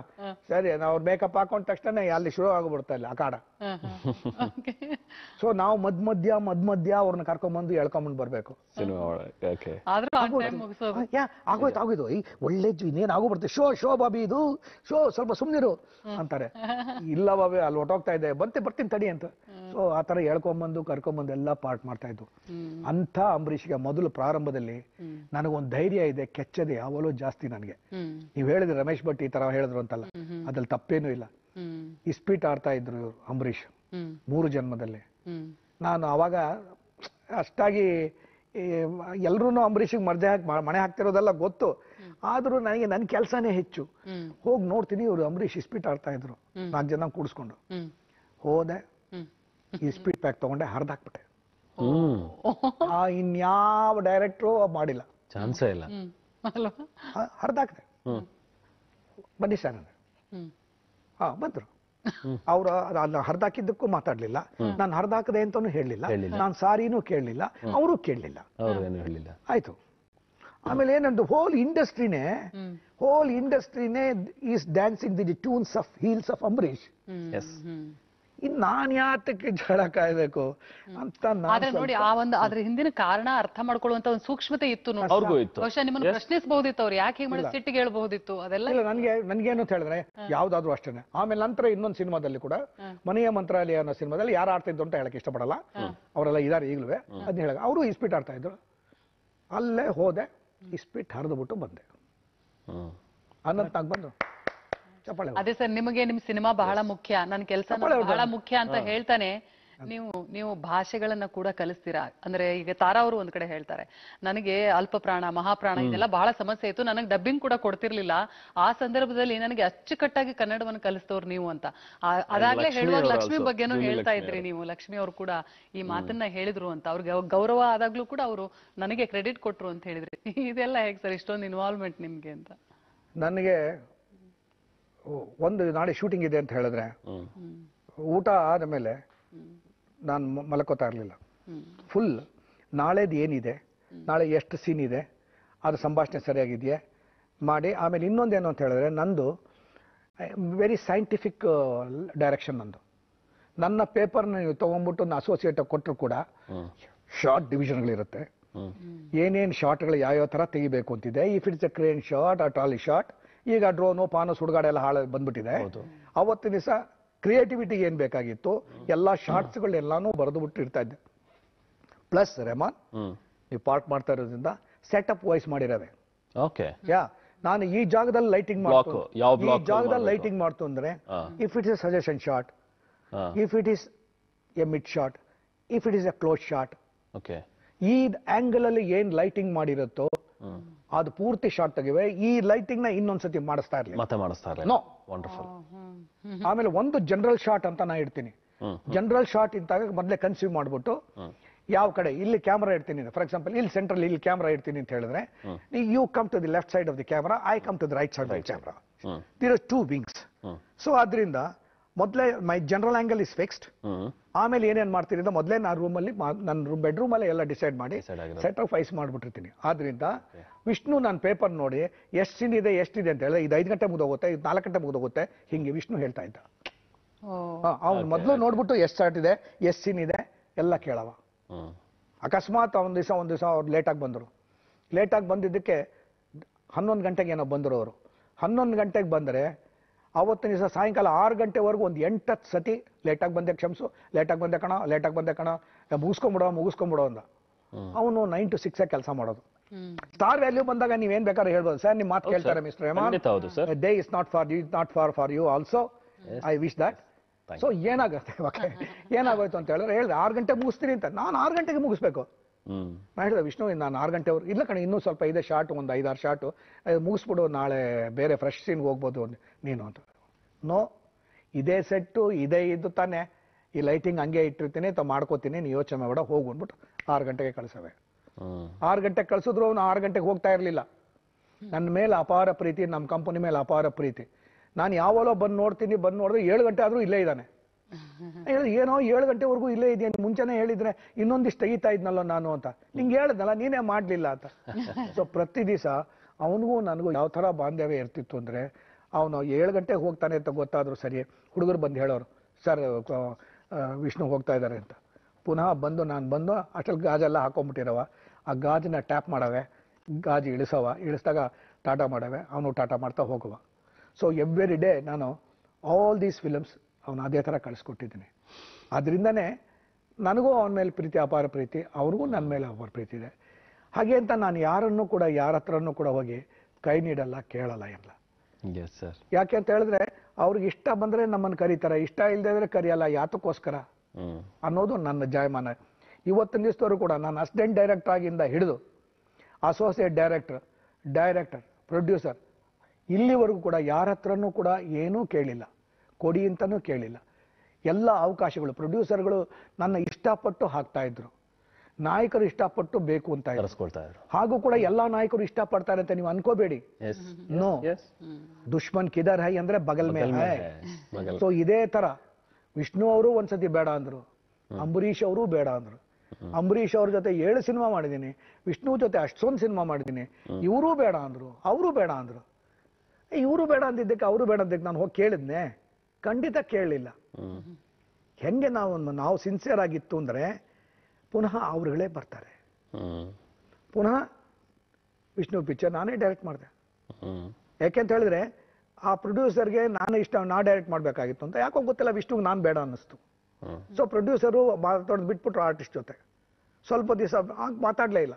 ಸರಿ ಅವ್ರ ಮೇಕಪ್ ಹಾಕೊಂಡ ತಕ್ಷಣ ಅಲ್ಲಿ ಶುರು ಆಗ್ಬಿಡ್ತಾ ಇಲ್ಲ ಕಾಡ ಸೊ ನಾವು ಮದ್ ಮಧ್ಯ ಮದ್ ಮಧ್ಯ ಅವ್ರನ್ನ ಕರ್ಕೊಂಡ್ಬಂದು ಎಳ್ಕೊಂಬಂದು ಬರ್ಬೇಕು ಯಾ ಆಗೋಯ್ತು ಆಗೋಯ್ತು ಐ ಒಳ್ಳೆ ಇನ್ನೇನು ಆಗೋ ಬರ್ತದೆ ಶೋ ಶೋ ಬಾಬಿ ಇದು ಶೋ ಸ್ವಲ್ಪ ಸುಮ್ಮನಿರು ಅಂತಾರೆ ಇಲ್ಲ ಬಾಬಿ ಅಲ್ಲಿ ಒಟ್ಟೋಗ್ತಾ ಇದೆ ಬಂತೆ ಬರ್ತೀನಿ ತಡಿ ಅಂತ ಸೊ ಆ ಥರ ಹೇಳ್ಕೊಂಬಂದು ಕರ್ಕೊಂಬಂದು ಎಲ್ಲ ಪಾರ್ಟ್ ಮಾಡ್ತಾ ಇದ್ದು ಅಂಥ ಅಂಬರೀಷ್ಗೆ ಮೊದಲು ಪ್ರಾರಂಭದಲ್ಲಿ ನನಗೊಂದು ಧೈರ್ಯ ಇದೆ ಕೆಚ್ಚದೆ ಯಾವಲೋ ಜಾಸ್ತಿ ನನಗೆ ನೀವು ಹೇಳಿದ್ರೆ ರಮೇಶ್ ಭಟ್ ಈ ಥರ ಹೇಳಿದ್ರು ಅಂತಲ್ಲ ಅದ್ರಲ್ಲಿ ತಪ್ಪೇನೂ ಇಲ್ಲ ಇಸ್ಪೀಟ್ ಆಡ್ತಾ ಇದ್ರು ಇವರು ಅಂಬರೀಷ್ ಮೂರು ಜನ್ಮದಲ್ಲಿ ನಾನು ಅವಾಗ ಅಷ್ಟಾಗಿ ಎಲ್ರೂ ಅಂಬರೀಷಿಗೆ ಮರ್ದೆ ಹಾಕಿ ಮನೆ ಹಾಕ್ತಿರೋದೆಲ್ಲ ಗೊತ್ತು ಆದ್ರೂ ನನಗೆ ನನ್ನ ಕೆಲಸನೇ ಹೆಚ್ಚು ಹೋಗಿ ನೋಡ್ತೀನಿ ಇವರು ಅಂಬರೀಷ್ ಇಸ್ಪೀಟ್ ಆಡ್ತಾ ಇದ್ರು ನಾಲ್ಕು ಜನ ಕೂಡಿಸ್ಕೊಂಡು ಹೋದೆ ಇಸ್ಪೀಟ್ ಪ್ಯಾಕ್ ತಗೊಂಡೆ ಹರಿದಾಕ್ಬಿಟ್ಟೆ ಆ ಇನ್ಯಾವ ಡೈರೆಕ್ಟ್ರು ಮಾಡಿಲ್ಲ ಚಾನ್ಸೇ ಇಲ್ಲ ಹರಿದಾಕ್ದೆ ಬನ್ನಿ ಸರ್ ಹಾ ಬಂದ್ರು ಅವ್ರು ಅದನ್ನ ಹರಿದಾಕಿದ್ದಕ್ಕೂ ಮಾತಾಡ್ಲಿಲ್ಲ ನಾನು ಹರಿದಾಕದೆ ಅಂತಾನು ಹೇಳಲಿಲ್ಲ ನಾನು ಸಾರಿನೂ ಕೇಳಲಿಲ್ಲ ಅವರು ಕೇಳಲಿಲ್ಲ ಆಯ್ತು ಆಮೇಲೆ ಏನಂದ್ರೆ ಹೋಲ್ ಇಂಡಸ್ಟ್ರಿನೇ ಹೋಲ್ ಇಂಡಸ್ಟ್ರಿನೇ is dancing the tunes of heels of Ambareesh in ನಾನ್ ಯಾತಕ್ಕೆ ಜಗಳ ಕಾಯ್ಬೇಕು ಅಂತ ಆದ್ರೆ ನೋಡಿ ಆ ಒಂದು ಅದ್ರ ಹಿಂದಿನ ಕಾರಣ ಅರ್ಥ ಮಾಡ್ಕೊಳ್ಳುವಂತ ಒಂದು ಸೂಕ್ಷ್ಮತೆ ಇತ್ತು ನೋಡಿ ಬಹುಶಃ ನಿಮ್ಮನ್ನು ಪ್ರಶ್ನಿಸಬಹುದಿತ್ತು ಅವ್ರು ಯಾಕೆ ಹೀಗೆ ಮಾಡಿ ಸಿಟ್ಟಿಗೆ ಹೇಳಬಹುದಿತ್ತು ಅದೆಲ್ಲ ನನ್ಗೆ ನನಗೆ ಏನು ಅಂತ ಹೇಳಿದ್ರೆ ಯಾವ್ದಾದ್ರು ಅಷ್ಟೇನೆ ಆಮೇಲೆ ನಂತರ ಇನ್ನೊಂದು ಸಿನಿಮಾದಲ್ಲಿ ಕೂಡ ಮನೆಯ ಮಂತ್ರಾಲಯ ಅನ್ನೋ ಸಿನಿಮಾದಲ್ಲಿ ಯಾರು ಆಡ್ತಿದ್ದು ಅಂತ ಹೇಳಕ್ ಇಷ್ಟಪಡಲ್ಲ ಅವರೆಲ್ಲ ಇದಾರೆ ಈಗಲೂ ಅದನ್ನ ಹೇಳ ಅವರು ಇಸ್ಪೀಟ್ ಆಡ್ತಾ ಇದ್ರು ಅಲ್ಲೇ ಹೋದೆ ಇಸ್ಪಿಟ್ ಹರಿದ್ಬಿಟ್ಟು ಬಂದೆ ಅನಂತಾಗ್ ಬಂದು ಅದೇ ಸರ್ ನಿಮಗೆ ನಿಮ್ ಸಿನಿಮಾ ಬಹಳ ಮುಖ್ಯ ನನ್ನ ಕೆಲಸ ಬಹಳ ಮುಖ್ಯ ಅಂತ ಹೇಳ್ತಾನೆ ನೀವು ನೀವು ಭಾಷೆಗಳನ್ನ ಕೂಡ ಕಲಿಸ್ತೀರಾ ಅಂದ್ರೆ ಈಗ ತಾರಾ ಅವರು ಒಂದ್ ಕಡೆ ಹೇಳ್ತಾರೆ ನನಗೆ ಅಲ್ಪ ಪ್ರಾಣ ಮಹಾಪ್ರಾಣ ಇದೆಲ್ಲ ಬಹಳ ಸಮಸ್ಯೆ ಇತ್ತು ನನಗೆ ಡಬ್ಬಿಂಗ್ ಕೂಡ ಕೊಡ್ತಿರ್ಲಿಲ್ಲ ಆ ಸಂದರ್ಭದಲ್ಲಿ ನನಗೆ ಅಚ್ಚುಕಟ್ಟಾಗಿ ಕನ್ನಡವನ್ನು ಕಲಿಸ್ತವ್ರು ನೀವು ಅಂತ ಅದಾಗ್ಲೇ ಹೇಳುವಾಗ ಲಕ್ಷ್ಮಿ ಬಗ್ಗೆನೂ ಹೇಳ್ತಾ ಇದ್ರಿ ನೀವು ಲಕ್ಷ್ಮಿ ಅವ್ರು ಕೂಡ ಈ ಮಾತನ್ನ ಹೇಳಿದ್ರು ಅಂತ ಅವ್ರಿಗೆ ಗೌರವ ಆದಾಗ್ಲೂ ಕೂಡ ಅವರು ನನಗೆ ಕ್ರೆಡಿಟ್ ಕೊಟ್ರು ಅಂತ ಹೇಳಿದ್ರಿ ಇದೆಲ್ಲ ಹೇಗ್ ಸರ್ ಇಷ್ಟೊಂದು ಇನ್ವಾಲ್ವ್ಮೆಂಟ್ ನಿಮ್ಗೆ ಅಂತ ನನಗೆ ಒಂದು ನಾಳೆ ಶೂಟಿಂಗ್ ಇದೆ ಅಂತ ಹೇಳಿದ್ರೆ ಊಟ ಆದ ಮೇಲೆ ನಾನು ಮಲಕೋತಾ ಇರಲಿಲ್ಲ ಫುಲ್ ನಾಳೆದು ಏನಿದೆ ನಾಳೆ ಎಷ್ಟು ಸೀನ್ ಇದೆ ಅದು ಸಂಭಾಷಣೆ ಸರಿಯಾಗಿದೆಯಾ ಮಾಡಿ ಆಮೇಲೆ ಇನ್ನೊಂದೇನು ಅಂತ ಹೇಳಿದ್ರೆ ನಂದು ವೆರಿ ಸೈಂಟಿಫಿಕ್ ಡೈರೆಕ್ಷನ್ ನಂದು ನನ್ನ ಪೇಪರ್ನ ನೀವು ತೊಗೊಂಡ್ಬಿಟ್ಟು ಒಂದು ಅಸೋಸಿಯೇಟ್ ಕೊಟ್ಟರು ಕೂಡ ಶಾರ್ಟ್ ಡಿವಿಷನ್ಗಳಿರುತ್ತೆ ಏನೇನು ಶಾರ್ಟ್ಗಳು ಯಾವ್ಯಾವ ಥರ ತೆಗಿಬೇಕು ಅಂತಿದೆ if it's a crane shot ಆ ಆಲ್ ಶಾರ್ಟ್ ಈಗ ಡ್ರೋನು ಪಾನ ಸುಡುಗಾಡ ಎಲ್ಲ ಹಾಳ ಬಂದ್ಬಿಟ್ಟಿದೆ ಅವತ್ತಿನ ದಿವಸ ಕ್ರಿಯೇಟಿವಿಟಿಗೆ ಏನ್ ಬೇಕಾಗಿತ್ತು ಎಲ್ಲ ಶಾರ್ಟ್ಸ್ಗಳೆಲ್ಲಾನು ಬರೆದು ಬಿಟ್ಟು ಇರ್ತಾ ಇದ್ದೆ ಪ್ಲಸ್ ರೆಮಾನ್ ನೀವು ಪಾರ್ಟ್ ಮಾಡ್ತಾ ಇರೋದ್ರಿಂದ ಸೆಟ್ ಅಪ್ ವೈಸ್ ಮಾಡಿರವೆ ಓಕೆ ಯಾ ನಾನು ಈ ಜಾಗದಲ್ಲಿ ಲೈಟಿಂಗ್ ಮಾಡ್ತು ಈ ಜಾಗದಲ್ಲಿ ಲೈಟಿಂಗ್ ಮಾಡ್ತು ಅಂದ್ರೆ if it is suggestion shot if it is a mid shot if it is a close shot okay ಈ ಆಂಗಲ್ ಅಲ್ಲಿ ಏನ್ ಲೈಟಿಂಗ್ ಮಾಡಿರುತ್ತೋ ಅದು ಪೂರ್ತಿ ಶಾರ್ಟ್ ತೆಗಿವೆ ಈ ಲೈಟಿಂಗ್ ನ ಇನ್ನೊಂದ್ಸತಿ ಮಾಡಿಸ್ತಾ ಇರಲಿ ಮತ್ತೆ ಮಾಡಿಸ್ತಾ ಇರ್ಲಿ ನೋ ವಂಡರ್ಫುಲ್ ಆಮೇಲೆ ಒಂದು ಜನರಲ್ ಶಾರ್ಟ್ ಅಂತ ನಾ ಇಡ್ತೀನಿ ಜನರಲ್ ಶಾರ್ಟ್ ಇದ್ದಾಗ ಮೊದಲೇ ಕನ್ಸ್ಯೂಮ್ ಮಾಡ್ಬಿಟ್ಟು ಯಾವ ಕಡೆ ಇಲ್ಲಿ ಕ್ಯಾಮ್ರಾ ಇಡ್ತೀನಿ ಫಾರ್ ಎಕ್ಸಾಂಪಲ್ ಇಲ್ಲಿ ಸೆಂಟ್ರಲ್ ಇಲ್ಲಿ ಕ್ಯಾಮರಾ ಇಡ್ತೀನಿ ಅಂತ ಹೇಳಿದ್ರೆ you come to the left side of the camera I come to the right side of the camera there are two wings so ಆದ್ರಿಂದ ಮೊದಲೇ my general angle is fixed ಆಮೇಲೆ ಏನೇನು ಮಾಡ್ತೀನಿ ಅಂತ ಮೊದಲೇ ನಾನು ರೂಮಲ್ಲಿ ನನ್ನ ರೂಮ್ ಬೆಡ್ರೂಮಲ್ಲೇ ಎಲ್ಲ ಡಿಸೈಡ್ ಮಾಡಿ ಸೆಟ್ ಆಫ್ ಐಸ್ ಮಾಡಿಬಿಟ್ಟಿರ್ತೀನಿ ಆದ್ದರಿಂದ ವಿಷ್ಣು ನಾನು ಪೇಪರ್ ನೋಡಿ ಎಷ್ಟು ಇದೆ ಎಷ್ಟಿದೆ ಅಂತ ಹೇಳಿದ್ರೆ ಇದು ಐದು ಗಂಟೆ ಮುಗ್ದೋಗುತ್ತೆ ಇದು ನಾಲ್ಕು ಗಂಟೆ ಮುಗ್ದೋಗುತ್ತೆ ಹಿಂಗೆ ವಿಷ್ಣು ಹೇಳ್ತಾ ಇದ್ದ ಅವ್ನು ಮೊದಲು ನೋಡ್ಬಿಟ್ಟು ಎಷ್ಟು ಸ್ಟಾರ್ಟ್ ಇದೆ ಎಷ್ಟು ಸೀನ್ ಇದೆ ಎಲ್ಲ ಕೇಳವ ಅಕಸ್ಮಾತ್ ಒಂದು ದಿವಸ ಒಂದು ದಿವಸ ಅವ್ರು ಲೇಟಾಗಿ ಬಂದರು ಲೇಟಾಗಿ ಬಂದಿದ್ದಕ್ಕೆ ಹನ್ನೊಂದು ಗಂಟೆಗೆ ಏನೋ ಬಂದರು ಅವರು ಹನ್ನೊಂದು ಗಂಟೆಗೆ ಬಂದರೆ ಅವತ್ತಿನ ದಿವಸ ಸಾಯಂಕಾಲ ಆರು ಗಂಟೆವರೆಗೂ ಒಂದು ಎಂಟತ್ತು ಸತಿ ಲೇಟಾಗಿ ಬಂದೆ ಕ್ಷಮಿಸು ಲೇಟಾಗಿ ಬಂದೆ ಕಣ ಲೇಟಾಗಿ ಬಂದೆ ಕಣ ಮುಗಿಸ್ಕೊಂಬಿಡೋ ಮುಗಿಸ್ಕೊಂಬಿಡೋ ಅಂದ ಅವನು ನೈನ್ ಟು ಸಿಕ್ಸ್ ಕೆಲಸ ಮಾಡೋದು ಸ್ಟಾರ್ ವ್ಯಾಲ್ಯೂ ಬಂದಾಗ ನೀವೇನ್ ಬೇಕಾದ್ರೆ ಹೇಳ್ಬೋದು ಸರ್ ನಿಮ್ಮ ಮಾತು ಕೇಳ್ತಾರೆ mister Rehman day is not for you is not for for you also I wish that so ಏನಾಗುತ್ತೆ ಓಕೆ ಏನಾಗೋಯ್ತು ಅಂತ ಹೇಳಿದ್ರೆ ಹೇಳಿದ್ರೆ ಆರು ಗಂಟೆ ಮುಗಿಸ್ತೀನಿ ಅಂತ ನಾನು ಆರು ಗಂಟೆಗೆ ಮುಗಿಸ್ಬೇಕು ನಾನು ಹೇಳಿದೆ ವಿಷ್ಣು ನಾನು ಆರು ಗಂಟೆವ್ರು ಇಲ್ಲ ಕಣ ಇನ್ನೂ ಸ್ವಲ್ಪ ಇದೆ ಶಾರ್ಟ್ ಒಂದು ಐದಾರು ಶಾರ್ಟು ಮುಗಿಸ್ಬಿಡು ನಾಳೆ ಬೇರೆ ಫ್ರೆಶ್ ಸೀನ್ಗೆ ಹೋಗ್ಬೋದು ನೀನು ಅಂತ ನೋ ಇದೇ ಸೆಟ್ಟು ಇದೇ ಇದ್ದು ತಾನೆ ಈ ಲೈಟಿಂಗ್ ಹಂಗೆ ಇಟ್ಟಿರ್ತೀನಿ ತಾವು ಮಾಡ್ಕೋತೀನಿ ನೀವು ಯೋಚನೆ ಮಾಡ ಹೋಗು ಅಂದ್ಬಿಟ್ಟು ಆರು ಗಂಟೆಗೆ ಕಳಿಸವೆ ಆರು ಗಂಟೆಗೆ ಕಳಿಸಿದ್ರು ಅವನು ಆರು ಗಂಟೆಗೆ ಹೋಗ್ತಾ ಇರಲಿಲ್ಲ ನನ್ನ ಮೇಲೆ ಅಪಾರ ಪ್ರೀತಿ ನಮ್ಮ ಕಂಪನಿ ಮೇಲೆ ಅಪಾರ ಪ್ರೀತಿ ನಾನು ಯಾವಲೋ ಬಂದು ನೋಡ್ತೀನಿ ಬಂದು ನೋಡಿದ್ರೆ ಏಳು ಗಂಟೆ ಆದರೂ ಇಲ್ಲೇ ಇದ್ದಾನೆ ಏನೋ ಏಳು ಗಂಟೆವರೆಗೂ ಇಲ್ಲೇ ಇದೆಯಾ ಮುಂಚೆನೆ ಹೇಳಿದ್ರೆ ಇನ್ನೊಂದಿಷ್ಟು ತೆಗಿತಾ ಇದ್ನಲ್ಲ ನಾನು ಅಂತ ನಿಂಗೆ ಹೇಳಿದ್ನಲ್ಲ ನೀನೇ ಮಾಡಲಿಲ್ಲ ಅಂತ ಸೊ ಪ್ರತಿ ದಿವಸ ಅವನಿಗೂ ನನಗೂ ಯಾವ ಥರ ಬಾಂಧವ್ಯ ಇರ್ತಿತ್ತು ಅಂದರೆ ಅವನು ಏಳು ಗಂಟೆಗೆ ಹೋಗ್ತಾನೆ ಅಂತ ಗೊತ್ತಾದರೂ ಸರಿ ಹುಡುಗರು ಬಂದು ಹೇಳೋರು ಸರ್ ವಿಷ್ಣು ಹೋಗ್ತಾ ಇದ್ದಾರೆ ಅಂತ ಪುನಃ ಬಂದು ನಾನು ಬಂದು ಅಷ್ಟಲ್ಲಿ ಗಾಜೆಲ್ಲ ಹಾಕೊಂಬಿಟ್ಟಿರವ ಆ ಗಾಜಿನ ಟ್ಯಾಪ್ ಮಾಡವೆ ಗಾಜು ಇಳಿಸವ ಇಳಿಸಿದಾಗ ಟಾಟಾ ಮಾಡವೆ ಅವನು ಟಾಟಾ ಮಾಡ್ತಾ ಹೋಗುವ ಸೊ ಎವ್ರಿ ಡೇ ನಾನು ಆಲ್ ದೀಸ್ ಫಿಲಮ್ಸ್ ಅವನು ಅದೇ ಥರ ಕಳಿಸ್ಕೊಟ್ಟಿದ್ದೀನಿ ಅದರಿಂದನೇ ನನಗೂ ಅವನ ಮೇಲೆ ಪ್ರೀತಿ ಅಪಾರ ಪ್ರೀತಿ ಅವ್ರಿಗೂ ನನ್ನ ಮೇಲೆ ಅಪಾರ ಪ್ರೀತಿ ಇದೆ ಹಾಗೆ ಅಂತ ನಾನು ಯಾರನ್ನು ಕೂಡ ಯಾರ ಹತ್ರನೂ ಕೂಡ ಹೋಗಿ ಕೈ ನೀಡಲ್ಲ ಕೇಳಲ್ಲ ಎಲ್ಲ ಯಾಕೆ ಅಂತ ಹೇಳಿದ್ರೆ ಅವ್ರಿಗೆ ಇಷ್ಟ ಬಂದ್ರೆ ನಮ್ಮನ್ನು ಕರೀತಾರೆ ಇಷ್ಟ ಇಲ್ಲದೆ ಇದ್ರೆ ಕರೆಯಲ್ಲ ಯಾತಕ್ಕೋಸ್ಕರ ಅನ್ನೋದು ನನ್ನ ಜಾಯಮಾನ ಇವತ್ತಿನ ದಿವಸದವರು ಕೂಡ ನಾನು ಅಸಿಸ್ಟೆಂಟ್ ಡೈರೆಕ್ಟರ್ ಆಗಿಂದ ಹಿಡಿದು ಅಸೋಸಿಯೇಟ್ ಡೈರೆಕ್ಟರ್ ಡೈರೆಕ್ಟರ್ ಪ್ರೊಡ್ಯೂಸರ್ ಇಲ್ಲಿವರೆಗೂ ಕೂಡ ಯಾರ ಹತ್ರನೂ ಕೂಡ ಏನೂ ಕೇಳಿಲ್ಲ ಕೊಡಿ ಅಂತಲೂ ಕೇಳಿಲ್ಲ ಎಲ್ಲ ಅವಕಾಶಗಳು ಪ್ರೊಡ್ಯೂಸರ್ಗಳು ನನ್ನ ಇಷ್ಟಪಟ್ಟು ಹಾಕ್ತಾ ಇದ್ರು ನಾಯಕರು ಇಷ್ಟಪಟ್ಟು ಬೇಕು ಅಂತ ಹಾಗೂ ಕೂಡ ಎಲ್ಲಾ ನಾಯಕರು ಇಷ್ಟಪಡ್ತಾರೆ ಅಂತ ನೀವು ಅನ್ಕೋಬೇಡಿ ನೋ ದುಶ್ಮನ್ ಕಿದರ್ ಹೈ ಅಂದ್ರೆ ಬಗಲ್ ಮೇಲೆ ಸೊ ಇದೇ ತರ ವಿಷ್ಣು ಅವರು ಒಂದ್ಸತಿ ಬೇಡ ಅಂದ್ರು ಅಂಬರೀಷ್ ಅವರು ಬೇಡ ಅಂದ್ರು ಅಂಬರೀಷ್ ಅವ್ರ ಜೊತೆ ಏಳು ಸಿನಿಮಾ ಮಾಡಿದ್ದೀನಿ ವಿಷ್ಣು ಜೊತೆ ಅಷ್ಟೊಂದು ಸಿನಿಮಾ ಮಾಡಿದ್ದೀನಿ ಇವರು ಬೇಡ ಅಂದ್ರು ಅವರು ಬೇಡ ಅಂದ್ರು ಇವರು ಬೇಡ ಅಂದಿದ್ದಕ್ಕೆ ಅವರು ಬೇಡ ಅಂದಕ್ಕೆ ನಾನು ಹೋಗಿ ಕೇಳಿದ್ನೆ ಖಂಡಿತ ಕೇಳಲಿಲ್ಲ ಹೆಂಗೆ ನಾವು ನಾವು ಸಿನ್ಸಿಯರ್ ಆಗಿತ್ತು ಅಂದ್ರೆ ಪುನಃ ಅವ್ರುಗಳೇ ಬರ್ತಾರೆ ಪುನಃ ವಿಷ್ಣು ಪಿಕ್ಚರ್ ನಾನೇ ಡೈರೆಕ್ಟ್ ಮಾಡಿದೆ ಯಾಕೆ ಅಂತ ಹೇಳಿದ್ರೆ ಆ ಪ್ರೊಡ್ಯೂಸರ್ಗೆ ನಾನು ಇಷ್ಟ ನಾ ಡೈರೆಕ್ಟ್ ಮಾಡಬೇಕಾಗಿತ್ತು ಅಂತ ಯಾಕೋ ಗೊತ್ತಿಲ್ಲ ವಿಷ್ಣುಗೆ ನಾನು ಬೇಡ ಅನ್ನಿಸ್ತು ಸೊ ಪ್ರೊಡ್ಯೂಸರು ಮಾತಾಡೋದು ಬಿಟ್ಬಿಟ್ರು ಆರ್ಟಿಸ್ಟ್ ಜೊತೆ ಸ್ವಲ್ಪ ದಿವಸ ಮಾತಾಡಲೇ ಇಲ್ಲ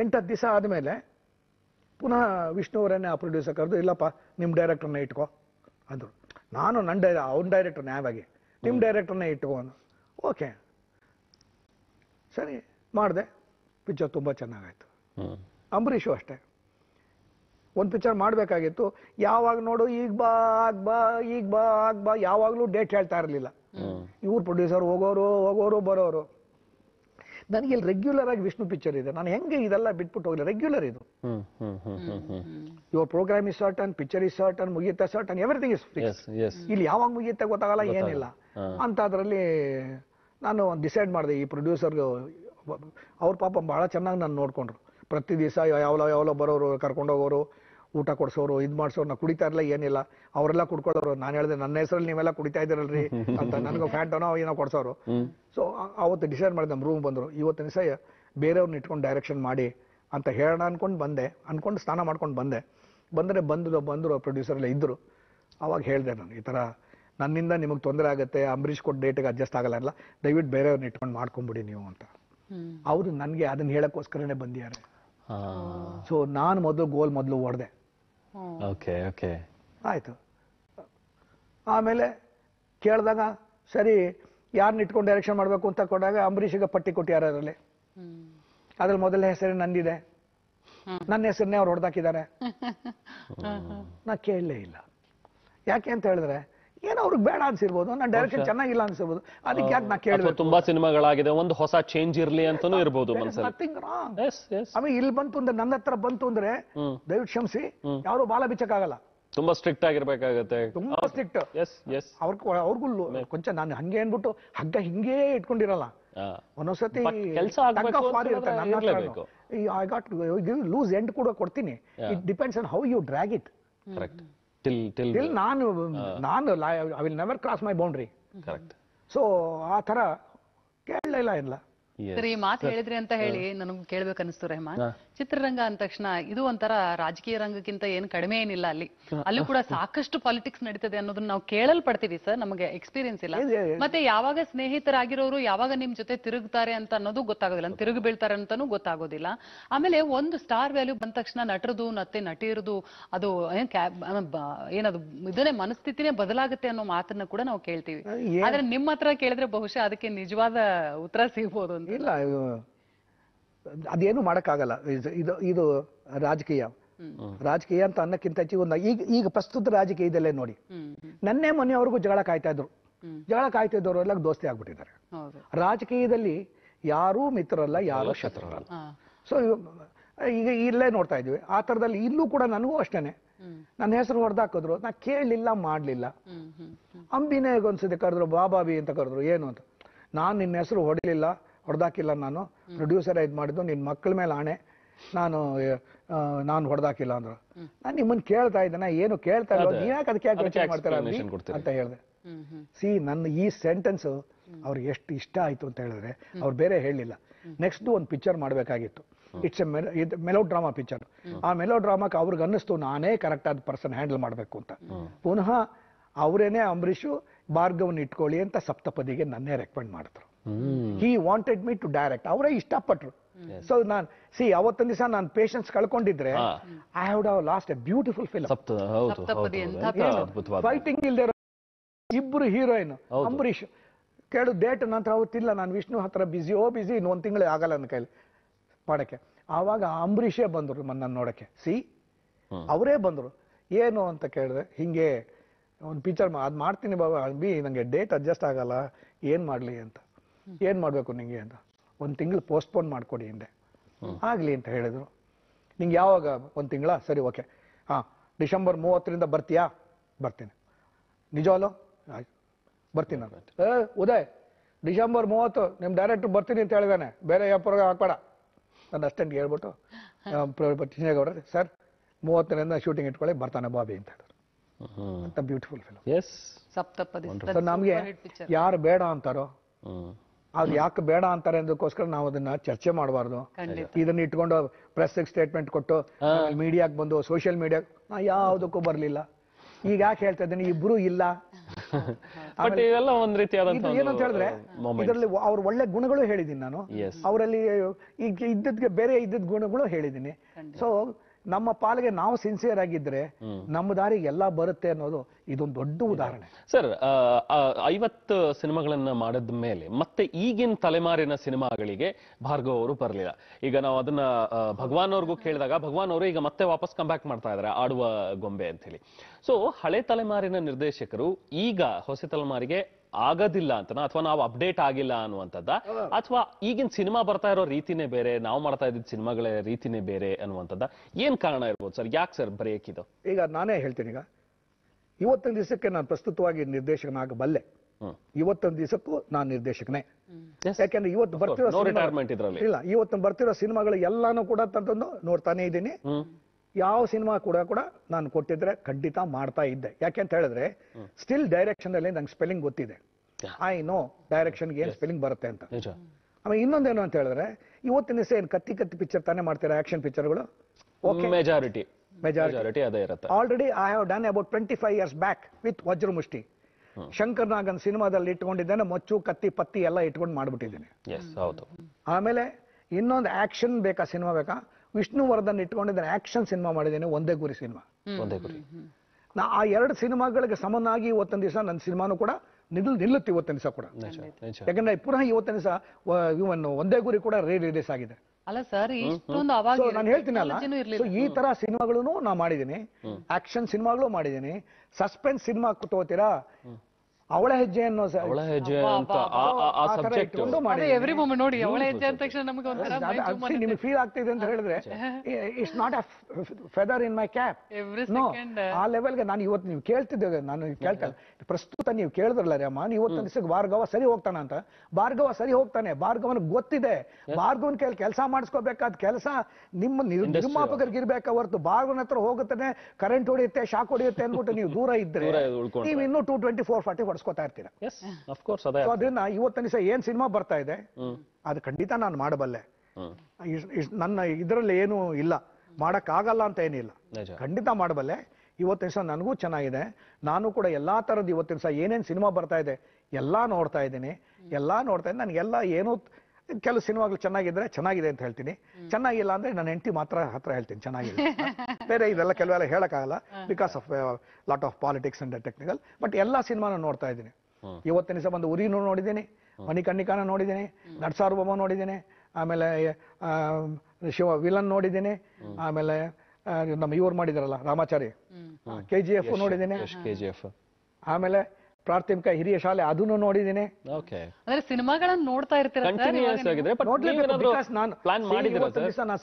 ಎಂಟತ್ತು ಹತ್ತು ದಿವಸ ಆದಮೇಲೆ ಪುನಃ ವಿಷ್ಣುವರನ್ನೇ ಆ ಪ್ರೊಡ್ಯೂಸರ್ ಕರೆದು ಇಲ್ಲಪ್ಪ ನಿಮ್ಮ ಡೈರೆಕ್ಟರ್ನ ಇಟ್ಕೋ ಅಂದರು ನಾನು ನನ್ನ ಡೈ ಅವ್ನ ಡೈರೆಕ್ಟರ್ನೇ ಯಾವಾಗಿ ನಿಮ್ಮ ಡೈರೆಕ್ಟರ್ನೇ ಇಟ್ಕೋ ಓಕೆ ಸರಿ ಮಾಡಿದೆ ಪಿಕ್ಚರ್ ತುಂಬ ಚೆನ್ನಾಗಾಯ್ತು ಅಂಬರೀಷು ಅಷ್ಟೇ ಒಂದು ಪಿಕ್ಚರ್ ಮಾಡಬೇಕಾಗಿತ್ತು ಯಾವಾಗ ನೋಡು ಈಗ ಬಾ ಆಗ ಬಾ ಈಗ ಬಾ ಆಗ ಬಾ ಯಾವಾಗಲೂ ಡೇಟ್ ಹೇಳ್ತಾ ಇರಲಿಲ್ಲ ಇವ್ರು ಪ್ರೊಡ್ಯೂಸರ್ ಹೋಗೋರು ಹೋಗೋರು ಬರೋರು ನನಗೆ ಇಲ್ಲಿ ರೆಗ್ಯುಲರ್ ಆಗಿ ವಿಷ್ಣು ಪಿಕ್ಚರ್ ಇದೆ ನಾನು ಹೆಂಗೆ ಇದೆಲ್ಲ ಬಿಟ್ಬಿಟ್ಟು ಹೋಗಲಿ ರೆಗ್ಯುಲರ್ ಇದು ಇವ್ರ program is certain picture is certain ಮುಗಿಯುತ್ತೆ ಸರ್ಟನ್ ಎವ್ರಿಥಿಂಗ್ ಇಸ್ ಇಲ್ಲಿ ಯಾವಾಗ ಮುಗಿಯುತ್ತೆ ಗೊತ್ತಾಗಲ್ಲ ಏನಿಲ್ಲ ಅಂತ ಅದರಲ್ಲಿ ನಾನು ಡಿಸೈಡ್ ಮಾಡಿದೆ ಈ ಪ್ರೊಡ್ಯೂಸರ್ಗೆ ಅವ್ರ ಪಾಪ ಭಾಳ ಚೆನ್ನಾಗಿ ನಾನು ನೋಡಿಕೊಂಡ್ರು ಪ್ರತಿ ದಿವಸ ಯಾವಲೋ ಯಾವಲೋ ಬರೋರು ಕರ್ಕೊಂಡೋಗೋರು ಊಟ ಕೊಡಿಸೋರು ಇದು ಮಾಡಿಸೋರು ನಾ ಕುಡಿತಾ ಇರಲ್ಲ ಏನಿಲ್ಲ ಅವರೆಲ್ಲ ಕುಡ್ಕೊಳ್ಳೋರು ನಾನು ಹೇಳಿದೆ ನನ್ನ ಹೆಸರಲ್ಲಿ ನೀವೆಲ್ಲ ಕುಡಿತಾ ಇದ್ದೀರಲ್ರಿ ಅಂತ ನನಗೆ ಫ್ಯಾಂಟನೋ ಏನೋ ಕೊಡ್ಸೋರು ಸೊ ಅವತ್ತು ಡಿಸೈಡ್ ಮಾಡಿದೆ ನಮ್ಮ ರೂಮ್ ಬಂದರು ಇವತ್ತಿನ ದಿವಸ ಬೇರೆಯವ್ರನ್ನ ಇಟ್ಕೊಂಡು ಡೈರೆಕ್ಷನ್ ಮಾಡಿ ಅಂತ ಹೇಳೋಣ ಅಂದ್ಕೊಂಡು ಬಂದೆ ಅಂದ್ಕೊಂಡು ಸ್ನಾನ ಮಾಡ್ಕೊಂಡು ಬಂದೆ ಬಂದರೆ ಬಂದು ಬಂದರು ಎಲ್ಲ ಇದ್ದರು ಅವಾಗ ಹೇಳಿದೆ ನಾನು ಈ ಥರ ನನ್ನಿಂದ ನಿಮಗೆ ತೊಂದರೆ ಆಗುತ್ತೆ ಅಂಬರೀಷ್ ಕೊಟ್ಟು ಡೇಟಿಗೆ ಅಡ್ಜಸ್ಟ್ ಆಗಲ್ಲ ಅಲ್ಲ ದಯವಿಟ್ಟು ಬೇರೆಯವ್ರನ್ನ ಇಟ್ಕೊಂಡು ಮಾಡ್ಕೊಂಬಿಡಿ ನೀವು ಅಂತ ಅವರು ನನಗೆ ಅದನ್ನ ಹೇಳೋಕ್ಕೋಸ್ಕರನೇ ಬಂದಿದ್ದಾರೆ ಸೊ ನಾನು ಮೊದಲು ಗೋಲ್ ಮೊದಲು ಹೊಡೆದೆ ಓಕೆ ಓಕೆ ಆಯಿತು ಆಮೇಲೆ ಕೇಳಿದಾಗ ಸರಿ ಯಾರನ್ನ ಇಟ್ಕೊಂಡು ಡೈರೆಕ್ಷನ್ ಮಾಡಬೇಕು ಅಂತ ಕೊಟ್ಟಾಗ ಅಂಬರೀಷಿಗೆ ಪಟ್ಟಿ ಕೊಟ್ಟಿದ್ದಾರೆ ಅದರಲ್ಲಿ ಅದ್ರ ಮೊದಲ ಹೆಸರು ನಂದಿದೆ ನನ್ನ ಹೆಸರನ್ನೇ ಅವ್ರು ಹೊಡೆದಾಕಿದ್ದಾರೆ ನಾ ಕೇಳಲೇ ಇಲ್ಲ ಯಾಕೆ ಅಂತ ಹೇಳಿದ್ರೆ ಏನೋ ಅವ್ರಿಗೆ ಬೇಡ ಅನ್ಸಿರ್ಬೋದು ನನ್ನ ಡೈರೆಕ್ಷನ್ ಚೆನ್ನಾಗಿಲ್ಲ ಅನ್ಸಿರ್ಬೋದು ಅದಕ್ಕೆ ಯಾಕೆ ನಾ ಕೇಳಿದೆ ತುಂಬಾ ಸಿನಿಮಾಗಳಾಗಿದೆ ಒಂದು ಹೊಸ ಚೇಂಜ್ ಇರ್ಲಿ ಅಂತಾನೂ ಇರ್ಬೋದು ನಥಿಂಗ್ ರಾಂಗ್ ಆಮೇಲೆ ಇಲ್ಲಿ ಬಂತು ಅಂದ್ರೆ ನನ್ನ ಹತ್ರ ಬಂತು ಅಂದ್ರೆ ದಯವಿಟ್ಟು ಕ್ಷಮಿಸಿ ಯಾರು ಬಾಲ ಬಿಚ್ಚಕ್ಕಾಗಲ್ಲ ತುಂಬಾ ಸ್ಟ್ರಿಕ್ಟ್ ಆಗಿರ್ಬೇಕಾಗತ್ತೆ ತುಂಬಾ ಸ್ಟ್ರಿಕ್ಟ್ ಎಸ್ ಎಸ್ ಅವ್ರ ಅವ್ರಿಗೂ ಕೊಂಚ ನಾನು ಹಂಗೆ ಅನ್ಬಿಟ್ಟು ಹಗ್ಗ ಹಿಂಗೇ ಇಟ್ಕೊಂಡಿರಲ್ಲ ಒಂದೊಂದ್ಸತಿ ಕೆಲಸ ಲೂಸ್ ಎಂಡ್ ಕೂಡ ಕೊಡ್ತೀನಿ it depends on how you drag it correct till ನಾನು ah. ನಾನು I will never cross my boundary so ಆ ಥರ ಕೇಳಲೇ ಇಲ್ಲ ಸರಿ ಈ ಮಾತು ಹೇಳಿದ್ರಿ ಅಂತ ಹೇಳಿ ನನಗೆ ಕೇಳ್ಬೇಕು ಅನಿಸ್ತು ರೆಹಮಾನ್ ಚಿತ್ರರಂಗ ಅಂದ ತಕ್ಷಣ ಇದು ಒಂಥರ ರಾಜಕೀಯ ರಂಗಕ್ಕಿಂತ ಏನು ಕಡಿಮೆ ಏನಿಲ್ಲ ಅಲ್ಲಿ ಅಲ್ಲೂ ಕೂಡ ಸಾಕಷ್ಟು ಪಾಲಿಟಿಕ್ಸ್ ನಡೀತದೆ ಅನ್ನೋದನ್ನ ನಾವು ಕೇಳಲ್ಪಡ್ತೀವಿ ಸರ್ ನಮಗೆ ಎಕ್ಸ್ಪೀರಿಯನ್ಸ್ ಇಲ್ಲ ಮತ್ತೆ ಯಾವಾಗ ಸ್ನೇಹಿತರಾಗಿರೋರು ಯಾವಾಗ ನಿಮ್ ಜೊತೆ ತಿರುಗ್ತಾರೆ ಅಂತ ಅನ್ನೋದು ಗೊತ್ತಾಗೋದಿಲ್ಲ ತಿರುಗಿ ಬೀಳ್ತಾರೆ ಅಂತಾನೂ ಗೊತ್ತಾಗೋದಿಲ್ಲ ಆಮೇಲೆ ಒಂದು ಸ್ಟಾರ್ ವ್ಯಾಲ್ಯೂ ಬಂದ ತಕ್ಷಣ ನಟರದು ಮತ್ತೆ ನಟಿರದು ಅದು ಏನದು ಇದನ್ನೇ ಮನಸ್ಥಿತಿನೇ ಬದಲಾಗುತ್ತೆ ಅನ್ನೋ ಮಾತನ್ನ ಕೂಡ ನಾವು ಕೇಳ್ತೀವಿ ಆದ್ರೆ ನಿಮ್ಮ ಹತ್ರ ಕೇಳಿದ್ರೆ ಬಹುಶಃ ಅದಕ್ಕೆ ನಿಜವಾದ ಉತ್ತರ ಸಿಗ್ಬೋದು ಅಂತ ಅದೇನು ಮಾಡೋಕ್ಕಾಗಲ್ಲ ಇದು ಇದು ರಾಜಕೀಯ ರಾಜಕೀಯ ಅಂತ ಅನ್ನಕ್ಕಿಂತ ಹೆಚ್ಚಿಗೆ ಒಂದು ಈಗ ಈಗ ಪ್ರಸ್ತುತ ರಾಜಕೀಯದಲ್ಲೇ ನೋಡಿ ನನ್ನೇ ಮನೆಯವ್ರಿಗೂ ಜಗಳ ಕಾಯ್ತಾ ಇದ್ರು ಜಗಳ ಕಾಯ್ತಾ ಇದ್ದವರು ಎಲ್ಲ ದೋಸ್ತಿ ಆಗ್ಬಿಟ್ಟಿದ್ದಾರೆ ರಾಜಕೀಯದಲ್ಲಿ ಯಾರೂ ಮಿತ್ರರಲ್ಲ ಯಾರೂ ಶತ್ರುರಲ್ಲ ಸೊ ಈಗ ಇಲ್ಲೇ ನೋಡ್ತಾ ಇದ್ವಿ ಆ ತರದಲ್ಲಿ ಇಲ್ಲೂ ಕೂಡ ನನಗೂ ಅಷ್ಟೇನೆ ನನ್ನ ಹೆಸರು ಹೊಡೆದಾಕಿದ್ರು ನಾ ಕೇಳಲಿಲ್ಲ ಮಾಡಲಿಲ್ಲ ಅಂಬಿನೇ ಒಂದ್ಸತಿ ಕರೆದ್ರು ಬಾಬಾಬಿ ಅಂತ ಕರೆದ್ರು ಏನು ಅಂತ ನಾನು ನಿನ್ನ ಹೆಸರು ಹೊಡಿಲಿಲ್ಲ ಹೊಡೆದಾಕಿಲ್ಲ ನಾನು ಪ್ರೊಡ್ಯೂಸರ್ ಇದು ಮಾಡಿದ್ದು ನಿನ್ನ ಮಕ್ಕಳ ಮೇಲೆ ಆಣೆ ನಾನು ನಾನು ಹೊಡೆದಾಕಿಲ್ಲ ಅಂದ್ರು ನಾನು ನಿಮ್ಮನ್ನು ಕೇಳ್ತಾ ಇದ್ದೇನೆ ಏನು ಕೇಳ್ತಾ ಇಲ್ಲ ನೀನು ಅದಕ್ಕೆ ಯಾಕೆ ಯೋಚನೆ ಮಾಡ್ತಾರೆ ಅಂತ ಹೇಳಿದೆ ಸಿ ನನ್ನ ಈ ಸೆಂಟೆನ್ಸ್ ಅವ್ರಿಗೆ ಎಷ್ಟು ಇಷ್ಟ ಆಯ್ತು ಅಂತ ಹೇಳಿದ್ರೆ ಅವ್ರು ಬೇರೆ ಹೇಳಲಿಲ್ಲ ನೆಕ್ಸ್ಟ್ ಒಂದು ಪಿಕ್ಚರ್ ಮಾಡಬೇಕಾಗಿತ್ತು it's a melodrama picture ಆ ಮೆಲೋ ಡ್ರಾಮಾಕ್ಕೆ ಅವ್ರಿಗೆ ಅನ್ನಿಸ್ತು ನಾನೇ ಕರೆಕ್ಟ್ ಆದ ಪರ್ಸನ್ ಹ್ಯಾಂಡಲ್ ಮಾಡಬೇಕು ಅಂತ ಪುನಃ ಅವರೇನೆ ಅಂಬರೀಷು ಭಾರ್ಗವನ್ನ ಇಟ್ಕೊಳ್ಳಿ ಅಂತ ಸಪ್ತಪದಿಗೆ ನನ್ನೇ ರೆಕಮೆಂಡ್ ಮಾಡಿದ್ರು he wanted me to direct ಅವರೇ ಇಷ್ಟಪಟ್ರು ಸೊ ನಾನು ಸಿ ಅವತ್ತೊಂದ್ ದಿವಸ ನಾನು ಪೇಷನ್ಸ್ ಕಳ್ಕೊಂಡಿದ್ರೆ I have dove lost a beautiful film fighting ಇಲ್ದೇ ಇಬ್ರು ಹೀರೋಯಿನ್ ಅಂಬರೀಷ್ ಕೇಳು ಡೇಟ್ ನಂತರ ಅವತ್ತಿಲ್ಲ ನಾನು ವಿಷ್ಣು ಹತ್ರ ಬಿಸಿ ಓ ಬಿಸಿ ಇನ್ನೊಂದ್ ತಿಂಗಳು ಆಗಲ್ಲ ನನ್ನ ಕೈಲಿ ಪಾಡಕ್ಕೆ ಆವಾಗ ಅಂಬರೀಷೇ ಬಂದ್ರು ನನ್ನ ನೋಡಕ್ಕೆ ಸಿ ಅವರೇ ಬಂದ್ರು ಏನು ಅಂತ ಕೇಳಿದೆ ಹಿಂಗೆ ಒಂದು ಪಿಕ್ಚರ್ ಅದು ಮಾಡ್ತೀನಿ ಬಾಬಾ ಬಿ ನಂಗೆ ಡೇಟ್ ಅಡ್ಜಸ್ಟ್ ಆಗಲ್ಲ ಏನು ಮಾಡಲಿ ಅಂತ ಏನು ಮಾಡಬೇಕು ನಿಂಗೆ ಅಂತ ಒಂದು ತಿಂಗಳು ಪೋಸ್ಟ್ಪೋನ್ ಮಾಡಿಕೊಡಿ ಹಿಂದೆ ಆಗಲಿ ಅಂತ ಹೇಳಿದರು ನಿಂಗೆ ಯಾವಾಗ ಒಂದು ತಿಂಗಳ ಸರಿ ಓಕೆ ಹಾಂ ಡಿಸೆಂಬರ್ ಮೂವತ್ತರಿಂದ ಬರ್ತೀಯಾ ಬರ್ತೀನಿ ನಿಜವಾಲು ಆಯ್ತು ಬರ್ತೀನಿ ನಾನು ಏ ಉದಯ್ ಡಿಸೆಂಬರ್ ಮೂವತ್ತು ನಿಮ್ಮ ಡೈರೆಕ್ಟ್ರ್ ಬರ್ತೀನಿ ಅಂತ ಹೇಳಿದಾನೆ ಬೇರೆ ಯಾವ ಪ್ರೋಗ್ರಾಮ್ ಹಾಕ್ಬೇಡ ನನ್ನ ಅಸ್ಟೆಂಟ್ಗೆ ಹೇಳ್ಬಿಟ್ಟು ಚಿನ್ನೇಗೌಡ ಸರ್ ಮೂವತ್ತರಿಂದ ಶೂಟಿಂಗ್ ಇಟ್ಕೊಳ್ಳಿ ಬರ್ತಾನೆ ಬಾಬಿ ಅಂತ ಹೇಳಿದ್ರು ಅಂತ ಬ್ಯೂಟಿಫುಲ್ ಫಿಲ್ಮ್ ಎಸ್ ಸರ್ ನಮಗೆ ಯಾರು ಬೇಡ ಅಂತಾರೋ ಅದು ಯಾಕೆ ಬೇಡ ಅಂತಾರೆ ಅದಕ್ಕೋಸ್ಕರ ನಾವು ಅದನ್ನ ಚರ್ಚೆ ಮಾಡಬಾರ್ದು ಇದನ್ನ ಇಟ್ಕೊಂಡು ಪ್ರೆಸ್ ಸ್ಟೇಟ್ಮೆಂಟ್ ಕೊಟ್ಟು ಮೀಡಿಯಾಕ್ ಬಂದು ಸೋಷಿಯಲ್ ಮೀಡಿಯಾ ನಾ ಯಾವುದಕ್ಕೂ ಬರ್ಲಿಲ್ಲ ಈಗ ಯಾಕೆ ಹೇಳ್ತಾ ಇದ್ದೀನಿ ಇಬ್ರು ಇಲ್ಲ ಒಂದ್ ರೀತಿಯ ಏನಂತ ಹೇಳಿದ್ರೆ ಇದರಲ್ಲಿ ಅವ್ರ ಒಳ್ಳೆ ಗುಣಗಳು ಹೇಳಿದೀನಿ ನಾನು ಅವರಲ್ಲಿ ಈಗ ಇದ್ದದ್ಗೆ ಬೇರೆ ಇದ್ದದ್ ಗುಣಗಳು ಹೇಳಿದ್ದೀನಿ ಸೊ ನಮ್ಮ ಪಾಲಿಗೆ ನಾವು ಸಿನ್ಸಿಯರ್ ಆಗಿದ್ರೆ ನಮ್ಮ ದಾರಿಗೆ ಎಲ್ಲ ಬರುತ್ತೆ ಅನ್ನೋದು ಇದೊಂದು ದೊಡ್ಡ ಉದಾಹರಣೆ ಸರ್ ಐವತ್ತು ಸಿನಿಮಾಗಳನ್ನ ಮಾಡಿದ ಮೇಲೆ ಮತ್ತೆ ಈಗಿನ ತಲೆಮಾರಿನ ಸಿನಿಮಾಗಳಿಗೆ ಭಾರ್ಗವ್ ಅವರು ಬರಲಿಲ್ಲ ಈಗ ನಾವು ಅದನ್ನ ಭಗವಾನ್ ಅವ್ರಿಗೂ ಕೇಳಿದಾಗ ಭಗವಾನ್ ಅವರು ಈಗ ಮತ್ತೆ ವಾಪಸ್ ಕಂಬ್ಯಾಕ್ ಮಾಡ್ತಾ ಇದಾರೆ ಆಡುವ ಗೊಂಬೆ ಅಂತ ಹೇಳಿ ಸೊ ಹಳೆ ತಲೆಮಾರಿನ ನಿರ್ದೇಶಕರು ಈಗ ಹೊಸ ತಲೆಮಾರಿಗೆ ಆಗೋದಿಲ್ಲ ಅಂತನಾ ಅಥವಾ ನಾವು ಅಪ್ಡೇಟ್ ಆಗಿಲ್ಲ ಅನ್ನುವಂಥದ್ದ ಅಥವಾ ಈಗಿನ ಸಿನಿಮಾ ಬರ್ತಾ ಇರೋ ರೀತಿನೇ ಬೇರೆ ನಾವು ಮಾಡ್ತಾ ಇದ್ದಿದ್ದ ಸಿನಿಮಾಗಳ ರೀತಿನೇ ಬೇರೆ ಅನ್ನುವಂಥದ್ದ ಏನ್ ಕಾರಣ ಇರ್ಬೋದು ಸರ್ ಯಾಕೆ ಸರ್ ಇದು ಈಗ ನಾನೇ ಹೇಳ್ತೀನಿ ಈಗ ಇವತ್ತೊಂದು ದಿವಸಕ್ಕೆ ನಾನು ಪ್ರಸ್ತುತವಾಗಿ ನಿರ್ದೇಶಕನಾಗಬಲ್ಲೆ ಇವತ್ತೊಂದು ದಿವಸಕ್ಕೂ ನಾನು ನಿರ್ದೇಶಕನೇ ಯಾಕಂದ್ರೆ ಇವತ್ತು ಬರ್ತಿರೋ ಇಲ್ಲ ಇವತ್ತು ಬರ್ತಿರೋ ಸಿನಿಮಾಗಳು ಎಲ್ಲಾನು ಕೂಡ ತಂದು ನೋಡ್ತಾನೆ ಇದ್ದೀನಿ ಯಾವ ಸಿನಿಮಾ ಕೂಡ ಕೂಡ ನಾನು ಕೊಟ್ಟಿದ್ರೆ ಖಂಡಿತ ಮಾಡ್ತಾ ಇದ್ದೆ ಯಾಕೆ ಅಂತ ಹೇಳಿದ್ರೆ ಸ್ಟಿಲ್ ಡೈರೆಕ್ಷನ್ ಅಲ್ಲಿ ನಂಗೆ ಸ್ಪೆಲ್ಲಿಂಗ್ ಗೊತ್ತಿದೆ ಐ ನೋ ಡೈರೆಕ್ಷನ್ಗೆ ಏನು ಸ್ಪೆಲ್ಲಿಂಗ್ ಬರುತ್ತೆ ಅಂತ ಆಮೇಲೆ ಇನ್ನೊಂದೇನು ಅಂತ ಹೇಳಿದ್ರೆ ಇವತ್ತಿನ ದಿವಸ ಏನು ಕತ್ತಿ ಕತ್ತಿ ಪಿಕ್ಚರ್ ತಾನೇ ಮಾಡ್ತೀರಾ ಆಕ್ಷನ್ ಪಿಕ್ಚರ್ಗಳು ಮೆಜಾರಿಟಿ ಮೆಜಾರಿಟಿ ಅದೇ ಇರುತ್ತೆ already I have done about twenty five years back with Vajramushti Shankar ನಾಗನ್ ಸಿನಿಮಾದಲ್ಲಿ ಇಟ್ಕೊಂಡಿದ್ದೇನೆ ಮೊಚ್ಚು ಕತ್ತಿ ಪತ್ತಿ ಎಲ್ಲ ಇಟ್ಕೊಂಡು ಮಾಡ್ಬಿಟ್ಟಿದ್ದೇನೆ ಆಮೇಲೆ ಇನ್ನೊಂದು ಆಕ್ಷನ್ ಬೇಕಾ ಸಿನಿಮಾ ಬೇಕಾ ವಿಷ್ಣುವರ್ಧನ್ ಇಟ್ಕೊಂಡಿದ್ದಾನೆ ಆಕ್ಷನ್ ಸಿನಿಮಾ ಮಾಡಿದ್ದೇನೆ ಒಂದೇ ಗುರಿ ಸಿನಿಮಾ ಒಂದೇ ಗುರಿ ನಾ ಆ ಎರಡು ಸಿನಿಮಾಗಳಿಗೆ ಸಮನಾಗಿ ಇವತ್ತಿನ ದಿವಸ ನನ್ನ ಸಿನಿಮಾನು ಕೂಡ ನಿಲ್ ನಿಲ್ಲುತ್ತೆ ಇವತ್ತಿನ ದಿವಸ ಕೂಡ ಯಾಕಂದ್ರೆ ಪುನಃ ಇವತ್ತಿನ ದಿವಸ ಇವನ್ ಒಂದೇ ಗುರಿ ಕೂಡ ರೇ ರಿಲೀಸ್ ಆಗಿದೆ ಅಲ್ಲ ಸರ್ ನಾನು ಹೇಳ್ತೀನಲ್ಲ ಈ ತರ ಸಿನಿಮಾಗಳನ್ನು ನಾ ಮಾಡಿದ್ದೀನಿ ಆಕ್ಷನ್ ಸಿನಿಮಾಗಳು ಮಾಡಿದ್ದೀನಿ ಸಸ್ಪೆನ್ಸ್ ಸಿನಿಮಾ ತಗೋತೀರಾ ಅವಳ ಹೆಜ್ಜೆ ಅನ್ನೋ ಅವಳ ಹೆಜ್ಜೆ ಅಂತ ಆ ಸಬ್ಜೆಕ್ಟ್ ಮಾಡಿ ನೋಡಿ ಅವಳ ಹೆಜ್ಜೆ ಅಂದ ತಕ್ಷಣ ನಮಗೆ ಒಂಥರ ನಿಮ್ಗೆ ಫೀಲ್ ಆಗ್ತಿದೆ ಅಂತ ಹೇಳಿದ್ರೆ it's not a feather in my cap every no second ಆ ಗೆ ನಾನು ಇವತ್ತು ನೀವು ಕೇಳ್ತಿದ್ದೆ ನಾನು ಕೇಳ್ತಾ ಪ್ರಸ್ತುತ ನೀವು ಕೇಳಿದ್ರಲ್ಲ ರೀ ಅಮ್ಮ ನೀವು ಇವತ್ತು ಅನ್ಸಿಗೆ ಭಾರ್ಗವ ಸರಿ ಹೋಗ್ತಾನ ಅಂತ ಭಾರ್ಗವ ಸರಿ ಹೋಗ್ತಾನೆ ಭಾರ್ಗವನ ಗೊತ್ತಿದೆ ಭಾರ್ಗವನ ಕೈಯಲ್ಲಿ ಕೆಲಸ ಮಾಡಿಸ್ಕೋಬೇಕಾದ ಕೆಲಸ ನಿಮ್ಮ ನಿರ್- ನಿರ್ಮಾಪಕರಿಗೆ ಇರ್ಬೇಕ ಹೊರತು ಭಾರ್ಗವನ ಹತ್ರ ಹೋಗುತ್ತಾನೆ ಕರೆಂಟ್ ಹೊಡೆಯುತ್ತೆ ಶಾಕ್ ಹೊಡೆಯುತ್ತೆ ಅಂದ್ಬಿಟ್ಟು ನೀವು ದೂರ ಇದ್ರೆ ನೀವು ಇನ್ನೂ ಟೂ ಟ್ವೆಂಟಿ ಫೋರ್ ಫಾರ್ಟಿ ಇರ್ತೀರಾ ಅದನ್ನ ಏನ್ ಸಿನಿಮಾ ಬರ್ತಾ ಇದೆ ಅದು ಖಂಡಿತ ನಾನು ಮಾಡಬಲ್ಲೆ ನನ್ನ ಇದರಲ್ಲಿ ಏನು ಇಲ್ಲ ಆಗಲ್ಲ ಅಂತ ಏನಿಲ್ಲ ಖಂಡಿತ ಮಾಡಬಲ್ಲೆ ಇವತ್ತಿನ ದಿವಸ ನನಗೂ ಚೆನ್ನಾಗಿದೆ ನಾನು ಕೂಡ ಎಲ್ಲಾ ತರದ ಇವತ್ತಿನ ಏನೇನ್ ಸಿನಿಮಾ ಬರ್ತಾ ಇದೆ ಎಲ್ಲಾ ನೋಡ್ತಾ ಇದ್ದೀನಿ ಎಲ್ಲಾ ನೋಡ್ತಾ ಇದ್ದೀನಿ ನನಗೆಲ್ಲ ಏನು ಕೆಲವು ಸಿನಿಮಾಗಳು ಚೆನ್ನಾಗಿದ್ರೆ ಚೆನ್ನಾಗಿದೆ ಅಂತ ಹೇಳ್ತೀನಿ ಚೆನ್ನಾಗಿಲ್ಲ ಅಂದ್ರೆ ನನ್ನ ಎಂಟಿ ಮಾತ್ರ ಹತ್ರ ಹೇಳ್ತೀನಿ ಚೆನ್ನಾಗಿದೆ ಬೇರೆ ಇದೆಲ್ಲ ಕೆಲವೆಲ್ಲ ಹೇಳೋಕ್ಕಾಗಲ್ಲ because of lot of politics and technical but ಎಲ್ಲ ಸಿನಿಮಾನ ನೋಡ್ತಾ ಇದ್ದೀನಿ ಇವತ್ತಿನ ದಿವಸ ಬಂದು ಉರಿನೂ ನೋಡಿದ್ದೀನಿ ಮಣಿಕರ್ಣಿಕಾನ ನೋಡಿದ್ದೀನಿ ನಟ್ಸಾರ್ವಭೌಮ ನೋಡಿದ್ದೀನಿ ಆಮೇಲೆ ಶಿವ ವಿಲನ್ ನೋಡಿದ್ದೀನಿ ಆಮೇಲೆ ನಮ್ಮ ಇವ್ರು ಮಾಡಿದಾರಲ್ಲ ರಾಮಾಚಾರಿ ಕೆ ಜಿ ಎಫ್ ನೋಡಿದ್ದೀನಿ ಆಮೇಲೆ ಪ್ರಾಥಮಿಕ ಹಿರಿಯ ಶಾಲೆ ಅದನ್ನು ನೋಡಿದ್ದೀನಿ ನೋಡ್ತಾ ಇರ್ತೀರ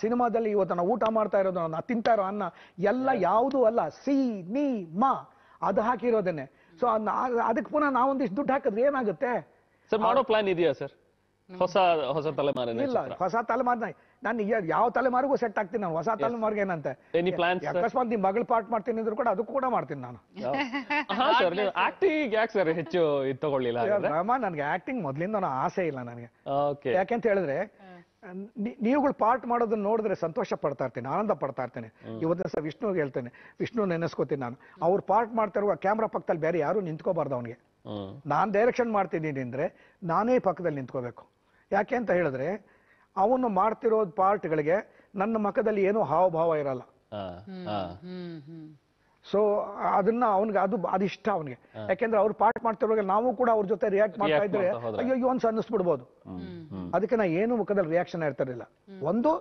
ಸಿನಿಮಾದಲ್ಲಿ ಇವತ್ತು ನಾನು ಊಟ ಮಾಡ್ತಾ ಇರೋದು ನಾನು ತಿಂತಾ ಇರೋ ಅನ್ನ ಎಲ್ಲ ಯಾವುದು ಅಲ್ಲ ಸಿ ನೀ ಮಾ ಅದು ಹಾಕಿರೋದನ್ನೇ ಸೊ ಅದಕ್ಕೆ ಪುನಃ ನಾವೊಂದಿಷ್ಟು ದುಡ್ಡು ಹಾಕಿದ್ರೆ ಏನಾಗುತ್ತೆ ಸರ್ ಮಾಡೋ ಪ್ಲಾನ್ ಇದೆಯಾ ಸರ್ ಹೊಸ ಹೊಸ ತಲೆಮಾರಿನ ಇಲ್ಲ ಹೊಸ ತಲೆಮಾರಿನ ನಾನು ಯಾವ ತಲೆಮಾರಿಗೂ ಸೆಟ್ ಆಗ್ತೀನಿ ನಾನು ಹೊಸ ತಲೆಮಾರಿಗೆ ಏನಂತೆ ಅಕಸ್ಮಾತ್ ನಿಮ್ ಮಗಳು ಪಾರ್ಟ್ ಮಾಡ್ತೀನಿ ಅಂದ್ರೂ ಕೂಡ ಅದು ಕೂಡ ಮಾಡ್ತೀನಿ ನಾನು ಆಕ್ಟಿಂಗ್ ಯಾಕೆ ಸರ್ ಹೆಚ್ಚು ತಗೊಳ್ಳಿಲ್ಲ ರಾಮ ನನ್ಗೆ ಆಕ್ಟಿಂಗ್ ಮೊದ್ಲಿಂದ ಆಸೆ ಇಲ್ಲ ನನಗೆ ಯಾಕೆಂತ ಹೇಳಿದ್ರೆ ನೀವುಗಳು ಪಾರ್ಟ್ ಮಾಡೋದನ್ನ ನೋಡಿದ್ರೆ ಸಂತೋಷ ಪಡ್ತಾ ಇರ್ತೀನಿ ಆನಂದ ಪಡ್ತಾ ಇರ್ತೇನೆ ಇವತ್ತು ಸರ್ ವಿಷ್ಣುಗೆ ಹೇಳ್ತೇನೆ ವಿಷ್ಣು ನೆನೆಸ್ಕೋತೀನಿ ನಾನು ಅವ್ರು ಪಾರ್ಟ್ ಮಾಡ್ತಾ ಇರುವ ಕ್ಯಾಮ್ರಾ ಪಕ್ಕದಲ್ಲಿ ಬೇರೆ ಯಾರು ನಿಂತ್ಕೋಬಾರ್ದು ಅವನಿಗೆ ನಾನು ಡೈರೆಕ್ಷನ್ ಮಾಡ್ತೀನಿ ಅಂದ್ರೆ ನಾನೇ ಪಕ್ಕದಲ್ಲಿ ನಿಂತ್ಕೋಬೇಕು ಯಾಕೆ ಅಂತ ಹೇಳಿದ್ರೆ ಅವನು ಮಾಡ್ತಿರೋ ಪಾರ್ಟ್ಗಳಿಗೆ ನನ್ನ ಮಖದಲ್ಲಿ ಏನೂ ಹಾವಭಾವ ಇರಲ್ಲ ಸೊ ಅದನ್ನ ಅವನಿಗೆ ಅದು ಅದಿಷ್ಟ ಅವನಿಗೆ ಯಾಕೆಂದ್ರೆ ಅವ್ರು ಪಾರ್ಟ್ ಮಾಡ್ತಿರೋ ನಾವು ಕೂಡ ಅವ್ರ ಜೊತೆ ರಿಯಾಕ್ಟ್ ಮಾಡ್ತಾ ಇದ್ರೆ ಅಯ್ಯೋ ಅಯ್ಯೋ ಅನ್ನಿಸ್ಬಿಡ್ಬೋದು ಅದಕ್ಕೆ ನಾ ಏನು ಮುಖದಲ್ಲಿ ರಿಯಾಕ್ಷನ್ ಇರ್ತಿರಲಿಲ್ಲ ಒಂದು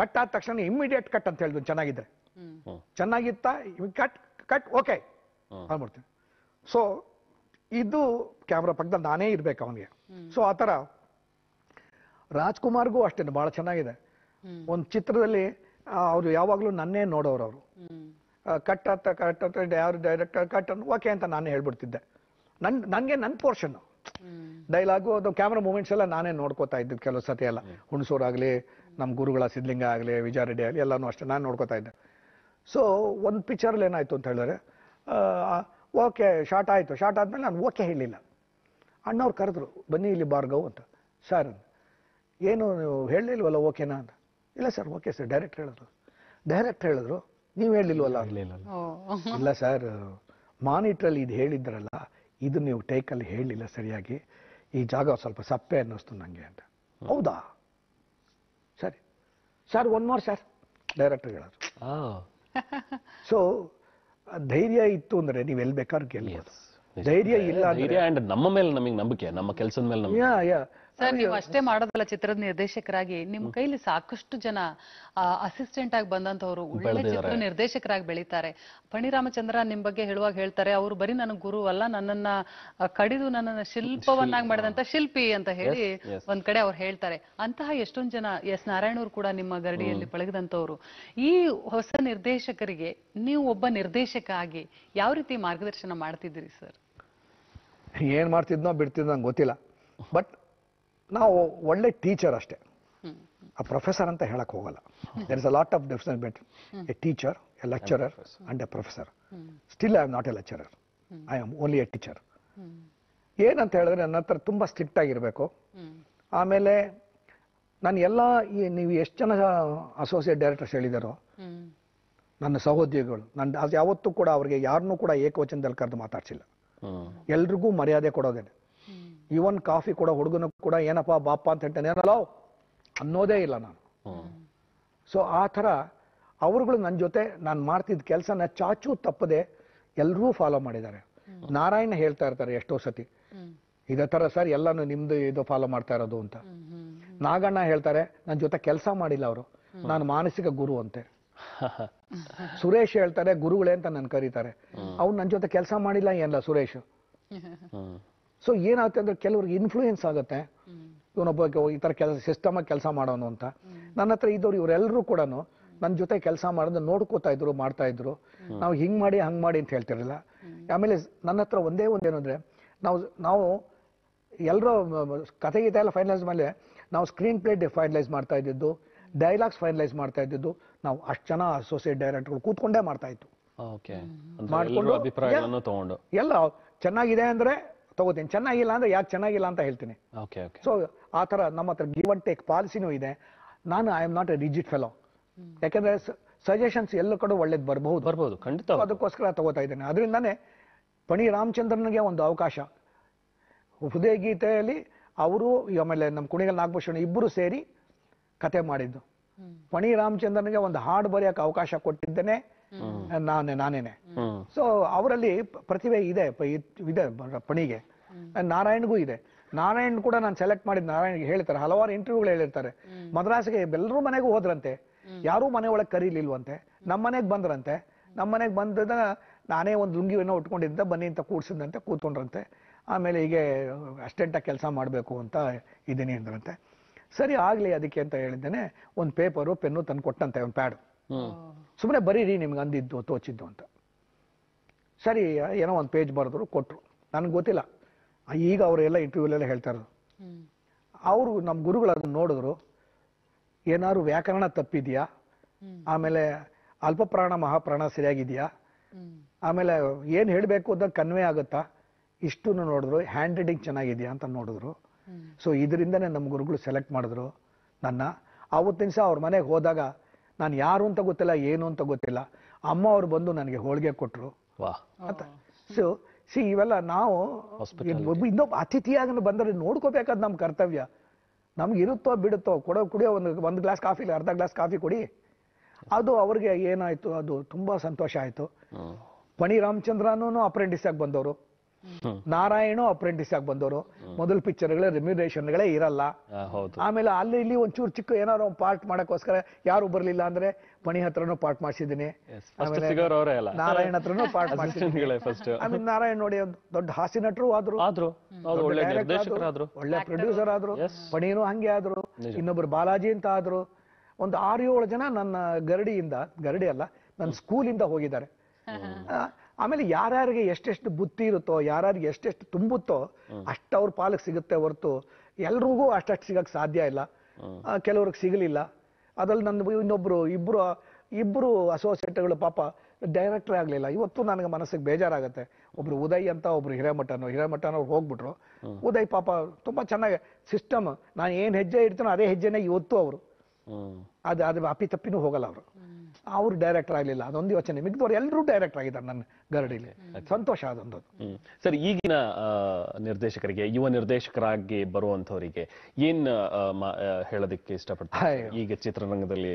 ಕಟ್ ಆದ ತಕ್ಷಣ ಇಮ್ಮಿಡಿಯೇಟ್ ಕಟ್ ಅಂತ ಹೇಳಿದ್ರು ಚೆನ್ನಾಗಿದ್ರೆ ಚೆನ್ನಾಗಿತ್ತ ಕಟ್ ಕಟ್ ಓಕೆ ಸೊ ಇದು ಕ್ಯಾಮ್ರಾ ಪಕ್ಕದಲ್ಲಿ ನಾನೇ ಇರ್ಬೇಕು ಅವನಿಗೆ ಸೊ ಆ ಥರ ರಾಜ್ಕುಮಾರ್ಗೂ ಅಷ್ಟೇ ಬಹಳ ಚೆನ್ನಾಗಿದೆ ಒಂದು ಚಿತ್ರದಲ್ಲಿ ಅವರು ಯಾವಾಗಲೂ ನನ್ನೇ ನೋಡೋರು ಅವರು ಕಟ್ ಅಂತ ಕಟ್ ಅಂತ ಯಾರು ಡೈರೆಕ್ಟರ್ ಕಟ್ ಅಂತ ಓಕೆ ಅಂತ ನಾನೇ ಹೇಳ್ಬಿಡ್ತಿದ್ದೆ ನನ್ ನನಗೆ ನನ್ನ ಪೋರ್ಷನ್ ಡೈಲಾಗು ಅದು ಕ್ಯಾಮ್ರಾ ಮೂಮೆಂಟ್ಸ್ ಎಲ್ಲ ನಾನೇ ನೋಡ್ಕೋತಾ ಇದ್ದಿದ್ದು ಕೆಲವು ಸತಿ ಎಲ್ಲ ಹುಣಸೂರಾಗಲಿ ನಮ್ಮ ಗುರುಗಳ ಸಿದ್ಲಿಂಗ ಆಗಲಿ ವಿಜಯ ರೆಡ್ಡಿ ಆಗಲಿ ಎಲ್ಲನೂ ಅಷ್ಟೇ ನಾನು ನೋಡ್ಕೋತಾ ಇದ್ದೆ ಸೊ ಒಂದು ಪಿಕ್ಚರಲ್ಲಿ ಏನಾಯ್ತು ಅಂತ ಹೇಳಿದ್ರೆ ಓಕೆ ಶಾರ್ಟ್ ಆಯಿತು ಶಾರ್ಟ್ ಆದಮೇಲೆ ನಾನು ಓಕೆ ಹೇಳಿಲ್ಲ ಅಣ್ಣವ್ರು ಕರೆದ್ರು ಬನ್ನಿ ಇಲ್ಲಿ ಬಾರ್ಗವ್ ಅಂತ ಸರ್ ಏನು ನೀವು ಹೇಳಲಿಲ್ವಲ್ಲ ಓಕೆನಾ ಅಂತ ಇಲ್ಲ ಸರ್ ಓಕೆ ಸರ್ ಡೈರೆಕ್ಟ್ ಹೇಳಿದ್ರು ಡೈರೆಕ್ಟ್ ಹೇಳಿದ್ರು ನೀವು ಹೇಳಿಲ್ವಲ್ಲ ಇಲ್ಲ ಸರ್ ಮಾನಿಟ್ರಲ್ಲಿ ಇದು ಹೇಳಿದ್ರಲ್ಲ ಇದು ನೀವು ಟೇಕಲ್ಲಿ ಹೇಳಲಿಲ್ಲ ಸರಿಯಾಗಿ ಈ ಜಾಗ ಸ್ವಲ್ಪ ಸಪ್ಪೆ ಅನ್ನಿಸ್ತು ನನಗೆ ಅಂತ ಹೌದಾ ಸರಿ sir one more sir director ಹೇಳೋದು ಸೊ ಧೈರ್ಯ ಇತ್ತು ಅಂದ್ರೆ ನೀವು ಎಲ್ಲಿ ಬೇಕಾದ್ರೂ ಕೇಳಿ ಧೈರ್ಯ ಇಲ್ಲ ನಮ್ಮ ಮೇಲೆ ನಮಗೆ ನಂಬಿಕೆ ನಮ್ಮ ಕೆಲಸದ ಮೇಲೆ ಯಾ ಯಾ ಸರ್ ನೀವು ಅಷ್ಟೇ ಮಾಡೋದಲ್ಲ ಚಿತ್ರದ ನಿರ್ದೇಶಕರಾಗಿ ನಿಮ್ ಕೈಲಿ ಸಾಕಷ್ಟು ಜನ ಅಸಿಸ್ಟೆಂಟ್ ಆಗಿ ಬಂದಂತವ್ರು ಒಳ್ಳೆ ಚಿತ್ರ ನಿರ್ದೇಶಕರಾಗಿ ಬೆಳೀತಾರೆ ಪಣಿರಾಮಚಂದ್ರ ನಿಮ್ ಬಗ್ಗೆ ಹೇಳುವಾಗ ಹೇಳ್ತಾರೆ ಅವ್ರು ಬರೀ ನನ್ನ ಗುರು ಅಲ್ಲ ನನ್ನನ್ನ ಕಡಿದು ನನ್ನನ್ನ ಶಿಲ್ಪವನ್ನಾಗಿ ಮಾಡಿದಂತ ಶಿಲ್ಪಿ ಅಂತ ಹೇಳಿ ಒಂದ್ ಕಡೆ ಅವ್ರು ಹೇಳ್ತಾರೆ ಅಂತಹ ಎಷ್ಟೊಂದ್ ಜನ ಎಸ್ ನಾರಾಯಣವ್ರು ಕೂಡ ನಿಮ್ಮ ಗರಡಿಯಲ್ಲಿ ಪಳಗದಂತವ್ರು ಈ ಹೊಸ ನಿರ್ದೇಶಕರಿಗೆ ನೀವು ಒಬ್ಬ ನಿರ್ದೇಶಕ ಆಗಿ ಯಾವ ರೀತಿ ಮಾರ್ಗದರ್ಶನ ಮಾಡ್ತಿದ್ದೀರಿ ಸರ್ ಏನ್ ಮಾಡ್ತಿದ್ನೋ ಬಿಡ್ತಿದ್ ನಂಗೆ ಗೊತ್ತಿಲ್ಲ ಬಟ್ ನಾವು ಒಳ್ಳೆ ಟೀಚರ್ ಅಷ್ಟೇ ಆ ಪ್ರೊಫೆಸರ್ ಅಂತ ಹೇಳಕ್ ಹೋಗಲ್ಲ there is a lot of difference between a teacher a lecturer and a professor still I am not a lecturer I am only a teacher ಏನಂತ ಹೇಳಿದ್ರೆ ನನ್ನ ಹತ್ರ ತುಂಬ ಸ್ಟ್ರಿಕ್ಟ್ ಆಗಿರ್ಬೇಕು ಆಮೇಲೆ ನಾನು ಎಲ್ಲ ನೀವು ಎಷ್ಟು ಜನ ಅಸೋಸಿಯೇಟ್ ಡೈರೆಕ್ಟರ್ಸ್ ಹೇಳಿದಾರೋ ನನ್ನ ಸಹೋದ್ಯೋಗಿಗಳು ನನ್ನ ಅದು ಯಾವತ್ತೂ ಕೂಡ ಅವ್ರಿಗೆ ಯಾರನ್ನೂ ಕೂಡ ಏಕವಚನದಲ್ಲಿ ಕರೆದು ಮಾತಾಡ್ಸಿಲ್ಲ ಎಲ್ರಿಗೂ ಮರ್ಯಾದೆ ಕೊಡೋದೇ ಇವನ್ ಕಾಫಿ ಕೂಡ ಹುಡುಗನ ಕೂಡ ಏನಪ್ಪ ಬಾಪ ಅಂತ ಹೇಳ್ತಾನೆ ಏನಲ್ಲೋ ಅನ್ನೋದೇ ಇಲ್ಲ ನಾನು ಸೊ ಆ ಥರ ಅವರುಗಳು ನನ್ನ ಜೊತೆ ನಾನು ಮಾಡ್ತಿದ್ದ ಕೆಲಸನ ಚಾಚು ತಪ್ಪದೆ ಎಲ್ಲರೂ ಫಾಲೋ ಮಾಡಿದ್ದಾರೆ ನಾರಾಯಣ ಹೇಳ್ತಾ ಇರ್ತಾರೆ ಎಷ್ಟೋ ಸತಿ ಇದೇ ಥರ ಸರ್ ಎಲ್ಲಾನು ನಿಮ್ದು ಇದು ಫಾಲೋ ಮಾಡ್ತಾ ಇರೋದು ಅಂತ ನಾಗಣ್ಣ ಹೇಳ್ತಾರೆ ನನ್ನ ಜೊತೆ ಕೆಲಸ ಮಾಡಿಲ್ಲ ಅವರು ನಾನು ಮಾನಸಿಕ ಗುರು ಅಂತೆ ಸುರೇಶ್ ಹೇಳ್ತಾರೆ ಗುರುಗಳೇ ಅಂತ ನನ್ನ ಕರೀತಾರೆ ಅವ್ನು ನನ್ನ ಜೊತೆ ಕೆಲಸ ಮಾಡಿಲ್ಲ ಏನಲ್ಲ ಸುರೇಶ್ ಸೊ ಏನಾಗುತ್ತೆ ಅಂದ್ರೆ ಕೆಲವ್ರಿಗೆ ಇನ್ಫ್ಲೂಯೆನ್ಸ್ ಆಗುತ್ತೆ ಇವನೊಬ್ಬ ಈ ತರ ಕೆಲಸ ಸಿಸ್ಟಮ್ ಕೆಲಸ ಮಾಡೋನು ಅಂತ ನನ್ನ ಹತ್ರ ಇದ್ದವ್ರು ಇವರೆಲ್ಲರೂ ಕೂಡ ನನ್ನ ಜೊತೆ ಕೆಲಸ ಮಾಡೋದು ನೋಡ್ಕೋತಾ ಇದ್ರು ಮಾಡ್ತಾ ಇದ್ರು ನಾವು ಹಿಂಗ್ ಮಾಡಿ ಹಂಗ್ ಮಾಡಿ ಅಂತ ಹೇಳ್ತಿರಲಿಲ್ಲ ಆಮೇಲೆ ನನ್ನ ಹತ್ರ ಒಂದೇ ಒಂದೇನಂದ್ರೆ ನಾವು ನಾವು ಎಲ್ಲರೂ ಕಥೆ ಗೀತೆ ಎಲ್ಲ ಫೈನಲೈಸ್ ಮೇಲೆ ನಾವು ಸ್ಕ್ರೀನ್ ಪ್ಲೇ ಫೈನಲೈಸ್ ಮಾಡ್ತಾ ಇದ್ದಿದ್ದು ಡೈಲಾಗ್ಸ್ ಫೈನಲೈಸ್ ಮಾಡ್ತಾ ಇದ್ದಿದ್ದು ನಾವು ಅಷ್ಟು ಜನ ಅಸೋಸಿಯೇಟ್ ಡೈರೆಕ್ಟರ್ ಕೂತ್ಕೊಂಡೇ ಮಾಡ್ತಾ ಇತ್ತು ಮಾಡ್ಕೊಂಡು ಎಲ್ಲ ಚೆನ್ನಾಗಿದೆ ಅಂದ್ರೆ ತಗೋತೀನಿ ಚೆನ್ನಾಗಿಲ್ಲ ಅಂದ್ರೆ ಯಾಕೆ ಚೆನ್ನಾಗಿಲ್ಲ ಅಂತ ಹೇಳ್ತೀನಿ ಓಕೆ ಓಕೆ ಸೊ ಆ ತರ ನಮ್ಮ ಹತ್ರ ಗಿವ್ ಅಂಡ್ ಟೇಕ್ ಪಾಲಿಸಿನೂ ಇದೆ ನಾನು I am not a rigid fellow ಯಾಕಂದ್ರೆ ಸಜೆಷನ್ಸ್ ಎಲ್ಲ ಕಡೆ ಒಳ್ಳೇದು ಬರಬಹುದು ಬರಬಹುದು ಖಂಡಿತ ಅದಕ್ಕೋಸ್ಕರ ತಗೋತಾ ಇದ್ದೇನೆ ಅದರಿಂದಾನೆ ಪಣಿ ರಾಮಚಂದ್ರನಿಗೆ ಒಂದು ಅವಕಾಶ ಹೃದಯ ಗೀತೆಯಲ್ಲಿ ಅವರು ಆಮೇಲೆ ನಮ್ಮ ಕುಣಿಗಲ್ ನಾಗಭೂಷಣ ಇಬ್ಬರು ಸೇರಿ ಕತೆ ಮಾಡಿದ್ದು ಪಣಿ ರಾಮಚಂದ್ರನಿಗೆ ಒಂದು ಹಾಡು ಬರೆಯೋಕೆ ಅವಕಾಶ ಕೊಟ್ಟಿದ್ದೇನೆ ನಾನೇ ನಾನೇನೆ ಸೊ ಅವರಲ್ಲಿ ಪ್ರತಿಭೆ ಇದೆ ಇದೆ ಪಣಿಗೆ ನಾರಾಯಣ್ಗೂ ಇದೆ ನಾರಾಯಣ್ ಕೂಡ ನಾನು ಸೆಲೆಕ್ಟ್ ಮಾಡಿದ್ ನಾರಾಯಣ್ಗೆ ಹೇಳ್ತಾರೆ ಹಲವಾರು ಇಂಟರ್ವ್ಯೂಗಳು ಹೇಳಿರ್ತಾರೆ ಮದ್ರಾಸ್ಗೆ ಎಲ್ಲರೂ ಮನೆಗೂ ಹೋದ್ರಂತೆ ಯಾರೂ ಮನೆ ಒಳಗೆ ಕರೀಲಿಲ್ವಂತೆ ನಮ್ಮ ಮನೆಗೆ ಬಂದ್ರಂತೆ ನಮ್ಮ ಮನೆಗೆ ಬಂದದ ನಾನೇ ಒಂದು ಲುಂಗಿಯನ್ನು ಉಟ್ಕೊಂಡಿದ್ದ ಬನ್ನಿ ಅಂತ ಕೂಡ್ಸಿದಂತೆ ಕೂತ್ಕೊಂಡ್ರಂತೆ ಆಮೇಲೆ ಹೀಗೆ ಅಸ್ಟೆಂಟಾಗಿ ಕೆಲಸ ಮಾಡಬೇಕು ಅಂತ ಇದ್ದೀನಿ ಅಂದ್ರಂತೆ ಸರಿ ಆಗಲಿ ಅದಕ್ಕೆ ಅಂತ ಹೇಳಿದ್ದೇನೆ ಒಂದು ಪೇಪರು ಪೆನ್ನು ತಂದು ಕೊಟ್ಟಂತೆ ಒಂದು ಪ್ಯಾಡು ಸುಮ್ಮನೆ ಬರೀರಿ ನಿಮ್ಗೆ ಅಂದಿದ್ದು ತೋಚಿದ್ದು ಅಂತ ಸರಿ ಏನೋ ಒಂದು ಪೇಜ್ ಬರೆದ್ರು ಕೊಟ್ಟರು ನನಗೆ ಗೊತ್ತಿಲ್ಲ ಈಗ ಅವರೆಲ್ಲ ಇಂಟರ್ವ್ಯೂಲೆಲ್ಲ ಹೇಳ್ತಾ ಇರೋದು ಅವರು ನಮ್ಮ ಗುರುಗಳು ಅದನ್ನ ನೋಡಿದ್ರು ಏನಾದ್ರು ವ್ಯಾಕರಣ ತಪ್ಪಿದೆಯಾ ಆಮೇಲೆ ಅಲ್ಪ ಪ್ರಾಣ ಮಹಾಪ್ರಾಣ ಸರಿಯಾಗಿದೆಯಾ ಆಮೇಲೆ ಏನು ಹೇಳಬೇಕು ಅಂತ ಕನ್ವೆ ಆಗುತ್ತಾ ಇಷ್ಟು ನೋಡಿದ್ರು ಹ್ಯಾಂಡ್ ರೈಟಿಂಗ್ ಚೆನ್ನಾಗಿದೆಯಾ ಅಂತ ನೋಡಿದ್ರು ಸೊ ಇದರಿಂದನೇ ನಮ್ಮ ಗುರುಗಳು ಸೆಲೆಕ್ಟ್ ಮಾಡಿದ್ರು ನನ್ನ ಅವತ್ತಿನ ಸಹ ಅವ್ರ ಮನೆಗೆ ಹೋದಾಗ ನಾನು ಯಾರು ಅಂತ ಗೊತ್ತಿಲ್ಲ ಏನು ಅಂತ ಗೊತ್ತಿಲ್ಲ ಅಮ್ಮ ಅವ್ರು ಬಂದು ನನಗೆ ಹೋಳಿಗೆ ಕೊಟ್ಟರು ವಾಹ್ ಸೊ ಸಿ ಇವೆಲ್ಲ ನಾವು ಇನ್ನೊಬ್ಬ ಅತಿಥಿಯಾಗಿ ಬಂದರೆ ನೋಡ್ಕೋಬೇಕಾದ್ ನಮ್ಮ ಕರ್ತವ್ಯ ನಮ್ಗೆ ಇರುತ್ತೋ ಬಿಡುತ್ತೋ ಕೊಡೋ ಕುಡಿಯೋ ಒಂದು ಒಂದು ಗ್ಲಾಸ್ ಕಾಫಿ ಅರ್ಧ ಗ್ಲಾಸ್ ಕಾಫಿ ಕೊಡಿ ಅದು ಅವ್ರಿಗೆ ಏನಾಯ್ತು ಅದು ತುಂಬಾ ಸಂತೋಷ ಆಯಿತು ಪಣಿ ರಾಮಚಂದ್ರನೂ ಅಪ್ರೆಂಟಿಸ್ ಆಗಿ ಬಂದವರು ನಾರಾಯಣು ಅಪ್ರೆಂಟಿಸ್ ಆಗಿ ಬಂದವರು ಮೊದಲ ಪಿಕ್ಚರ್ಗಳೇ ರೆಮ್ಯುನೇಷನ್ಗಳೇ ಇರಲ್ಲ ಆಮೇಲೆ ಅಲ್ಲಿ ಇಲ್ಲಿ ಒಂಚೂರು ಚಿಕ್ಕ ಏನಾದ್ರು ಪಾರ್ಟ್ ಮಾಡಕ್ಕೋಸ್ಕರ ಯಾರು ಬರ್ಲಿಲ್ಲ ಅಂದ್ರೆ ಮಣಿ ಹತ್ರನೂ ಪಾರ್ಟ್ ಮಾಡಿಸಿದೀನಿ ನಾರಾಯಣ ಹತ್ರನೂ ಪಾರ್ಟ್ ಮಾಡಿಸಿದೀನಿ ಆಮೇಲೆ ನಾರಾಯಣ್ ನೋಡಿ ದೊಡ್ಡ ಹಾಸ್ಯ ನಟರು ಆದ್ರು ಒಳ್ಳೆ ಪ್ರೊಡ್ಯೂಸರ್ ಆದ್ರು ಮಣಿನು ಹಂಗೆ ಆದ್ರು ಇನ್ನೊಬ್ರು ಬಾಲಾಜಿ ಅಂತ ಆದ್ರು ಒಂದು ಆರು ಏಳು ಜನ ನನ್ನ ಗರಡಿಯಿಂದ ಗರಡಿ ಅಲ್ಲ ನನ್ನ ಸ್ಕೂಲಿಂದ ಹೋಗಿದ್ದಾರೆ ಆಮೇಲೆ ಯಾರ್ಯಾರಿಗೆ ಎಷ್ಟೆಷ್ಟು ಬುತ್ತಿ ಇರುತ್ತೋ ಯಾರ್ಯಾರಿಗೆ ಎಷ್ಟೆಷ್ಟು ತುಂಬುತ್ತೋ ಅಷ್ಟವ್ರ ಪಾಲಕ್ ಸಿಗುತ್ತೆ ಹೊರತು ಎಲ್ರಿಗೂ ಅಷ್ಟಷ್ಟು ಸಿಗಕ್ಕೆ ಸಾಧ್ಯ ಇಲ್ಲ ಕೆಲವ್ರಿಗೆ ಸಿಗಲಿಲ್ಲ ಅದ್ರಲ್ಲಿ ನನ್ನ ಇನ್ನೊಬ್ರು ಇಬ್ರು ಇಬ್ಬರು ಅಸೋಸಿಯೇಟ್ಗಳು ಪಾಪ ಡೈರೆಕ್ಟರ್ ಆಗಲಿಲ್ಲ ಇವತ್ತು ನನಗೆ ಮನಸ್ಸಿಗೆ ಬೇಜಾರಾಗುತ್ತೆ ಒಬ್ರು ಉದಯ್ ಅಂತ ಒಬ್ರು ಹಿರೇಮಠನೋ ಹಿರೇಮಠನವ್ರು ಹೋಗ್ಬಿಟ್ರು ಉದಯ್ ಪಾಪ ತುಂಬಾ ಚೆನ್ನಾಗಿ ಸಿಸ್ಟಮ್ ನಾನು ಏನು ಹೆಜ್ಜೆ ಇಡ್ತೀನೋ ಅದೇ ಹೆಜ್ಜೆನೇ ಇವತ್ತು ಅವರು ಅದು ಅದು ಅಪ್ಪಿ ತಪ್ಪಿನೂ ಹೋಗಲ್ಲ ಅವರು ಅವ್ರು ಡೈರೆಕ್ಟರ್ ಆಗಲಿಲ್ಲ ಅದೊಂದು ಯೋಚನೆ ಮಿಗ್ದವ್ರು ಎಲ್ಲರೂ ಡೈರೆಕ್ಟರ್ ಆಗಿದ್ದಾರೆ ನನ್ನ ಗರಡಿಲಿ ಸಂತೋಷ ಅದೊಂದು ಸರ್ ಈಗಿನ ನಿರ್ದೇಶಕರಿಗೆ ಯುವ ನಿರ್ದೇಶಕರಾಗಿ ಬರುವಂತವರಿಗೆ ಏನ್ ಹೇಳೋದಕ್ಕೆ ಇಷ್ಟಪಡ್ತಾರೆ ಈಗ ಚಿತ್ರರಂಗದಲ್ಲಿ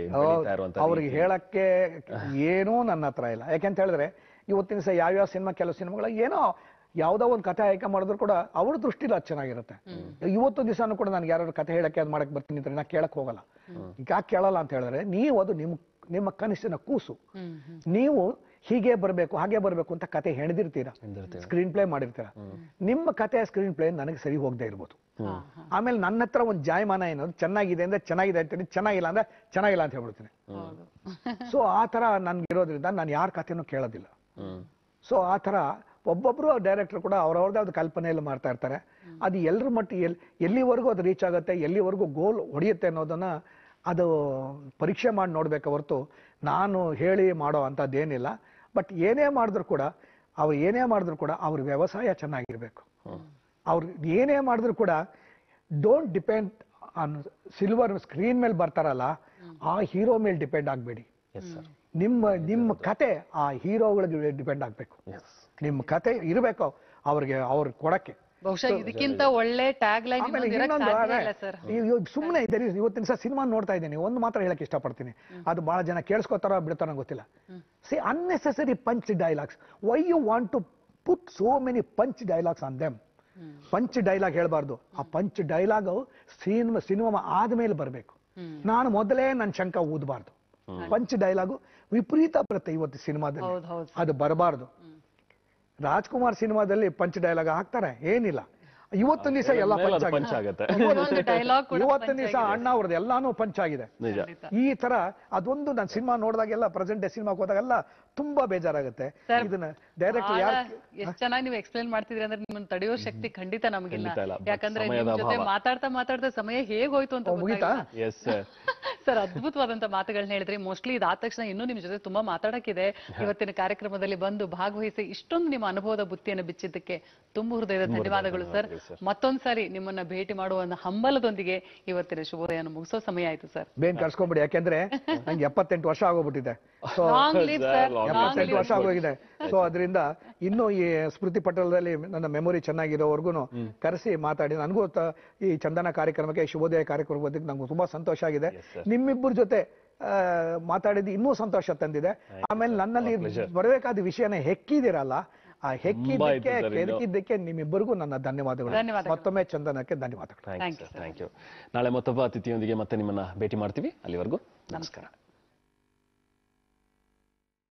ಅವ್ರಿಗೆ ಹೇಳಕ್ಕೆ ಏನೂ ನನ್ನ ಹತ್ರ ಇಲ್ಲ ಯಾಕೆಂತ ಹೇಳಿದ್ರೆ ಇವತ್ತಿನ ಸಹ ಯಾವ್ಯಾವ ಸಿನಿಮಾ ಕೆಲವು ಸಿನಿಮಾಗಳ ಏನೋ ಯಾವುದೋ ಒಂದು ಕಥೆ ಆಯ್ಕೆ ಮಾಡಿದ್ರು ಕೂಡ ಅವ್ರ ದೃಷ್ಟಿಲಿ ಅದು ಚೆನ್ನಾಗಿರುತ್ತೆ ಇವತ್ತು ದಿವಸನೂ ಕೂಡ ನನ್ಗೆ ಯಾರು ಕಥೆ ಹೇಳಕ್ಕೆ ಅದು ಮಾಡಕ್ ಬರ್ತೀನಿ ಅಂದ್ರೆ ನಾ ಕೇಳಕ್ ಹೋಗಲ್ಲ ಯಾಕೆ ಕೇಳಲ್ಲ ಅಂತ ಹೇಳಿದ್ರೆ ನೀವು ಅದು ನಿಮ್ಗೆ ನಿಮ್ಮ ಕನಸಿನ ಕೂಸು ನೀವು ಹೀಗೆ ಬರಬೇಕು ಹಾಗೆ ಬರಬೇಕು ಅಂತ ಕತೆ ಹೆಣ್ದಿರ್ತೀರ ಸ್ಕ್ರೀನ್ ಪ್ಲೇ ಮಾಡಿರ್ತೀರಾ ನಿಮ್ಮ ಕತೆಯ ಸ್ಕ್ರೀನ್ ಪ್ಲೇ ನನಗೆ ಸರಿ ಹೋಗದೆ ಇರ್ಬೋದು ಆಮೇಲೆ ನನ್ನ ಹತ್ರ ಒಂದು ಜಾಯಮಾನ ಏನಾದ್ರು ಚೆನ್ನಾಗಿದೆ ಅಂದ್ರೆ ಚೆನ್ನಾಗಿದೆ ಅಂತೇಳಿ ಚೆನ್ನಾಗಿಲ್ಲ ಅಂದ್ರೆ ಚೆನ್ನಾಗಿಲ್ಲ ಅಂತ ಹೇಳ್ಬಿಡ್ತೀನಿ ಸೊ ಆ ನನ್ಗೆ ನನ್ಗಿರೋದ್ರಿಂದ ನಾನು ಯಾರ ಕಥೆನೂ ಕೇಳೋದಿಲ್ಲ ಸೊ ಆ ತರ ಒಬ್ಬೊಬ್ರು ಡೈರೆಕ್ಟರ್ ಕೂಡ ಅವ್ರವ್ರದ್ದೇ ಒಂದು ಕಲ್ಪನೆಯಲ್ಲಿ ಮಾಡ್ತಾ ಇರ್ತಾರೆ ಅದು ಎಲ್ಲರ ಮಟ್ಟ ಎಲ್ಲಿವರೆಗೂ ಅದು ರೀಚ್ ಆಗುತ್ತೆ ಎಲ್ಲಿವರೆಗೂ ಗೋಲ್ ಹೊಡೆಯುತ್ತೆ ಅನ್ನೋದನ್ನ ಅದು ಪರೀಕ್ಷೆ ಮಾಡಿ ನೋಡಬೇಕು ಹೊರತು ನಾನು ಹೇಳಿ ಮಾಡೋ ಅಂಥದ್ದೇನಿಲ್ಲ ಬಟ್ ಏನೇ ಮಾಡಿದ್ರು ಕೂಡ ಅವ್ರು ಏನೇ ಮಾಡಿದ್ರು ಕೂಡ ಅವ್ರ ವ್ಯವಸಾಯ ಚೆನ್ನಾಗಿರಬೇಕು ಅವ್ರು ಏನೇ ಮಾಡಿದ್ರು ಕೂಡ don't depend on silver screen ಮೇಲೆ ಬರ್ತಾರಲ್ಲ ಆ ಹೀರೋ ಮೇಲೆ ಡಿಪೆಂಡ್ ಆಗಬೇಡಿ ನಿಮ್ಮ ನಿಮ್ಮ ಕತೆ ಆ ಹೀರೋಗಳಿಗೆ ಡಿಪೆಂಡ್ ಆಗಬೇಕು ನಿಮ್ಮ ಕತೆ ಇರಬೇಕು ಅವ್ರಿಗೆ ಅವ್ರಿಗೆ ಕೊಡಕ್ಕೆ ಬಹುಶಃ ಒಳ್ಳೆ ಟ್ಯಾಗ್ ಸುಮ್ಮನೆ ಇದೆ ಇವತ್ತಿನ ಸಿನಿಮಾ ನೋಡ್ತಾ ಇದ್ದೀನಿ ಒಂದು ಮಾತ್ರ ಹೇಳಕ್ ಇಷ್ಟಪಡ್ತೀನಿ ಅದು ಬಹಳ ಜನ ಕೇಳಿಸ್ಕೋತಾರ ಬಿಡ್ತಾರ ಗೊತ್ತಿಲ್ಲ see unnecessary punch dialogues why you want to put so many punch dialogues on them punch dialogue ಹೇಳಬಾರ್ದು ಆ ಪಂಚ್ ಡೈಲಾಗ್ ಸಿನಿಮಾ ಸಿನಿಮಾ ಆದ್ಮೇಲೆ ಬರಬೇಕು ನಾನು ಮೊದಲೇ ನನ್ನ ಶಂಕ ಊದಬಾರ್ದು ಪಂಚ್ ಡೈಲಾಗು ವಿಪರೀತ ಪ್ರತಿ ಇವತ್ತು ಸಿನಿಮಾದಲ್ಲಿ ಅದು ಬರಬಾರ್ದು ರಾಜ್ಕುಮಾರ್ ಸಿನಿಮಾದಲ್ಲಿ ಪಂಚ್ ಡೈಲಾಗ್ ಹಾಕ್ತಾರೆ ಏನಿಲ್ಲ ಇವತ್ತಿನ ದಿವಸ ಎಲ್ಲ ಪಂಚ್ ಆಗುತ್ತೆ ಇವತ್ತಿನ ದಿವಸ ಅಣ್ಣ ಅವ್ರದ್ದು ಎಲ್ಲಾನು ಪಂಚ್ ಆಗಿದೆ ಈ ತರ ಅದೊಂದು ನಾನು ಸಿನಿಮಾ ನೋಡಿದಾಗೆಲ್ಲ ಪ್ರೆಸೆಂಟ್ ಡೇ ಸಿನಿಮಾಗೆ ಹೋದಾಗೆಲ್ಲ ತುಂಬಾ ಬೇಜಾರಾಗುತ್ತೆ ಇದನ್ನ ಡೈರೆಕ್ಟ್ ಎಷ್ಟು ಚೆನ್ನಾಗಿ ನೀವು ಎಕ್ಸ್ಪ್ಲೈನ್ ಮಾಡ್ತಿದ್ರಿ ಅಂದ್ರೆ ನಿಮ್ಮನ್ನ ತಡೆಯೋ ಶಕ್ತಿ ಖಂಡಿತ ನಮಗಿಲ್ಲ ಯಾಕಂದ್ರೆ ನಿಮ್ ಜೊತೆ ಮಾತಾಡ್ತಾ ಮಾತಾಡ್ತಾ ಸಮಯ ಹೇಗ್ ಹೋಯ್ತು ಅಂತ ಸರ್ ಅದ್ಭುತವಾದಂತ ಮಾತುಗಳನ್ನ ಹೇಳಿದ್ರಿ ಮೋಸ್ಟ್ಲಿ ಇದಾದ ತಕ್ಷಣ ಇನ್ನೂ ನಿಮ್ ಜೊತೆ ತುಂಬಾ ಮಾತಾಡಕ್ಕಿದೆ ಇವತ್ತಿನ ಕಾರ್ಯಕ್ರಮದಲ್ಲಿ ಬಂದು ಭಾಗವಹಿಸಿ ಇಷ್ಟೊಂದು ನಿಮ್ಮ ಅನುಭವದ ಬುತ್ತಿಯನ್ನು ಬಿಚ್ಚಿದ್ದಕ್ಕೆ ತುಂಬು ಹೃದಯದ ಧನ್ಯವಾದಗಳು ಸರ್ ಮತ್ತೊಂದ್ಸಾರಿ ನಿಮ್ಮನ್ನ ಭೇಟಿ ಮಾಡುವ ಹಂಬಲದೊಂದಿಗೆ ಇವತ್ತಿನ ಶುಭೋದಯವನ್ನು ಮುಗಿಸೋ ಸಮಯ ಆಯ್ತು ಸರ್ ಬೇನ್ ಕರ್ಸ್ಕೊಂಡ್ಬಿಡಿ ಯಾಕೆಂದ್ರೆ ನಂಗೆ ಎಪ್ಪತ್ತೆಂಟು ವರ್ಷ ಆಗೋಗ್ಬಿಟ್ಟಿದೆ ಎಪ್ಪತ್ತೆಂಟು ವರ್ಷ ಆಗೋಗಿದೆ ಸೊ ಅದರಿಂದ ಇನ್ನೂ ಈ ಸ್ಮೃತಿ ಪಟಲದಲ್ಲಿ ನನ್ನ ಮೆಮೊರಿ ಚೆನ್ನಾಗಿರೋವರೆಗೂ ಕರೆಸಿ ಮಾತಾಡಿ ನನಗೂ ಈ ಚಂದನ ಕಾರ್ಯಕ್ರಮಕ್ಕೆ ಶುಭೋದಯ ಕಾರ್ಯಕ್ರಮ ಬಂದಿದ್ದು ನಂಗೆ ತುಂಬಾ ಸಂತೋಷ ಆಗಿದೆ ನಿಮ್ಮಿಬ್ಬರ ಜೊತೆ ಮಾತಾಡಿದ್ದು ಇನ್ನೂ ಸಂತೋಷ ತಂದಿದೆ ಆಮೇಲೆ ನನ್ನಲ್ಲಿ ಬರಬೇಕಾದ ವಿಷಯನ ಹೆಕ್ಕಿದಿರಲ್ಲ ಆ ಹೆಕ್ಕಿದ್ದಕ್ಕೆ ಕೆದಕಿದ್ದಕ್ಕೆ ನಿಮ್ಮಿಬ್ಬರಿಗೂ ನನ್ನ ಧನ್ಯವಾದಗಳು ಮತ್ತೊಮ್ಮೆ ಚಂದನಕ್ಕೆ ಧನ್ಯವಾದಗಳು ಥ್ಯಾಂಕ್ ಯು ನಾಳೆ ಮತ್ತೊಬ್ಬ ಅತಿಥಿಯೊಂದಿಗೆ ಮತ್ತೆ ನಿಮ್ಮನ್ನ ಭೇಟಿ ಮಾಡ್ತೀವಿ ಅಲ್ಲಿವರೆಗೂ ನಮಸ್ಕಾರ